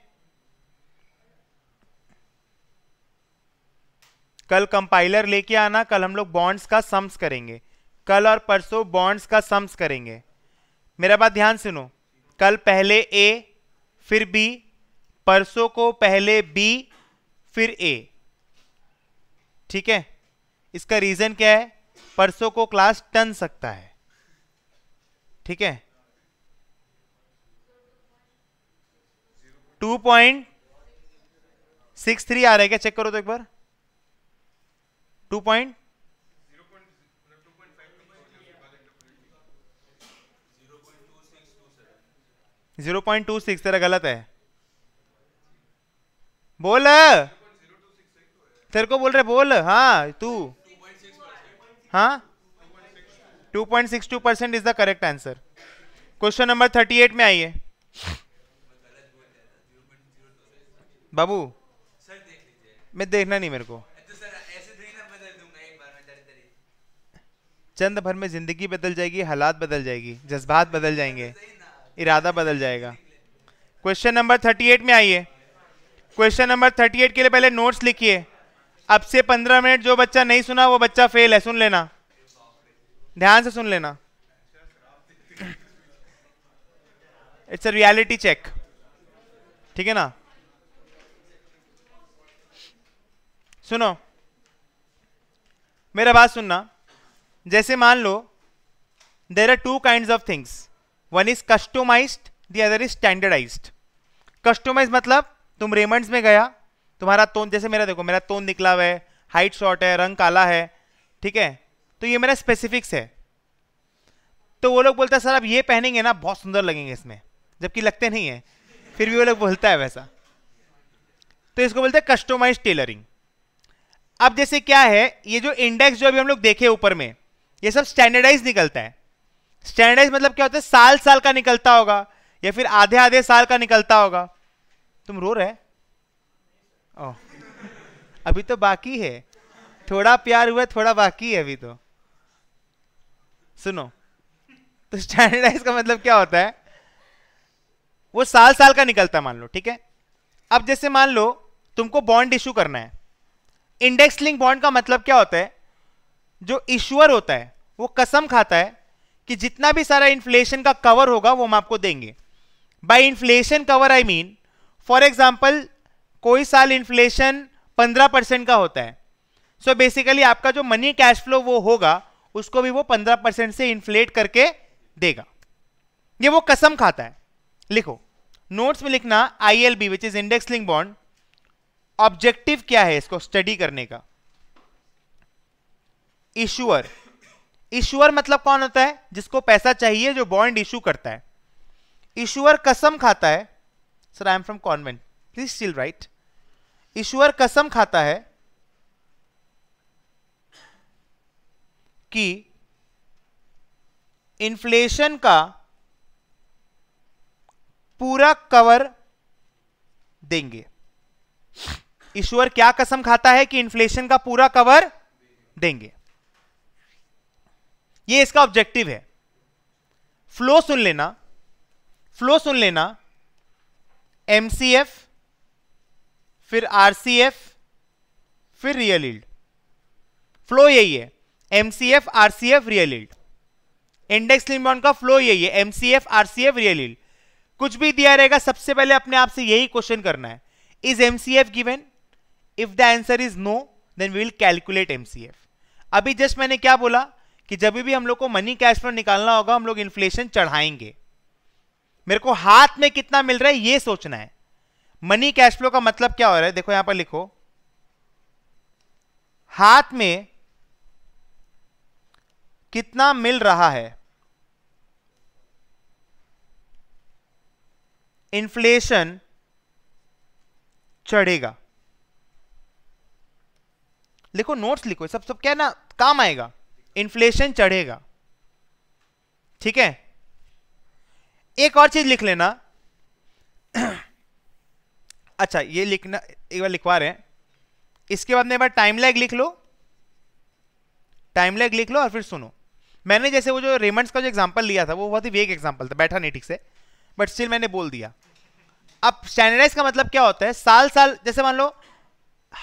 कल कंपाइलर लेके आना कल हम लोग बॉन्ड्स का सम्स करेंगे कल और परसों बॉन्ड्स का सम्स करेंगे मेरा बात ध्यान सुनो कल पहले ए फिर बी परसों को पहले बी फिर ए ठीक है इसका रीजन क्या है परसों को क्लास टन सकता है ठीक है टू पॉइंट सिक्स थ्री आ रहा है क्या चेक करो तो एक बार two point zero point two six तेरा गलत है बोल तेरे को बोल रहे बोल हाँ तू हाँ 2.62 percent is the correct answer question number 38 में आइए बाबू मैं देखना नहीं मेरे को चंद भर में जिंदगी बदल जाएगी हालात बदल जाएगी जज्बात बदल जाएंगे इरादा बदल जाएगा क्वेश्चन नंबर 38 में आइए क्वेश्चन नंबर 38 के लिए पहले नोट्स लिखिए अब से पंद्रह मिनट जो बच्चा नहीं सुना वो बच्चा फेल है सुन लेना ध्यान से सुन लेना इट्स अ रियलिटी चेक ठीक है ना सुनो मेरा बात सुनना जैसे मान लो there are two kind of things one is customize the other is standardize customize मतलब तुम रेमंड्स में गया तुम्हारा तोन जैसे मेरा देखो मेरा तोन निकला हुआ है हाइट शॉर्ट है रंग काला है ठीक है तो ये मेरा स्पेसिफिक्स है तो वो लोग बोलते हैं सर आप ये पहनेंगे ना बहुत सुंदर लगेंगे इसमें जबकि लगते नहीं है फिर भी वो लोग बोलता है वैसा तो इसको बोलते हैं कस्टोमाइज टेलरिंग अब जैसे क्या है ये जो इंडेक्स जो अभी हम लोग देखे ऊपर में ये सब स्टैंडर्डाइज निकलता है स्टैंडर्डाइज मतलब क्या होता है साल साल का निकलता होगा या फिर आधे आधे साल का निकलता होगा तुम रो रहे ओह अभी तो बाकी है थोड़ा प्यार हुआ थोड़ा बाकी है अभी तो सुनो तो स्टैंडर्डाइज का मतलब क्या होता है वो साल साल का निकलता है मान लो ठीक है अब जैसे मान लो तुमको बॉन्ड इशू करना है इंडेक्स लिंक बॉन्ड का मतलब क्या होता है जो इश्यूअर होता है वो कसम खाता है कि जितना भी सारा इन्फ्लेशन का कवर होगा वो हम आपको देंगे by inflation cover I mean for example कोई साल इन्फ्लेशन पंद्रह परसेंट का होता है सो so बेसिकली आपका जो मनी कैश फ्लो वो होगा उसको भी वो पंद्रह परसेंट से इन्फ्लेट करके देगा ये वो कसम खाता है लिखो नोट्स में लिखना I L B which is index linked bond objective क्या है इसको स्टडी करने का इशुअर इशुअर मतलब कौन होता है जिसको पैसा चाहिए जो बॉन्ड इशू करता है इश्यूअर कसम खाता है sir I am from convent please still write ईश्वर कसम खाता है कि इन्फ्लेशन का पूरा कवर देंगे ईश्वर क्या कसम खाता है कि इन्फ्लेशन का पूरा कवर देंगे ये इसका ऑब्जेक्टिव है फ्लो सुन लेना फ्लो सुन लेना एमसीएफ फिर आरसीएफ फिर रियल इल्ड फ्लो यही है MCF RCF real yield index limit का फ्लो यही है एमसीएफ आरसीएफ रियल इल्ड कुछ भी दिया रहेगा सबसे पहले अपने आप से यही क्वेश्चन करना है is if given if the answer is no then we will calculate MCF अभी जस्ट मैंने क्या बोला कि जब भी हम लोग को मनी कैश फ्लो निकालना होगा हम लोग इन्फ्लेशन चढ़ाएंगे मेरे को हाथ में कितना मिल रहा है ये सोचना है मनी कैश फ्लो का मतलब क्या हो रहा है देखो यहां पर लिखो हाथ में कितना मिल रहा है इन्फ्लेशन चढ़ेगा लिखो नोट्स लिखो सब सब क्या ना काम आएगा इन्फ्लेशन चढ़ेगा ठीक है एक और चीज लिख लेना (clears throat) अच्छा ये लिखना एक बार लिखवा रहे हैं इसके बाद में एक बार टाइम लैग लिख लो टाइम लैग लिख लो और फिर सुनो मैंने जैसे वो जो रेमंड्स का जो एग्जाम्पल लिया था वो बहुत ही वेग एग्जाम्पल था बैठा नहीं ठीक से बट स्टिल मैंने बोल दिया अब स्टैंडर्डाइज का मतलब क्या होता है साल साल जैसे मान लो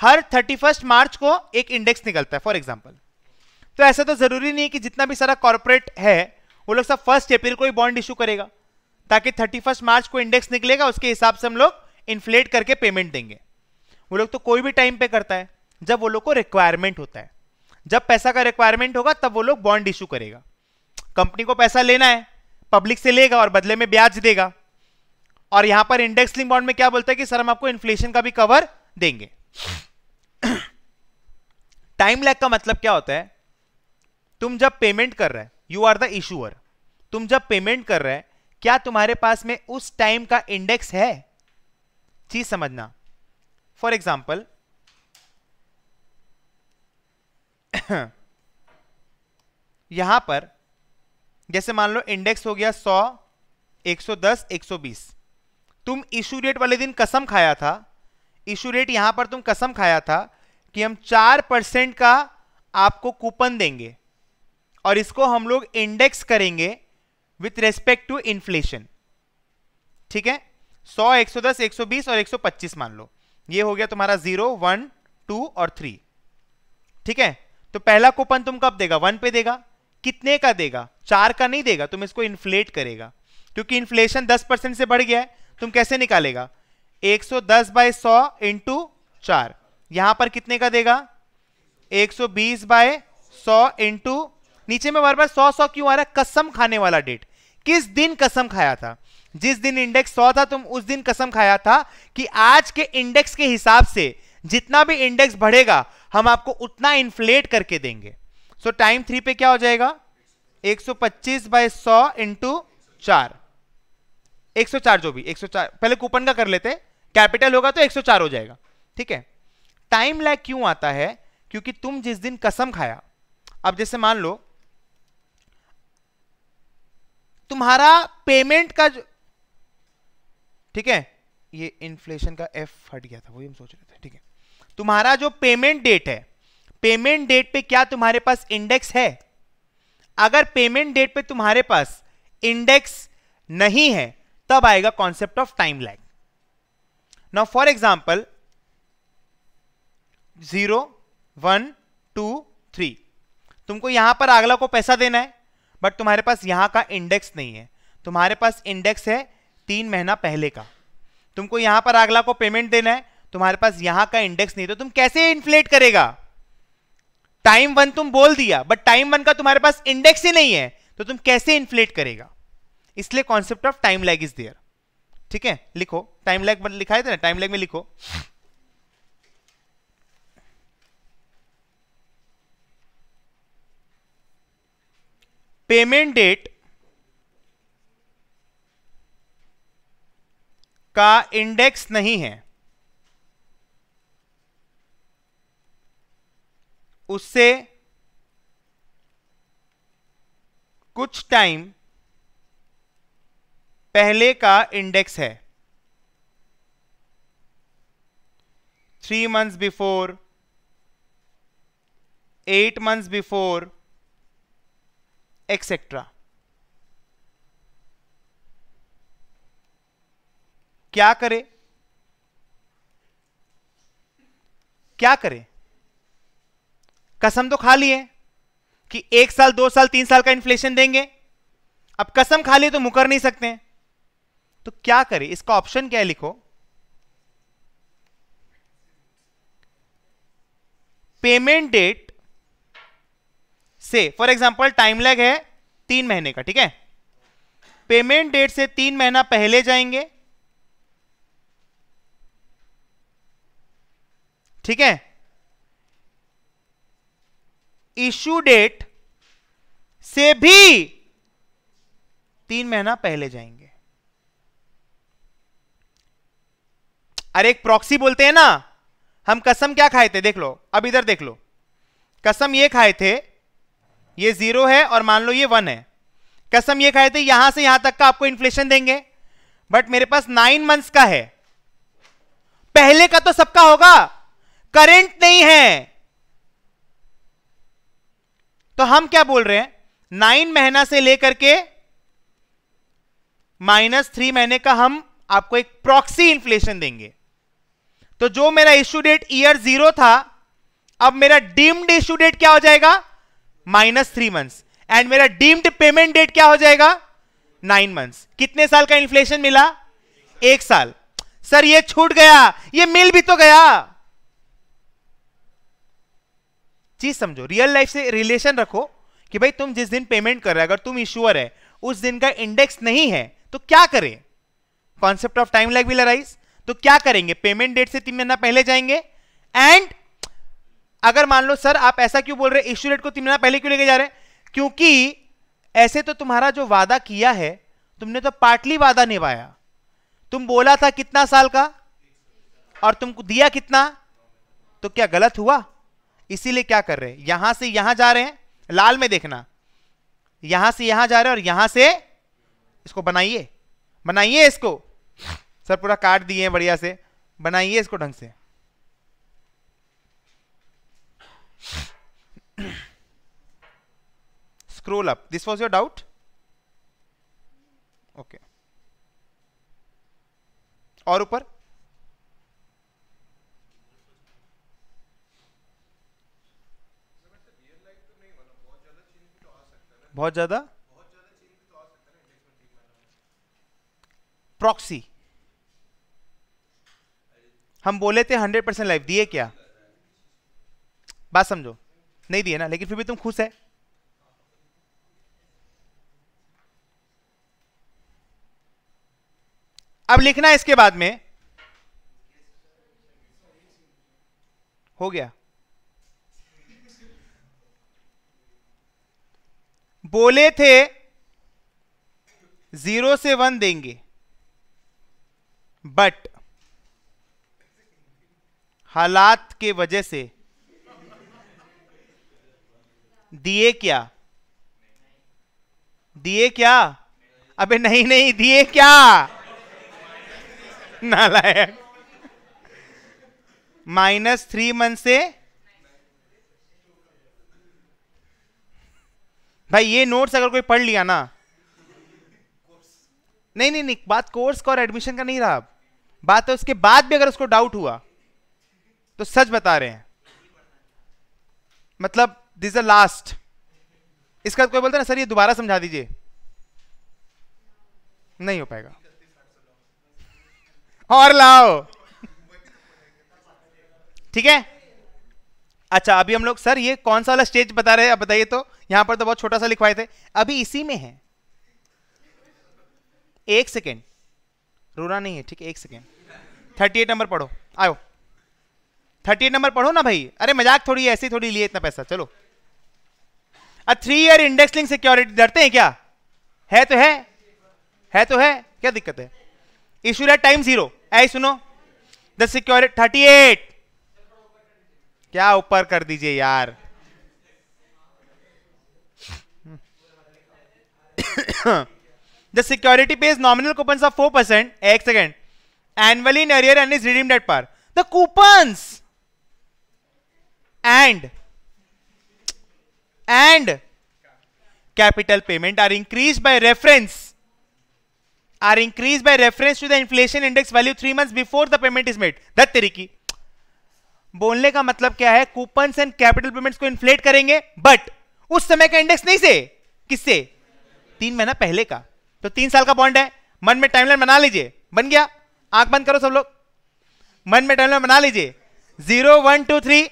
हर थर्टी फर्स्ट मार्च को एक इंडेक्स निकलता है फॉर एग्जाम्पल तो ऐसा तो ज़रूरी नहीं है कि जितना भी सारा कॉरपोरेट है वो लोग सब फर्स्ट अप्रैल को ही बॉन्ड इशू करेगा ताकि थर्टी फर्स्ट मार्च को इंडेक्स निकलेगा उसके हिसाब से हम लोग इन्फ्लेट करके पेमेंट देंगे वो लोग तो कोई भी टाइम पे करता है जब वो लोग को रिक्वायरमेंट होता है जब पैसा का रिक्वायरमेंट होगा तब वो लोग बॉन्ड इशू करेगा कंपनी को पैसा लेना है पब्लिक से लेगा और बदले में ब्याज देगा और यहां पर इंडेक्स लिंग बॉन्ड में क्या बोलता है कि सर हम आपको इन्फ्लेशन का भी कवर देंगे टाइम (coughs) लैग का मतलब क्या होता है तुम जब पेमेंट कर रहे हैं यू आर द इशूअर तुम जब पेमेंट कर रहे हैं क्या तुम्हारे पास में उस टाइम का इंडेक्स है चीज समझना फॉर एग्जाम्पल यहां पर जैसे मान लो इंडेक्स हो गया 100, 110, 120। तुम इश्यू रेट वाले दिन कसम खाया था इशू रेट यहां पर तुम कसम खाया था कि हम चार परसेंट का आपको कूपन देंगे और इसको हम लोग इंडेक्स करेंगे विथ रेस्पेक्ट टू इन्फ्लेशन ठीक है सौ एक सौ दस एक सौ बीस और एक सौ पच्चीस मान लो ये हो गया तुम्हारा जीरो वन टू और थ्री ठीक है तो पहला कूपन तुम कब देगा वन पे देगा कितने का देगा चार का नहीं देगा तुम इसको इन्फ्लेट करेगा क्योंकि इन्फ्लेशन दस परसेंट से बढ़ गया है तुम कैसे निकालेगा एक सौ दस बाय सौ इंटू चार यहां पर कितने का देगा एक सौ बीस बाय सौ इंटू नीचे में बार बार सौ सौ क्यों आ रहा है कसम खाने वाला डेट किस दिन कसम खाया था जिस दिन इंडेक्स सौ था तुम उस दिन कसम खाया था कि आज के इंडेक्स के हिसाब से जितना भी इंडेक्स बढ़ेगा हम आपको उतना इन्फ्लेट करके देंगे सो टाइम थ्री पे क्या हो जाएगा 125 सौ पच्चीस बाई सौ इंटू चार एक जो भी 104 पहले कूपन का कर लेते कैपिटल होगा तो 104 हो जाएगा ठीक है टाइम लैग क्यों आता है क्योंकि तुम जिस दिन कसम खाया अब जैसे मान लो तुम्हारा पेमेंट का जो ठीक है ये इन्फ्लेशन का एफ हट गया था वही हम सोच रहे थे ठीक है तुम्हारा जो पेमेंट डेट है पेमेंट डेट पे क्या तुम्हारे पास इंडेक्स है अगर पेमेंट डेट पे तुम्हारे पास इंडेक्स नहीं है तब आएगा concept of time lag now for example zero one two three तुमको यहां पर अगला को पैसा देना है बट तुम्हारे पास यहां का इंडेक्स नहीं है तुम्हारे पास इंडेक्स है तीन महीना पहले का तुमको यहां पर अगला को पेमेंट देना है तुम्हारे पास यहां का इंडेक्स नहीं तो तुम कैसे इन्फ्लेट करेगा टाइम वन तुम बोल दिया बट टाइम वन का तुम्हारे पास इंडेक्स ही नहीं है तो तुम कैसे इन्फ्लेट करेगा इसलिए concept of time lag is there ठीक है लिखो टाइम लैग लिखा है ना टाइम लैग में लिखो पेमेंट डेट का इंडेक्स नहीं है उससे कुछ टाइम पहले का इंडेक्स है three months before eight months before etcetera क्या करे क्या करे कसम तो खा है कि एक साल दो साल तीन साल का इन्फ्लेशन देंगे अब कसम खा ली तो मुकर नहीं सकते तो क्या करें इसका ऑप्शन क्या है लिखो पेमेंट डेट से फॉर एग्जांपल टाइम लैग है तीन महीने का ठीक है पेमेंट डेट से तीन महीना पहले जाएंगे ठीक है इश्यू डेट से भी तीन महीना पहले जाएंगे अरे एक प्रॉक्सी बोलते हैं ना हम कसम क्या खाए थे देख लो अब इधर देख लो कसम ये खाए थे ये जीरो है और मान लो ये वन है कसम ये खाए थे यहां से यहां तक का आपको इन्फ्लेशन देंगे बट मेरे पास नाइन मंथ्स का है पहले का तो सबका होगा करंट नहीं है तो हम क्या बोल रहे हैं नाइन महीना से लेकर के माइनस थ्री महीने का हम आपको एक प्रॉक्सी इन्फ्लेशन देंगे तो जो मेरा इश्यू डेट ईयर जीरो था अब मेरा डीम्ड इश्यू डेट क्या हो जाएगा माइनस थ्री मंथ्स एंड मेरा डीम्ड पेमेंट डेट क्या हो जाएगा नाइन मंथ्स कितने साल का इन्फ्लेशन मिला एक साल सर ये छूट गया ये मिल भी तो गया चीज समझो रियल लाइफ से रिलेशन रखो कि भाई तुम जिस दिन पेमेंट कर रहे हो अगर तुम इश्यूअर है उस दिन का इंडेक्स नहीं है तो क्या करें concept of time lag will arise तो क्या करेंगे पेमेंट डेट से तीन महीना पहले जाएंगे एंड अगर मान लो सर आप ऐसा क्यों बोल रहे हैं इश्यू डेट को तीन महीना पहले क्यों लेके जा रहे हैं क्योंकि ऐसे तो तुम्हारा जो वादा किया है तुमने तो पार्टली वादा निभाया तुम बोला था कितना साल का और तुमको दिया कितना तो क्या गलत हुआ इसीलिए क्या कर रहे हैं यहां से यहां जा रहे हैं लाल में देखना यहां से यहां जा रहे हैं और यहां से इसको बनाइए बनाइए इसको सर पूरा काट दिए हैं बढ़िया से बनाइए इसको ढंग से scroll up this was your doubt okay और ऊपर बहुत ज़्यादा प्रॉक्सी हम बोले थे हंड्रेड परसेंट लाइफ दिए क्या बात समझो नहीं दिए ना लेकिन फिर भी तुम खुश है अब लिखना है इसके बाद में हो गया बोले थे जीरो से वन देंगे बट हालात के वजह से दिए क्या दिए क्या अबे नहीं नहीं दिए क्या नालायक माइनस थ्री मंथ से भाई ये नोट्स अगर कोई पढ़ लिया ना नहीं नहीं नहीं बात कोर्स का और एडमिशन का नहीं रहा बात है उसके बाद भी अगर उसको डाउट हुआ तो सच बता रहे हैं मतलब दिस अ लास्ट इसका कोई बोलता ना सर ये दोबारा समझा दीजिए नहीं हो पाएगा और लाओ ठीक है अच्छा अभी हम लोग सर ये कौन सा वाला स्टेज बता रहे हैं अब बताइए तो यहां पर तो बहुत छोटा सा लिखवाए थे अभी इसी में है एक सेकेंड रोना नहीं है ठीक है एक सेकेंड थर्टी एट नंबर पढ़ो आयो थर्टी एट नंबर पढ़ो ना भाई अरे मजाक थोड़ी ऐसी थोड़ी लिए इतना पैसा चलो a three year index link security डरते हैं क्या है तो है है तो है क्या दिक्कत है इशू रेट टाइम जीरो ऐ सुनो द सिक्योरिटी थर्टी एट क्या ऊपर कर दीजिए यार the security pay nominal coupon of four percent एक second annually in arrear and is redeem date पर the coup and and capital payment are increase by reference are increase by reference to the inflation index value three month before the payment is made that तरीकी बोलने का मतलब क्या है coupon and capital payments को inflate करेंगे but उस समय का इंडेक्स नहीं से किससे तीन महीना पहले का तो तीन साल का बॉन्ड है मन में टाइमलाइन बना लीजिए बन गया आंख बंद करो सब लोग मन में टाइमलाइन बना लीजिए जीरो वन टू थ्री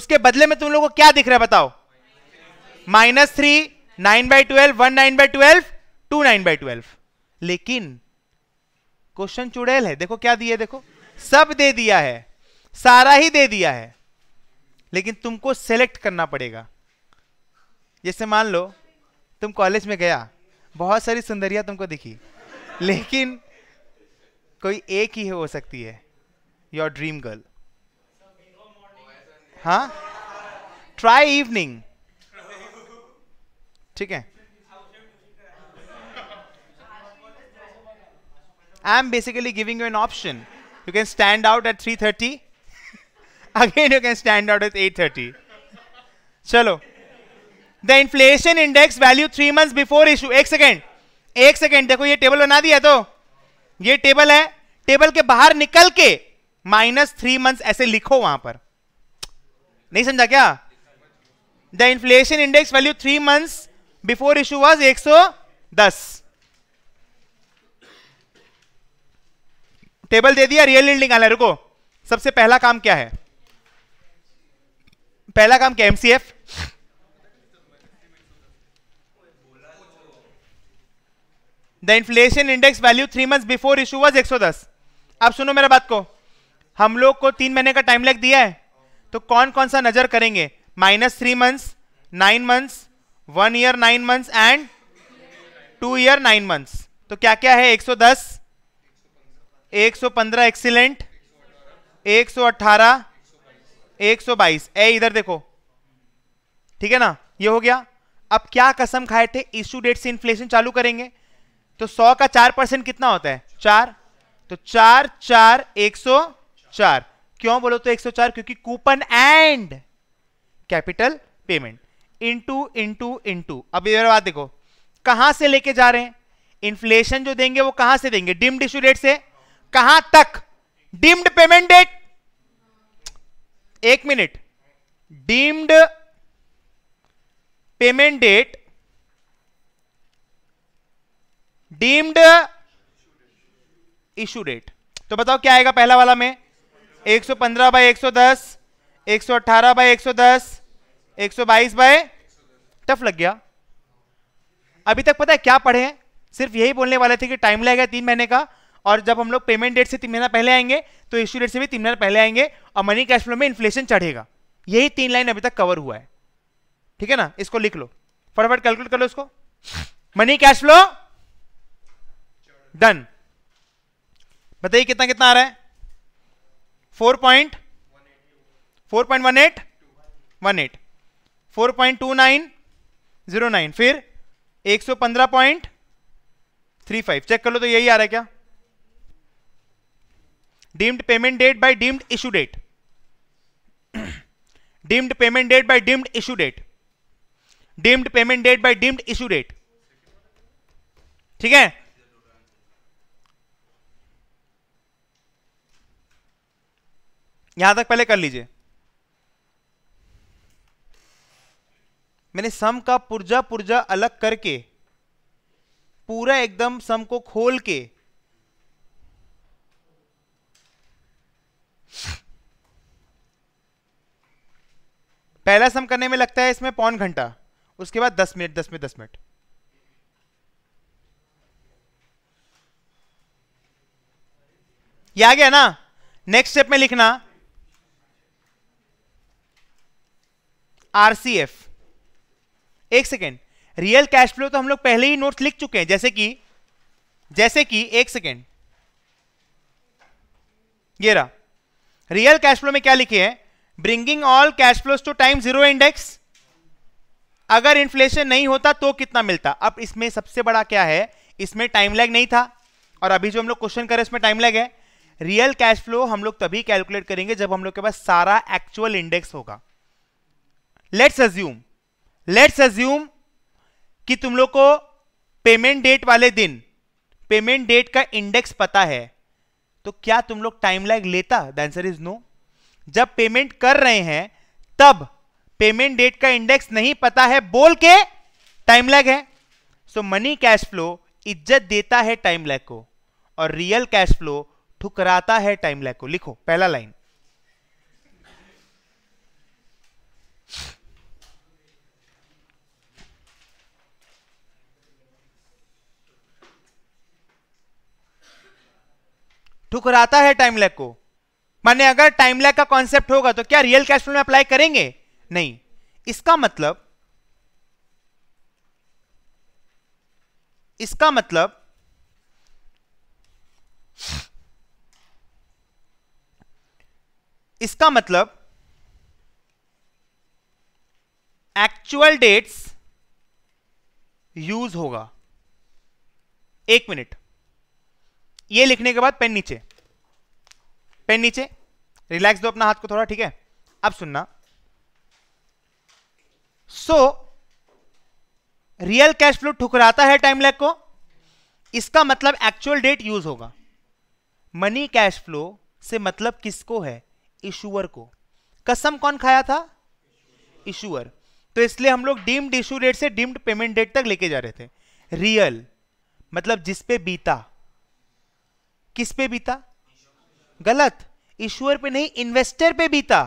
उसके बदले में तुम लोगों को क्या दिख रहा है बताओ minus three nine by twelve one nine by twelve two nine by twelve लेकिन क्वेश्चन चुड़ैल है देखो क्या दिया देखो सब दे दिया है सारा ही दे दिया है लेकिन तुमको सेलेक्ट करना पड़ेगा जैसे मान लो तुम कॉलेज में गया बहुत सारी सुंदरियाँ तुमको दिखी लेकिन कोई एक ही हो सकती है योर ड्रीम गर्ल हाँ ट्राई इवनिंग ठीक है I am basically giving you an option you can stand out at three thirty again you can stand out with 830 chalo the inflation index value three month before issue एक second एक second देखो ये table बना दिया तो ये table है table के बाहर निकल के माइनस थ्री मंथ्स ऐसे लिखो वहां पर नहीं समझा क्या the inflation index value three months before issue was एक सौ दस टेबल दे दिया रियल इल्ड निकालना रुको सबसे पहला काम क्या है पहला काम क्या MCF the inflation index value three month before issue सौ दस आप सुनो मेरा बात को हम लोग को तीन महीने का टाइम लैग दिया है तो कौन कौन सा नजर करेंगे minus three months nine months one year nine months and two year nine months तो क्या क्या है 110 115 एक्सीलेंट एक सौ बाईस ए इधर देखो ठीक है ना ये हो गया अब क्या कसम खाए थे इश्यू डेट से इन्फ्लेशन चालू करेंगे तो सौ का चार परसेंट कितना होता है चार तो चार चार एक सौ चार क्यों बोलो तो एक सौ चार क्योंकि coupon and capital payment into in two अब इधर बात देखो कहां से लेके जा रहे हैं इन्फ्लेशन जो देंगे वो कहां से देंगे डिम्ड इश्यू डेट से कहां तक डिम्ड पेमेंट डेट एक minute deemed payment date deemed issue date तो बताओ क्या आएगा पहला वाला में 115 सौ पंद्रह बाय एक सौ दस एक सौ अट्ठारह बाय एक सौ दस एक सौ बाईस बाय टफ लग गया अभी तक पता है क्या पढ़े हैं सिर्फ यही बोलने वाले थे कि टाइम लगेगा तीन महीने का और जब हम लोग पेमेंट डेट से तीन महीना पहले आएंगे तो इश्यू डेट से भी तीन महीना पहले आएंगे और मनी कैश फ्लो में इन्फ्लेशन चढ़ेगा यही तीन लाइन अभी तक कवर हुआ है ठीक है ना इसको लिख लो फटाफट कैलकुलेट कर लो इसको मनी कैश फ्लो डन बताइए कितना कितना आ रहा है four point four point one eight one eight four point two nine zero nine फिर एक सौ पंद्रह पॉइंट थ्री फाइव चेक कर लो तो यही आ रहा है क्या deemed payment date by deemed issue date deemed payment date by deemed issue date deemed payment date by deemed issue date ठीक है यहां तक पहले कर लीजिए मैंने सम का पुर्जा पुर्जा अलग करके पूरा एकदम सम को खोल के पहला सम करने में लगता है इसमें पौन घंटा उसके बाद दस मिनट दस मिनट दस मिनट या आ गया ना नेक्स्ट स्टेप में लिखना आरसीएफ एक सेकेंड रियल कैश फ्लो तो हम लोग पहले ही नोट्स लिख चुके हैं जैसे कि जैसे कि एक सेकेंड ये रहा रियल कैश फ्लो में क्या लिखे हैं bringing all cash flows to time zero index अगर इन्फ्लेशन नहीं होता तो कितना मिलता अब इसमें सबसे बड़ा क्या है इसमें टाइम लैग नहीं था और अभी जो हम लोग क्वेश्चन करें उसमें टाइम लैग है रियल कैश फ्लो हम लोग तभी कैलकुलेट करेंगे जब हम लोग के पास सारा एक्चुअल इंडेक्स होगा लेट्स अज्यूम लेट्स अज्यूम कि तुम लोग को पेमेंट डेट वाले दिन पेमेंट डेट का इंडेक्स पता है तो क्या तुम लोग टाइम लैग लेता द आंसर इज नो जब पेमेंट कर रहे हैं तब पेमेंट डेट का इंडेक्स नहीं पता है बोल के टाइम लैग है सो मनी कैश फ्लो इज्जत देता है टाइम लैग को और रियल कैश फ्लो ठुकराता है टाइम लैग को लिखो पहला लाइन ठुकराता है टाइम लैग को माने अगर टाइम लैग का कॉन्सेप्ट होगा तो क्या रियल कैश फ्लो में अप्लाई करेंगे नहीं इसका मतलब इसका मतलब इसका मतलब एक्चुअल डेट्स यूज होगा एक मिनट ये लिखने के बाद पेन नीचे पेन नीचे रिलैक्स दो अपना हाथ को थोड़ा ठीक है अब सुनना सो रियल कैश फ्लो ठुकराता है टाइम लैग को इसका मतलब एक्चुअल डेट यूज होगा मनी कैश फ्लो से मतलब किसको है इशूअर को कसम कौन खाया था इशूअर तो इसलिए हम लोग डीम्ड इशू डेट से डीम्ड पेमेंट डेट तक लेके जा रहे थे रियल मतलब जिस पे बीता किस पे बीता गलत ईश्वर पे नहीं इन्वेस्टर पे बीता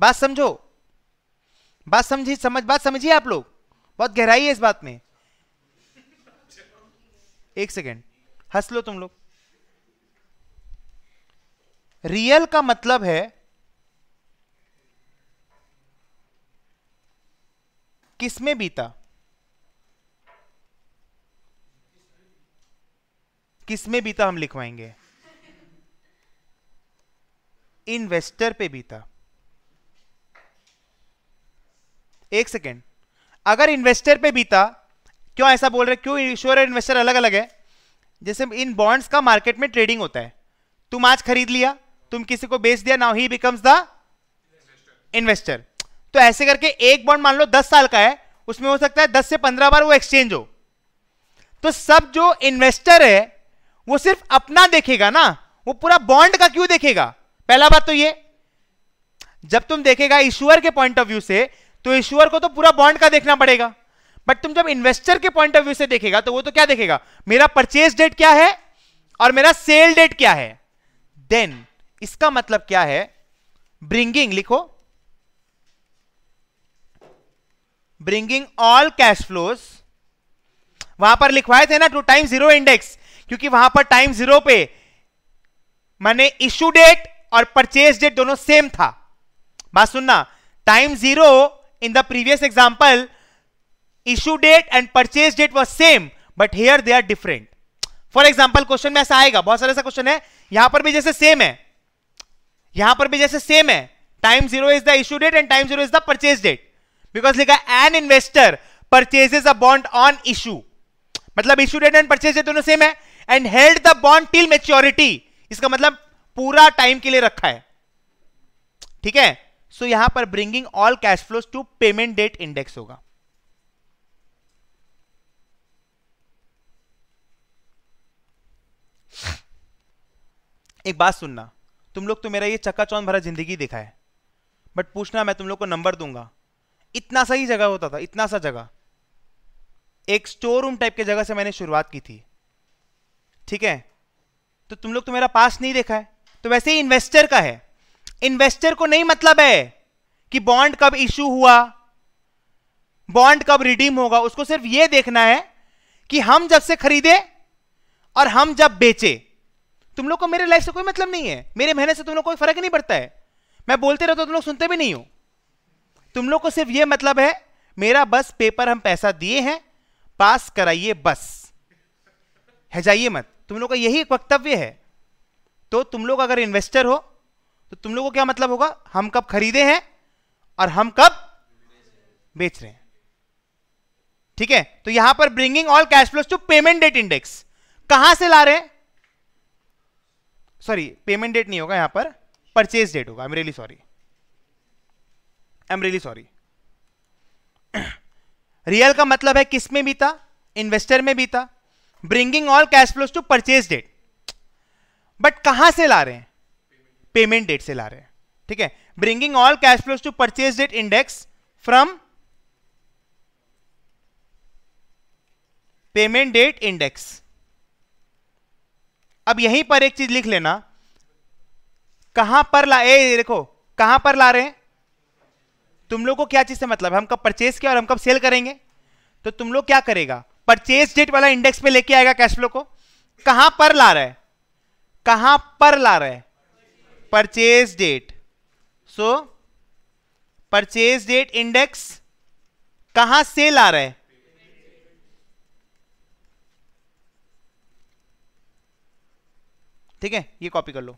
बात समझो बात समझी समझ बात समझिए आप लोग बहुत गहराई है इस बात में एक सेकेंड हंस लो तुम लोग रियल का मतलब है किस में बीता किस में बीता हम लिखवाएंगे इन्वेस्टर पे भी था एक सेकेंड अगर इन्वेस्टर पे बीता क्यों ऐसा बोल रहे क्यों इश्योर और इन्वेस्टर अलग अलग है जैसे इन बॉन्ड्स का मार्केट में ट्रेडिंग होता है तुम आज खरीद लिया तुम किसी को बेच दिया now he becomes the investor तो ऐसे करके एक बॉन्ड मान लो दस साल का है उसमें हो सकता है दस से पंद्रह बार वो एक्सचेंज हो तो सब जो इन्वेस्टर है वो सिर्फ अपना देखेगा ना वो पूरा बॉन्ड का क्यों देखेगा पहला बात तो ये जब तुम देखेगा इशुअर के पॉइंट ऑफ व्यू से तो इशुअर को तो पूरा बॉन्ड का देखना पड़ेगा बट तुम जब इन्वेस्टर के पॉइंट ऑफ व्यू से देखेगा तो वो तो क्या देखेगा मेरा परचेज डेट क्या है और मेरा सेल डेट क्या है देन इसका मतलब क्या है ब्रिंगिंग लिखो ब्रिंगिंग ऑल कैश फ्लोस वहां पर लिखवाए थे ना टू टाइम जीरो इंडेक्स क्योंकि वहां पर टाइम जीरो पे मैंने इश्यू डेट और परचेज डेट दोनों सेम था बात सुनना time zero in the previous example issue date and purchase date was same but here they are different for example question में ऐसा आएगा बहुत सारे ऐसा क्वेश्चन है यहां पर भी जैसे सेम है यहां पर भी जैसे सेम है time zero is the issue date and time zero is the purchase date because लिखा an investor purchases a bond on issue मतलब issue date and purchase date दोनों सेम है and held the bond till maturity इसका मतलब पूरा time के लिए रखा है ठीक है सो so, यहां पर bringing all cash flows to payment date index होगा एक बात सुनना तुम लोग तो मेरा ये चक्का चौन भरा जिंदगी देखा है बट पूछना मैं तुम लोग को नंबर दूंगा इतना सा ही जगह होता था इतना सा जगह एक स्टोर रूम टाइप के जगह से मैंने शुरुआत की थी ठीक है तो तुम लोग तो मेरा पास नहीं देखा है तो वैसे ही इन्वेस्टर का है इन्वेस्टर को नहीं मतलब है कि बॉन्ड कब इश्यू हुआ बॉन्ड कब रिडीम होगा उसको सिर्फ यह देखना है कि हम जब से खरीदे और हम जब बेचे तुम लोग को मेरे लाइफ से कोई मतलब नहीं है मेरे मेहनत से तुम लोग कोई फर्क नहीं पड़ता है मैं बोलते रहता हूं तुम लोग सुनते भी नहीं हो तुम लोग को सिर्फ यह मतलब है मेरा बस पेपर हम पैसा दिए हैं पास कराइए बस है जाइए मत तुम लोग का यही वक्तव्य है तो तुम लोग अगर इन्वेस्टर हो तो तुम लोगों को क्या मतलब होगा हम कब खरीदे हैं और हम कब बेच रहे हैं ठीक है तो यहां पर bringing all cash flows to payment date index कहां से ला रहे हैं सॉरी पेमेंट डेट नहीं होगा यहां पर परचेज डेट होगा I am really sorry I am really sorry real का मतलब है किस में भी था इन्वेस्टर में भी था bringing all cash flows to purchase date but कहां से ला रहे हैं पेमेंट डेट से ला रहे हैं ठीक है bringing all cash flows to purchase date index from payment date index अब यहीं पर एक चीज लिख लेना कहां पर ला ए देखो कहां पर ला रहे हैं तुम लोग को क्या चीज से मतलब हम कब परचेज किया और हम कब सेल करेंगे तो तुम लोग क्या करेगा परचेज डेट वाला इंडेक्स पे लेके आएगा कैश फ्लो को कहां पर ला रहा है कहां पर ला रहे purchase date so purchase date index कहां से ला रहा है ठीक है ये कॉपी कर लो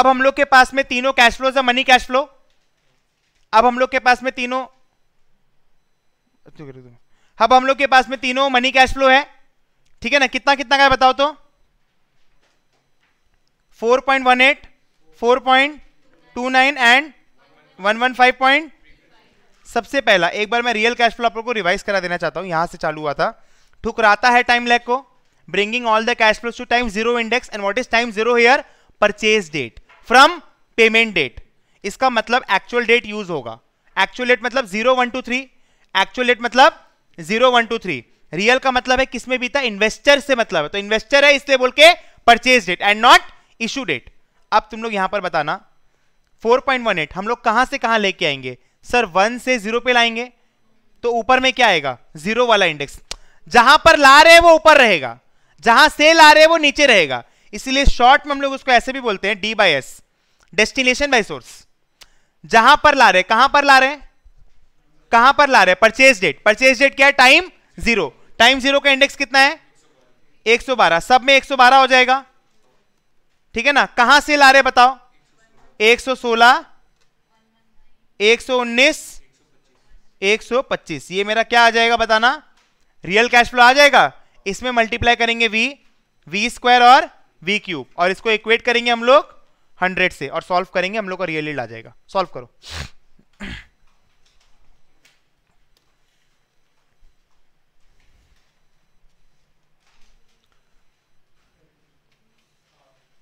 अब हम लोग के पास में तीनों कैश फ्लोज है मनी कैश फ्लो अब हम लोग के पास में तीनों अब हम लोग के पास में तीनों मनी कैश फ्लो है ठीक है ना कितना कितना का बताओ तो 4.18, 4.29 एंड 115 पॉइंट सबसे पहला एक बार मैं रियल कैश फ्लो आप लोग को रिवाइज करा देना चाहता हूं यहां से चालू हुआ था ठुकराता है टाइम लैग को bringing all the cash flow to time zero index and what is time zero here purchase date from payment date इसका मतलब एक्चुअल डेट यूज होगा एक्चुअल डेट मतलब zero one two three actual date मतलब zero one two three real का मतलब है किसमें बीता इन्वेस्टर से मतलब है तो इन्वेस्टर है इसलिए बोल के purchase date and not issue date अब तुम लोग यहां पर बताना 4.18 हम लोग कहां से कहां लेके आएंगे सर वन से जीरो पे लाएंगे तो ऊपर में क्या आएगा जीरो वाला इंडेक्स जहां पर ला रहे हैं वो ऊपर रहेगा जहां से ला रहे हैं वो नीचे रहेगा इसलिए शॉर्ट में हम लोग उसको ऐसे भी बोलते हैं D by S destination by source जहां पर ला रहे कहां पर ला रहे हैं कहां पर ला रहे हैं परचेज डेट परचेज डेट क्या है टाइम जीरो टाइम जीरो का इंडेक्स कितना है 112 सब में 112 हो जाएगा ठीक है ना कहां से ला रहे बताओ 116 119 125 ये मेरा क्या आ जाएगा बताना रियल कैश फ्लो आ जाएगा इसमें मल्टीप्लाई करेंगे वी वी स्क्वायर और वी क्यूब और इसको इक्वेट करेंगे हम लोग हंड्रेड से और सॉल्व करेंगे हम लोग का रियल आ जाएगा सॉल्व करो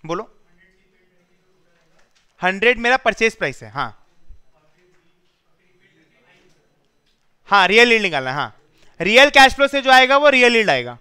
बोलो हंड्रेड मेरा परचेज प्राइस है हाँ हाँ रियल ईल्ड निकालना है हाँ रियल कैश फ्लो से जो आएगा वो रियल ईल्ड आएगा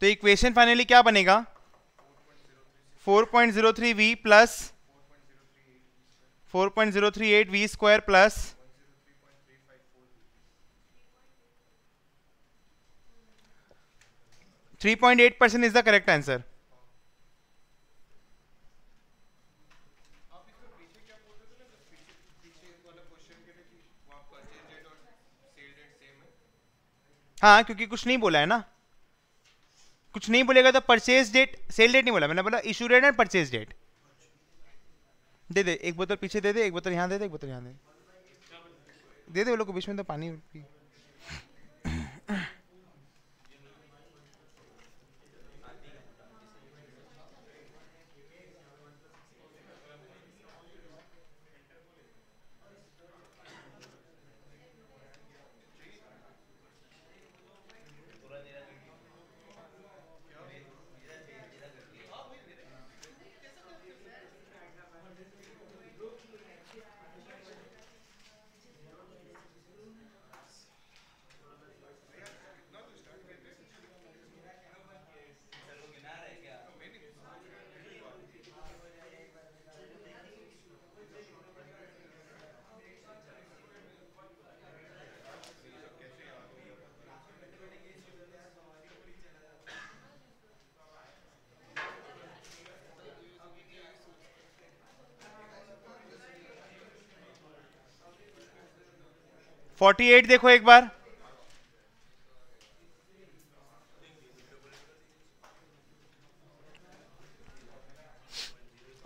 तो इक्वेशन फाइनली क्या बनेगा 4.03 v plus four point zero three eight v square plus three point eight percent is the correct answer हाँ क्योंकि कुछ नहीं बोला है ना कुछ नहीं बोलेगा तो परचेज डेट सेल डेट नहीं बोला मैंने बोला issue date and purchase date दे दे एक बोतल पीछे दे दे एक बोतल यहाँ दे दे एक बोतल यहाँ दे दे दे वो लोग बीच में तो पानी पी फोर्टी एट देखो एक बार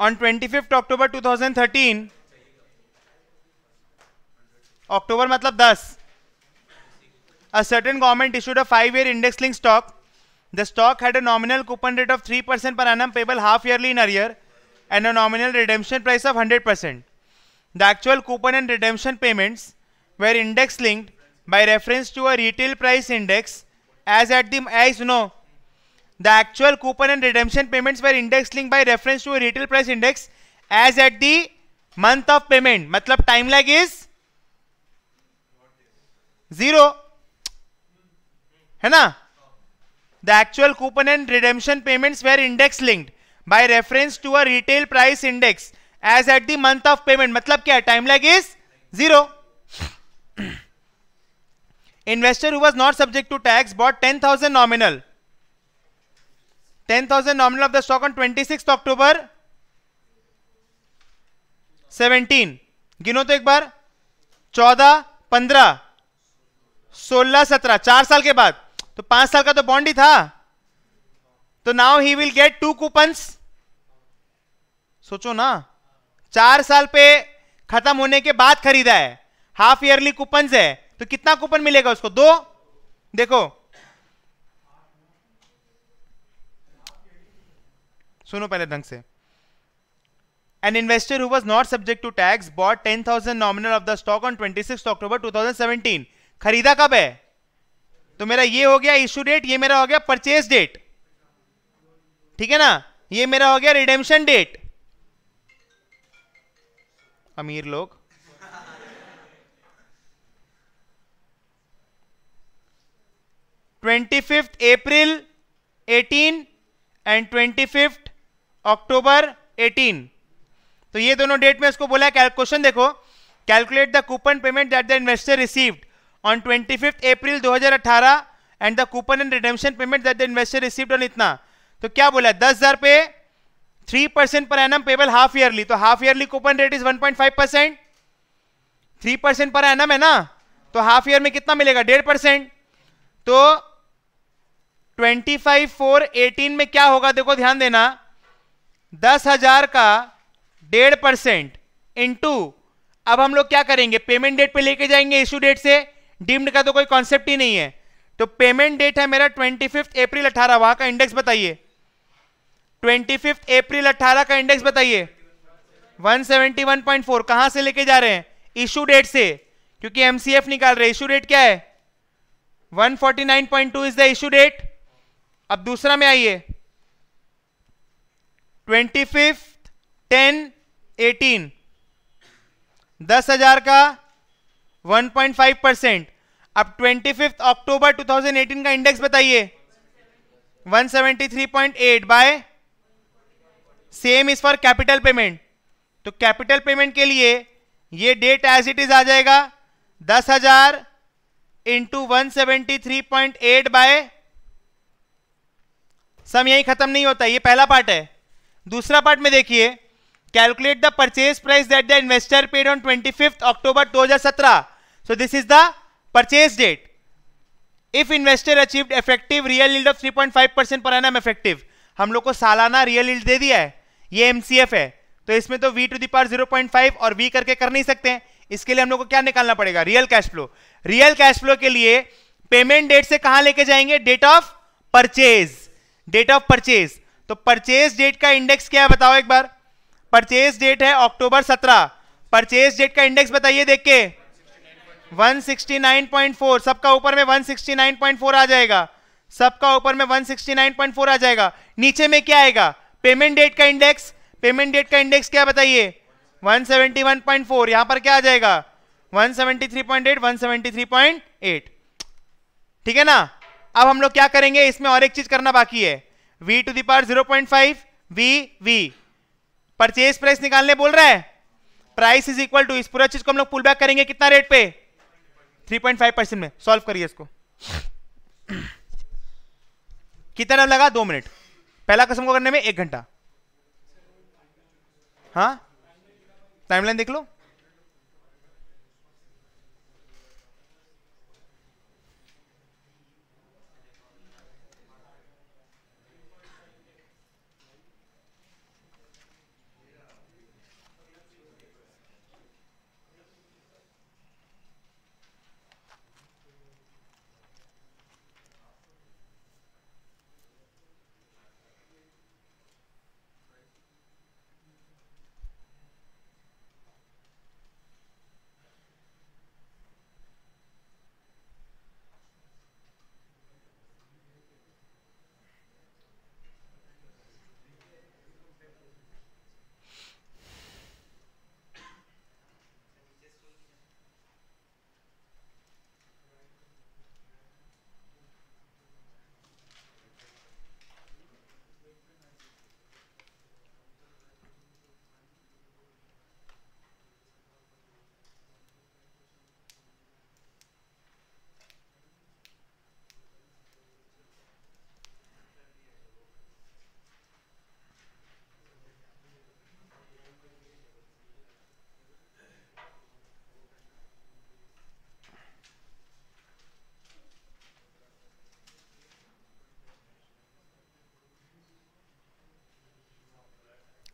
on twenty fifth October two thousand thirteen अक्टूबर मतलब दस a certain government issued a five year index link stock the stock had a nominal coupon rate of three percent per annum payable half yearly in arrear and a nominal redemption price of hundred percent the actual coupon and redemption payments were index linked by reference to a retail price index as at the as you know the actual coupon and redemption payments were index linked by reference to a retail price index as at the month of payment matlab time lag is zero है ना actual coupon and redemption payments were index linked by reference to a retail price index as at the month of payment. मतलब क्या time lag is zero? Investor was not subject to tax bought ten thousand nominal ten thousand nominal of the stock on twenty six October seventeen गिनो तो एक बार चौदह पंद्रह सोलह सत्रह चार साल के बाद तो पांच साल का तो बॉन्ड ही था तो now he will get to coupon सोचो ना चार साल पे खत्म होने के बाद खरीदा है हाफ ईयरली कूपन है तो कितना कूपन मिलेगा उसको दो देखो सुनो पहले ढंग से an investor who was not subject to tax bought ten thousand nominal of the stock on twenty six October two thousand seventeen खरीदा कब है तो मेरा ये हो गया इश्यू डेट ये मेरा हो गया परचेज डेट ठीक है ना ये मेरा हो गया रिडेम्शन डेट अमीर लोग twenty fifth April 18 and twenty fifth October 18 तो ये दोनों डेट में इसको बोला है क्वेश्चन देखो calculate the coupon payment that the investor received on twenty fifth April 2018 and the coupon and redemption payment that the investor received on इतना तो क्या बोला दस हज़ार पे three percent per annum payable half yearly तो half yearly coupon rate is 1.5 percent three percent per annum है ना तो हाफ ईयर में कितना मिलेगा डेढ़ परसेंट तो ट्वेंटी फाइव फोर एटीन में क्या होगा देखो ध्यान देना दस हजार का डेढ़ परसेंट इंटू अब हम लोग क्या करेंगे पेमेंट डेट पे लेके जाएंगे इशू डेट से डीम्ड का तो कोई कॉन्सेप्ट ही नहीं है तो पेमेंट डेट है मेरा ट्वेंटी फिफ्थ अप्रैल अठारह वहां का इंडेक्स बताइए ट्वेंटी फिफ्थ अप्रैल अठारह का इंडेक्स बताइए 171.4 कहां से लेके जा रहे हैं इशू डेट से क्योंकि एमसीएफ निकाल रहे इशू डेट क्या है 149.2 इज द इशू डेट अब दूसरा में आइए ट्वेंटी फिफ्थ टेन एटीन दस हजार का 1.5 परसेंट अब ट्वेंटी फिफ्थ अक्टूबर 2018 का इंडेक्स बताइए 173.8 by same is for capital payment तो कैपिटल पेमेंट के लिए ये डेट एज इट इज आ जाएगा दस हजार into one seventy three point eight by some यही खत्म नहीं होता ये पहला पार्ट है दूसरा पार्ट में देखिए calculate the purchase price that the investor paid on twenty fifth October दो हजार सत्रह so this is the purchase date if investor achieve effective real yield of three point five percent per annum effective हम लोग को सालाना real yield दे दिया है ये एम सी एफ है तो इसमें तो v to the power zero point five और वी करके कर नहीं सकते हैं इसके लिए हम लोग को क्या निकालना पड़ेगा real cash flow real cash flow के लिए पेमेंट डेट से कहां लेके जाएंगे date of purchase date of purchase तो परचेज डेट का इंडेक्स क्या है बताओ एक बार परचेज डेट है अक्टूबर सत्रह परचेज डेट का इंडेक्स बताइए देख के 169.4 सबका ऊपर में 169.4 आ जाएगा सबका ऊपर में 169.4 आ जाएगा नीचे में क्या आएगा पेमेंट डेट का इंडेक्स पेमेंट डेट का इंडेक्स क्या बताइए 171.4 यहां पर क्या आ जाएगा 173.8 173.8 ठीक है ना अब हम लोग क्या करेंगे इसमें और एक चीज करना बाकी है v to the power zero point five v v purchase price निकालने बोल रहा है प्राइस इज इक्वल टू इस पूरा चीज को हम लोग पुल बैक करेंगे कितना रेट पे 3.5 परसेंट में सॉल्व करिए इसको कितना टाइम लगा दो मिनट पहला कसम को करने में एक घंटा हाँ टाइमलाइन देख लो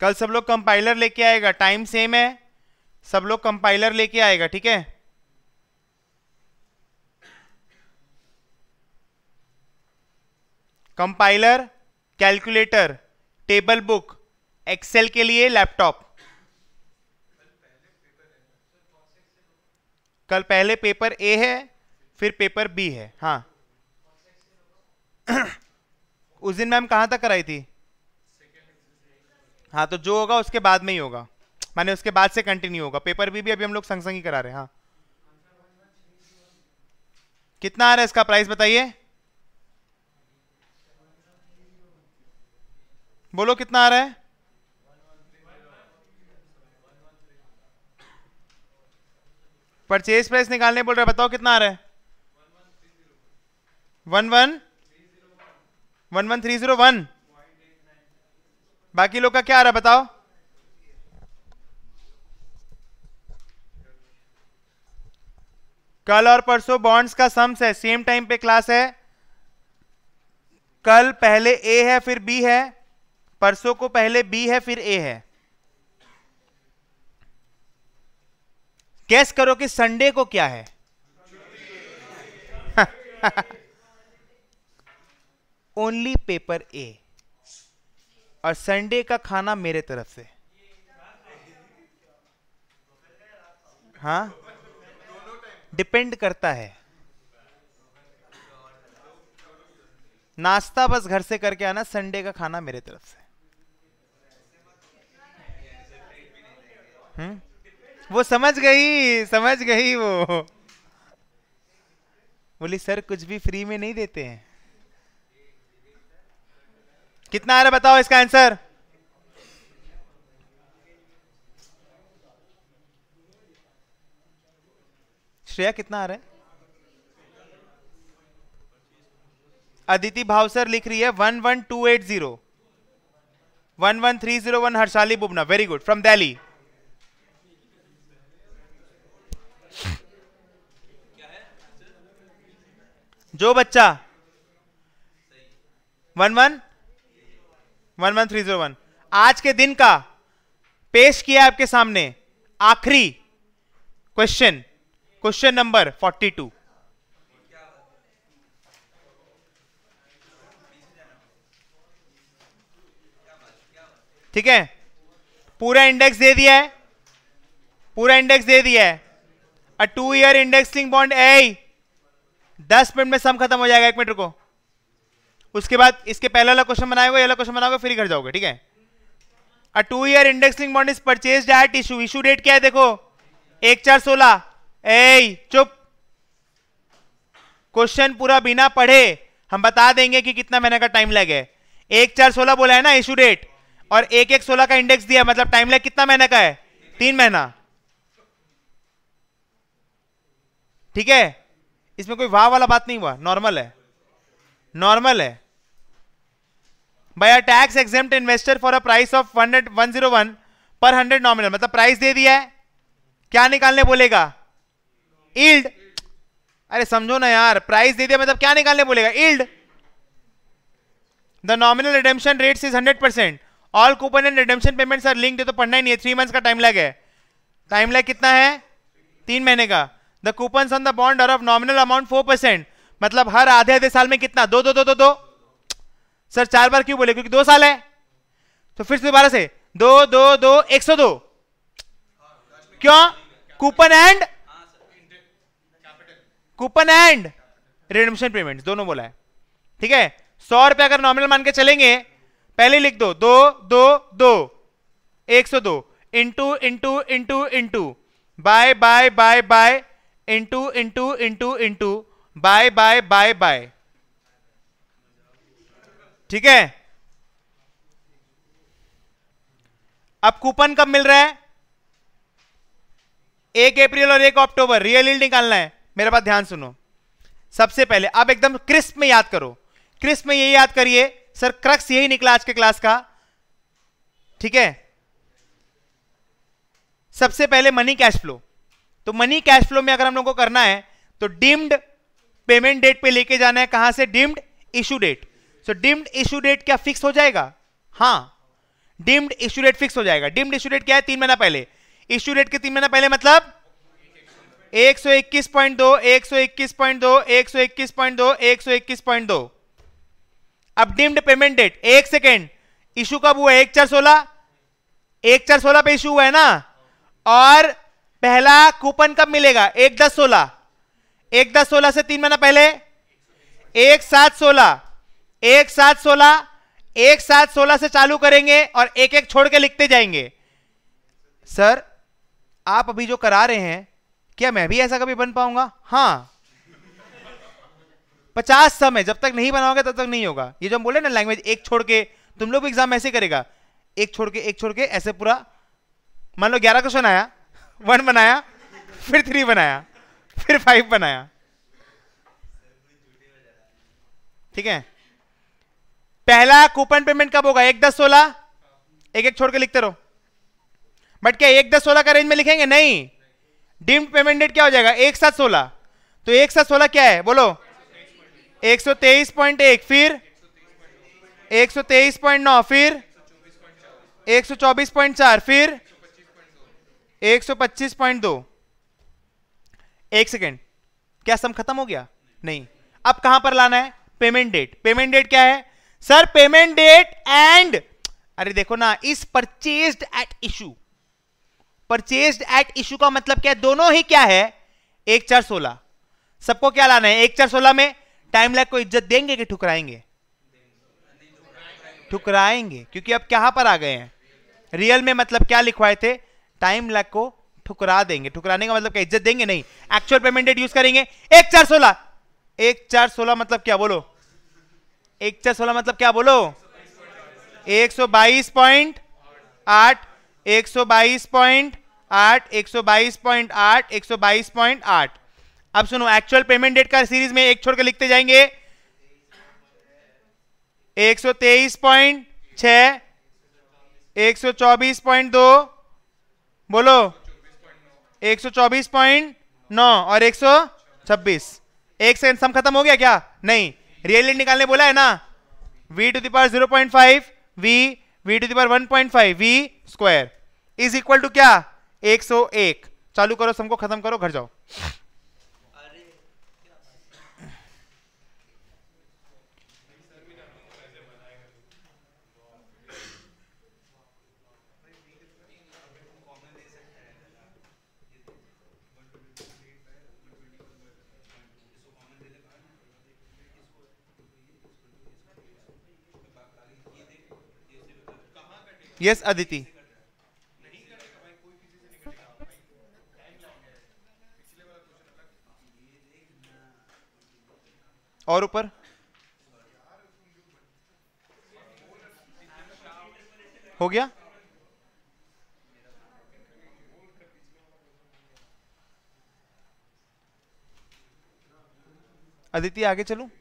कल सब लोग कंपाइलर लेके आएगा टाइम सेम है सब लोग कंपाइलर लेके आएगा ठीक है compiler calculator table book excel के लिए लैपटॉप कल पहले पेपर ए है फिर पेपर बी है हाँ (coughs) उस दिन मैम कहाँ तक कराई थी हाँ तो जो होगा उसके बाद में ही होगा माने उसके बाद से कंटिन्यू होगा पेपर भी, भी अभी हम लोग संग संग ही करा रहे हैं हाँ कितना आ रहा है इसका प्राइस बताइए बोलो कितना आ रहा है परचेज प्राइस निकालने बोल रहे बताओ कितना आ रहा है one one one one three zero one बाकी लोग का क्या आ रहा है बताओ कल और परसों बॉन्ड्स का सम्स है सेम टाइम पे क्लास है कल पहले ए है फिर बी है परसों को पहले बी है फिर ए है कैस करो कि संडे को क्या है ओनली पेपर ए और संडे का खाना मेरे तरफ से हाँ डिपेंड करता है नाश्ता बस घर से करके आना संडे का खाना मेरे तरफ से हम्म वो समझ गई समझ गई वो बोली सर कुछ भी फ्री में नहीं देते हैं कितना आ रहा बताओ इसका आंसर श्रेया कितना आ रहा है अदिति भावसर लिख रही है one one two eight zero one one three zero one Harshali Bubna very good from Delhi जो बच्चा one one one one three zero one आज के दिन का पेश किया आपके सामने आखिरी question question number forty two ठीक है पूरा इंडेक्स दे दिया है पूरा इंडेक्स दे दिया है a two year indexing bond ए दस मिनट में सम खत्म हो जाएगा एक मिनट को उसके बाद इसके पहला वाला क्वेश्चन बनाएगा ये क्वेश्चन बनाओगे फिर घर जाओगे ठीक है a two year indexing bond is purchase at issue issue date क्या है देखो एक चार सोलह ए चुप क्वेश्चन पूरा बिना पढ़े हम बता देंगे कि कितना महीने का टाइम लैग है एक चार सोलह बोला है ना इशू डेट और एक एक सोलह का इंडेक्स दिया मतलब टाइम लैग कितना महीने का है तीन महीना ठीक है इसमें कोई वाह वाला बात नहीं हुआ नॉर्मल है नॉर्मल है buy a tax exempt investor for a price of hundred one zero one per hundred nominal मतलब प्राइस दे दिया है क्या निकालने बोलेगा ईल्ड अरे समझो ना यार प्राइस दे दिया मतलब क्या निकालने बोलेगा yield the nominal redemption rates is hundred percent all coupon and redemption payment sir link तो पढ़ना ही नहीं है थ्री मंथ्स का टाइम लैग है टाइम लैग कितना है तीन महीने का the coupon on the bond are of nominal amount four percent मतलब हर आधे आधे साल में कितना दो दो दो दो दो सर चार बार क्यों बोले क्योंकि दो साल है तो फिर से दोबारा से दो दो दो एक सौ दो क्यों coupon and coupon and redemption payment दोनों बोला है ठीक है सौ रुपए अगर नॉमिनल मान के चलेंगे पहले लिख दो दो दो दो एक सौ दो into into into into by by by by into into into into by by by by ठीक है अब कूपन कब मिल रहा है एक अप्रैल और एक अक्टूबर रियल हिल निकालना है मेरे पास ध्यान सुनो सबसे पहले आप एकदम क्रिस्प में याद करो क्रिस्प में यही याद करिए सर क्रक्स यही निकला आज के क्लास का ठीक है सबसे पहले मनी कैश फ्लो तो मनी कैश फ्लो में अगर हम लोग को करना है तो डीम्ड पेमेंट डेट पे लेके जाना है कहां से deemed issue date so deemed issue date क्या फिक्स हो जाएगा हाँ डिम्ड इशू डेट फिक्स हो जाएगा डिम्ड इशू डेट क्या है तीन महीना पहले इशू डेट के तीन महीना पहले मतलब 121.2 121.2 121.2 अब डिम्ड पेमेंट डेट एक सेकेंड इशू कब हुआ एक चार सोलह एक चार सोलह पे इशू हुआ है ना और पहला कूपन कब मिलेगा एक दस सोलह एक दस सोलह से तीन महीना पहले एक सात सोलह एक सात सोलह एक सात सोलह से चालू करेंगे और एक एक छोड़ के लिखते जाएंगे सर आप अभी जो करा रहे हैं क्या मैं भी ऐसा कभी बन पाऊंगा हाँ पचास समय जब तक नहीं बनाओगे तब तक नहीं होगा ये जो हम बोले ना लैंग्वेज एक छोड़ के तुम लोग भी एग्जाम ऐसे करेगा एक छोड़ के एक छोड़ के ऐसे पूरा मान लो ग्यारह क्वेश्चन आया वन बनाया फिर थ्री बनाया फिर फाइव बनाया ठीक है पहला कूपन पेमेंट कब होगा एक दस सोलह एक एक छोड़ के लिखते रहो बट क्या एक दस सोलह का रेंज में लिखेंगे नहीं डीम्ड पेमेंट डेट क्या हो जाएगा एक सात सोलह तो एक सात सोलह क्या है बोलो एक सौ तेईस पॉइंट एक फिर एक सौ तेईस पॉइंट नौ फिर एक सौ चौबीस पॉइंट चार फिर एक सौ पच्चीस पॉइंट दो एक सेकेंड क्या सम खत्म हो गया नहीं अब कहां पर लाना है पेमेंट डेट पेमेंट डेट क्या है सर पेमेंट डेट एंड अरे देखो ना इस purchase at issue purchase at issue का मतलब क्या है दोनों ही क्या है एक चार सोलह सबको क्या लाना है एक चार सोलह में टाइम लैग को इज्जत देंगे कि ठुकराएंगे ठुकराएंगे क्योंकि अब कहां पर आ गए हैं रियल में मतलब क्या लिखवाए थे टाइम लैग को ठुकरा देंगे ठुकराने का मतलब क्या इज्जत देंगे नहीं एक्चुअल पेमेंट डेट यूज करेंगे एक चार सोलह एक चार सोलह मतलब क्या बोलो एक चार सोलह मतलब क्या बोलो एक सौ बाईस पॉइंट आठ एक सौ बाईस पॉइंट आठ एक सौ बाईस पॉइंट आठ एक सौ बाईस पॉइंट आठ अब सुनो एक्चुअल पेमेंट डेट का सीरीज में एक छोड़कर लिखते जाएंगे एक सौ तेईस पॉइंट छ एक सौ चौबीस पॉइंट दो बोलो एक सौ चौबीस पॉइंट नौ और एक एक सेकेंड सम खत्म हो गया क्या नहीं रियल निकालने बोला है ना v to the power zero point five v v to the power one point five v square is equal to क्या एक सौ एक चालू करो सबको खत्म करो घर जाओ यस अदिति और ऊपर हो गया अदिति आगे चलूं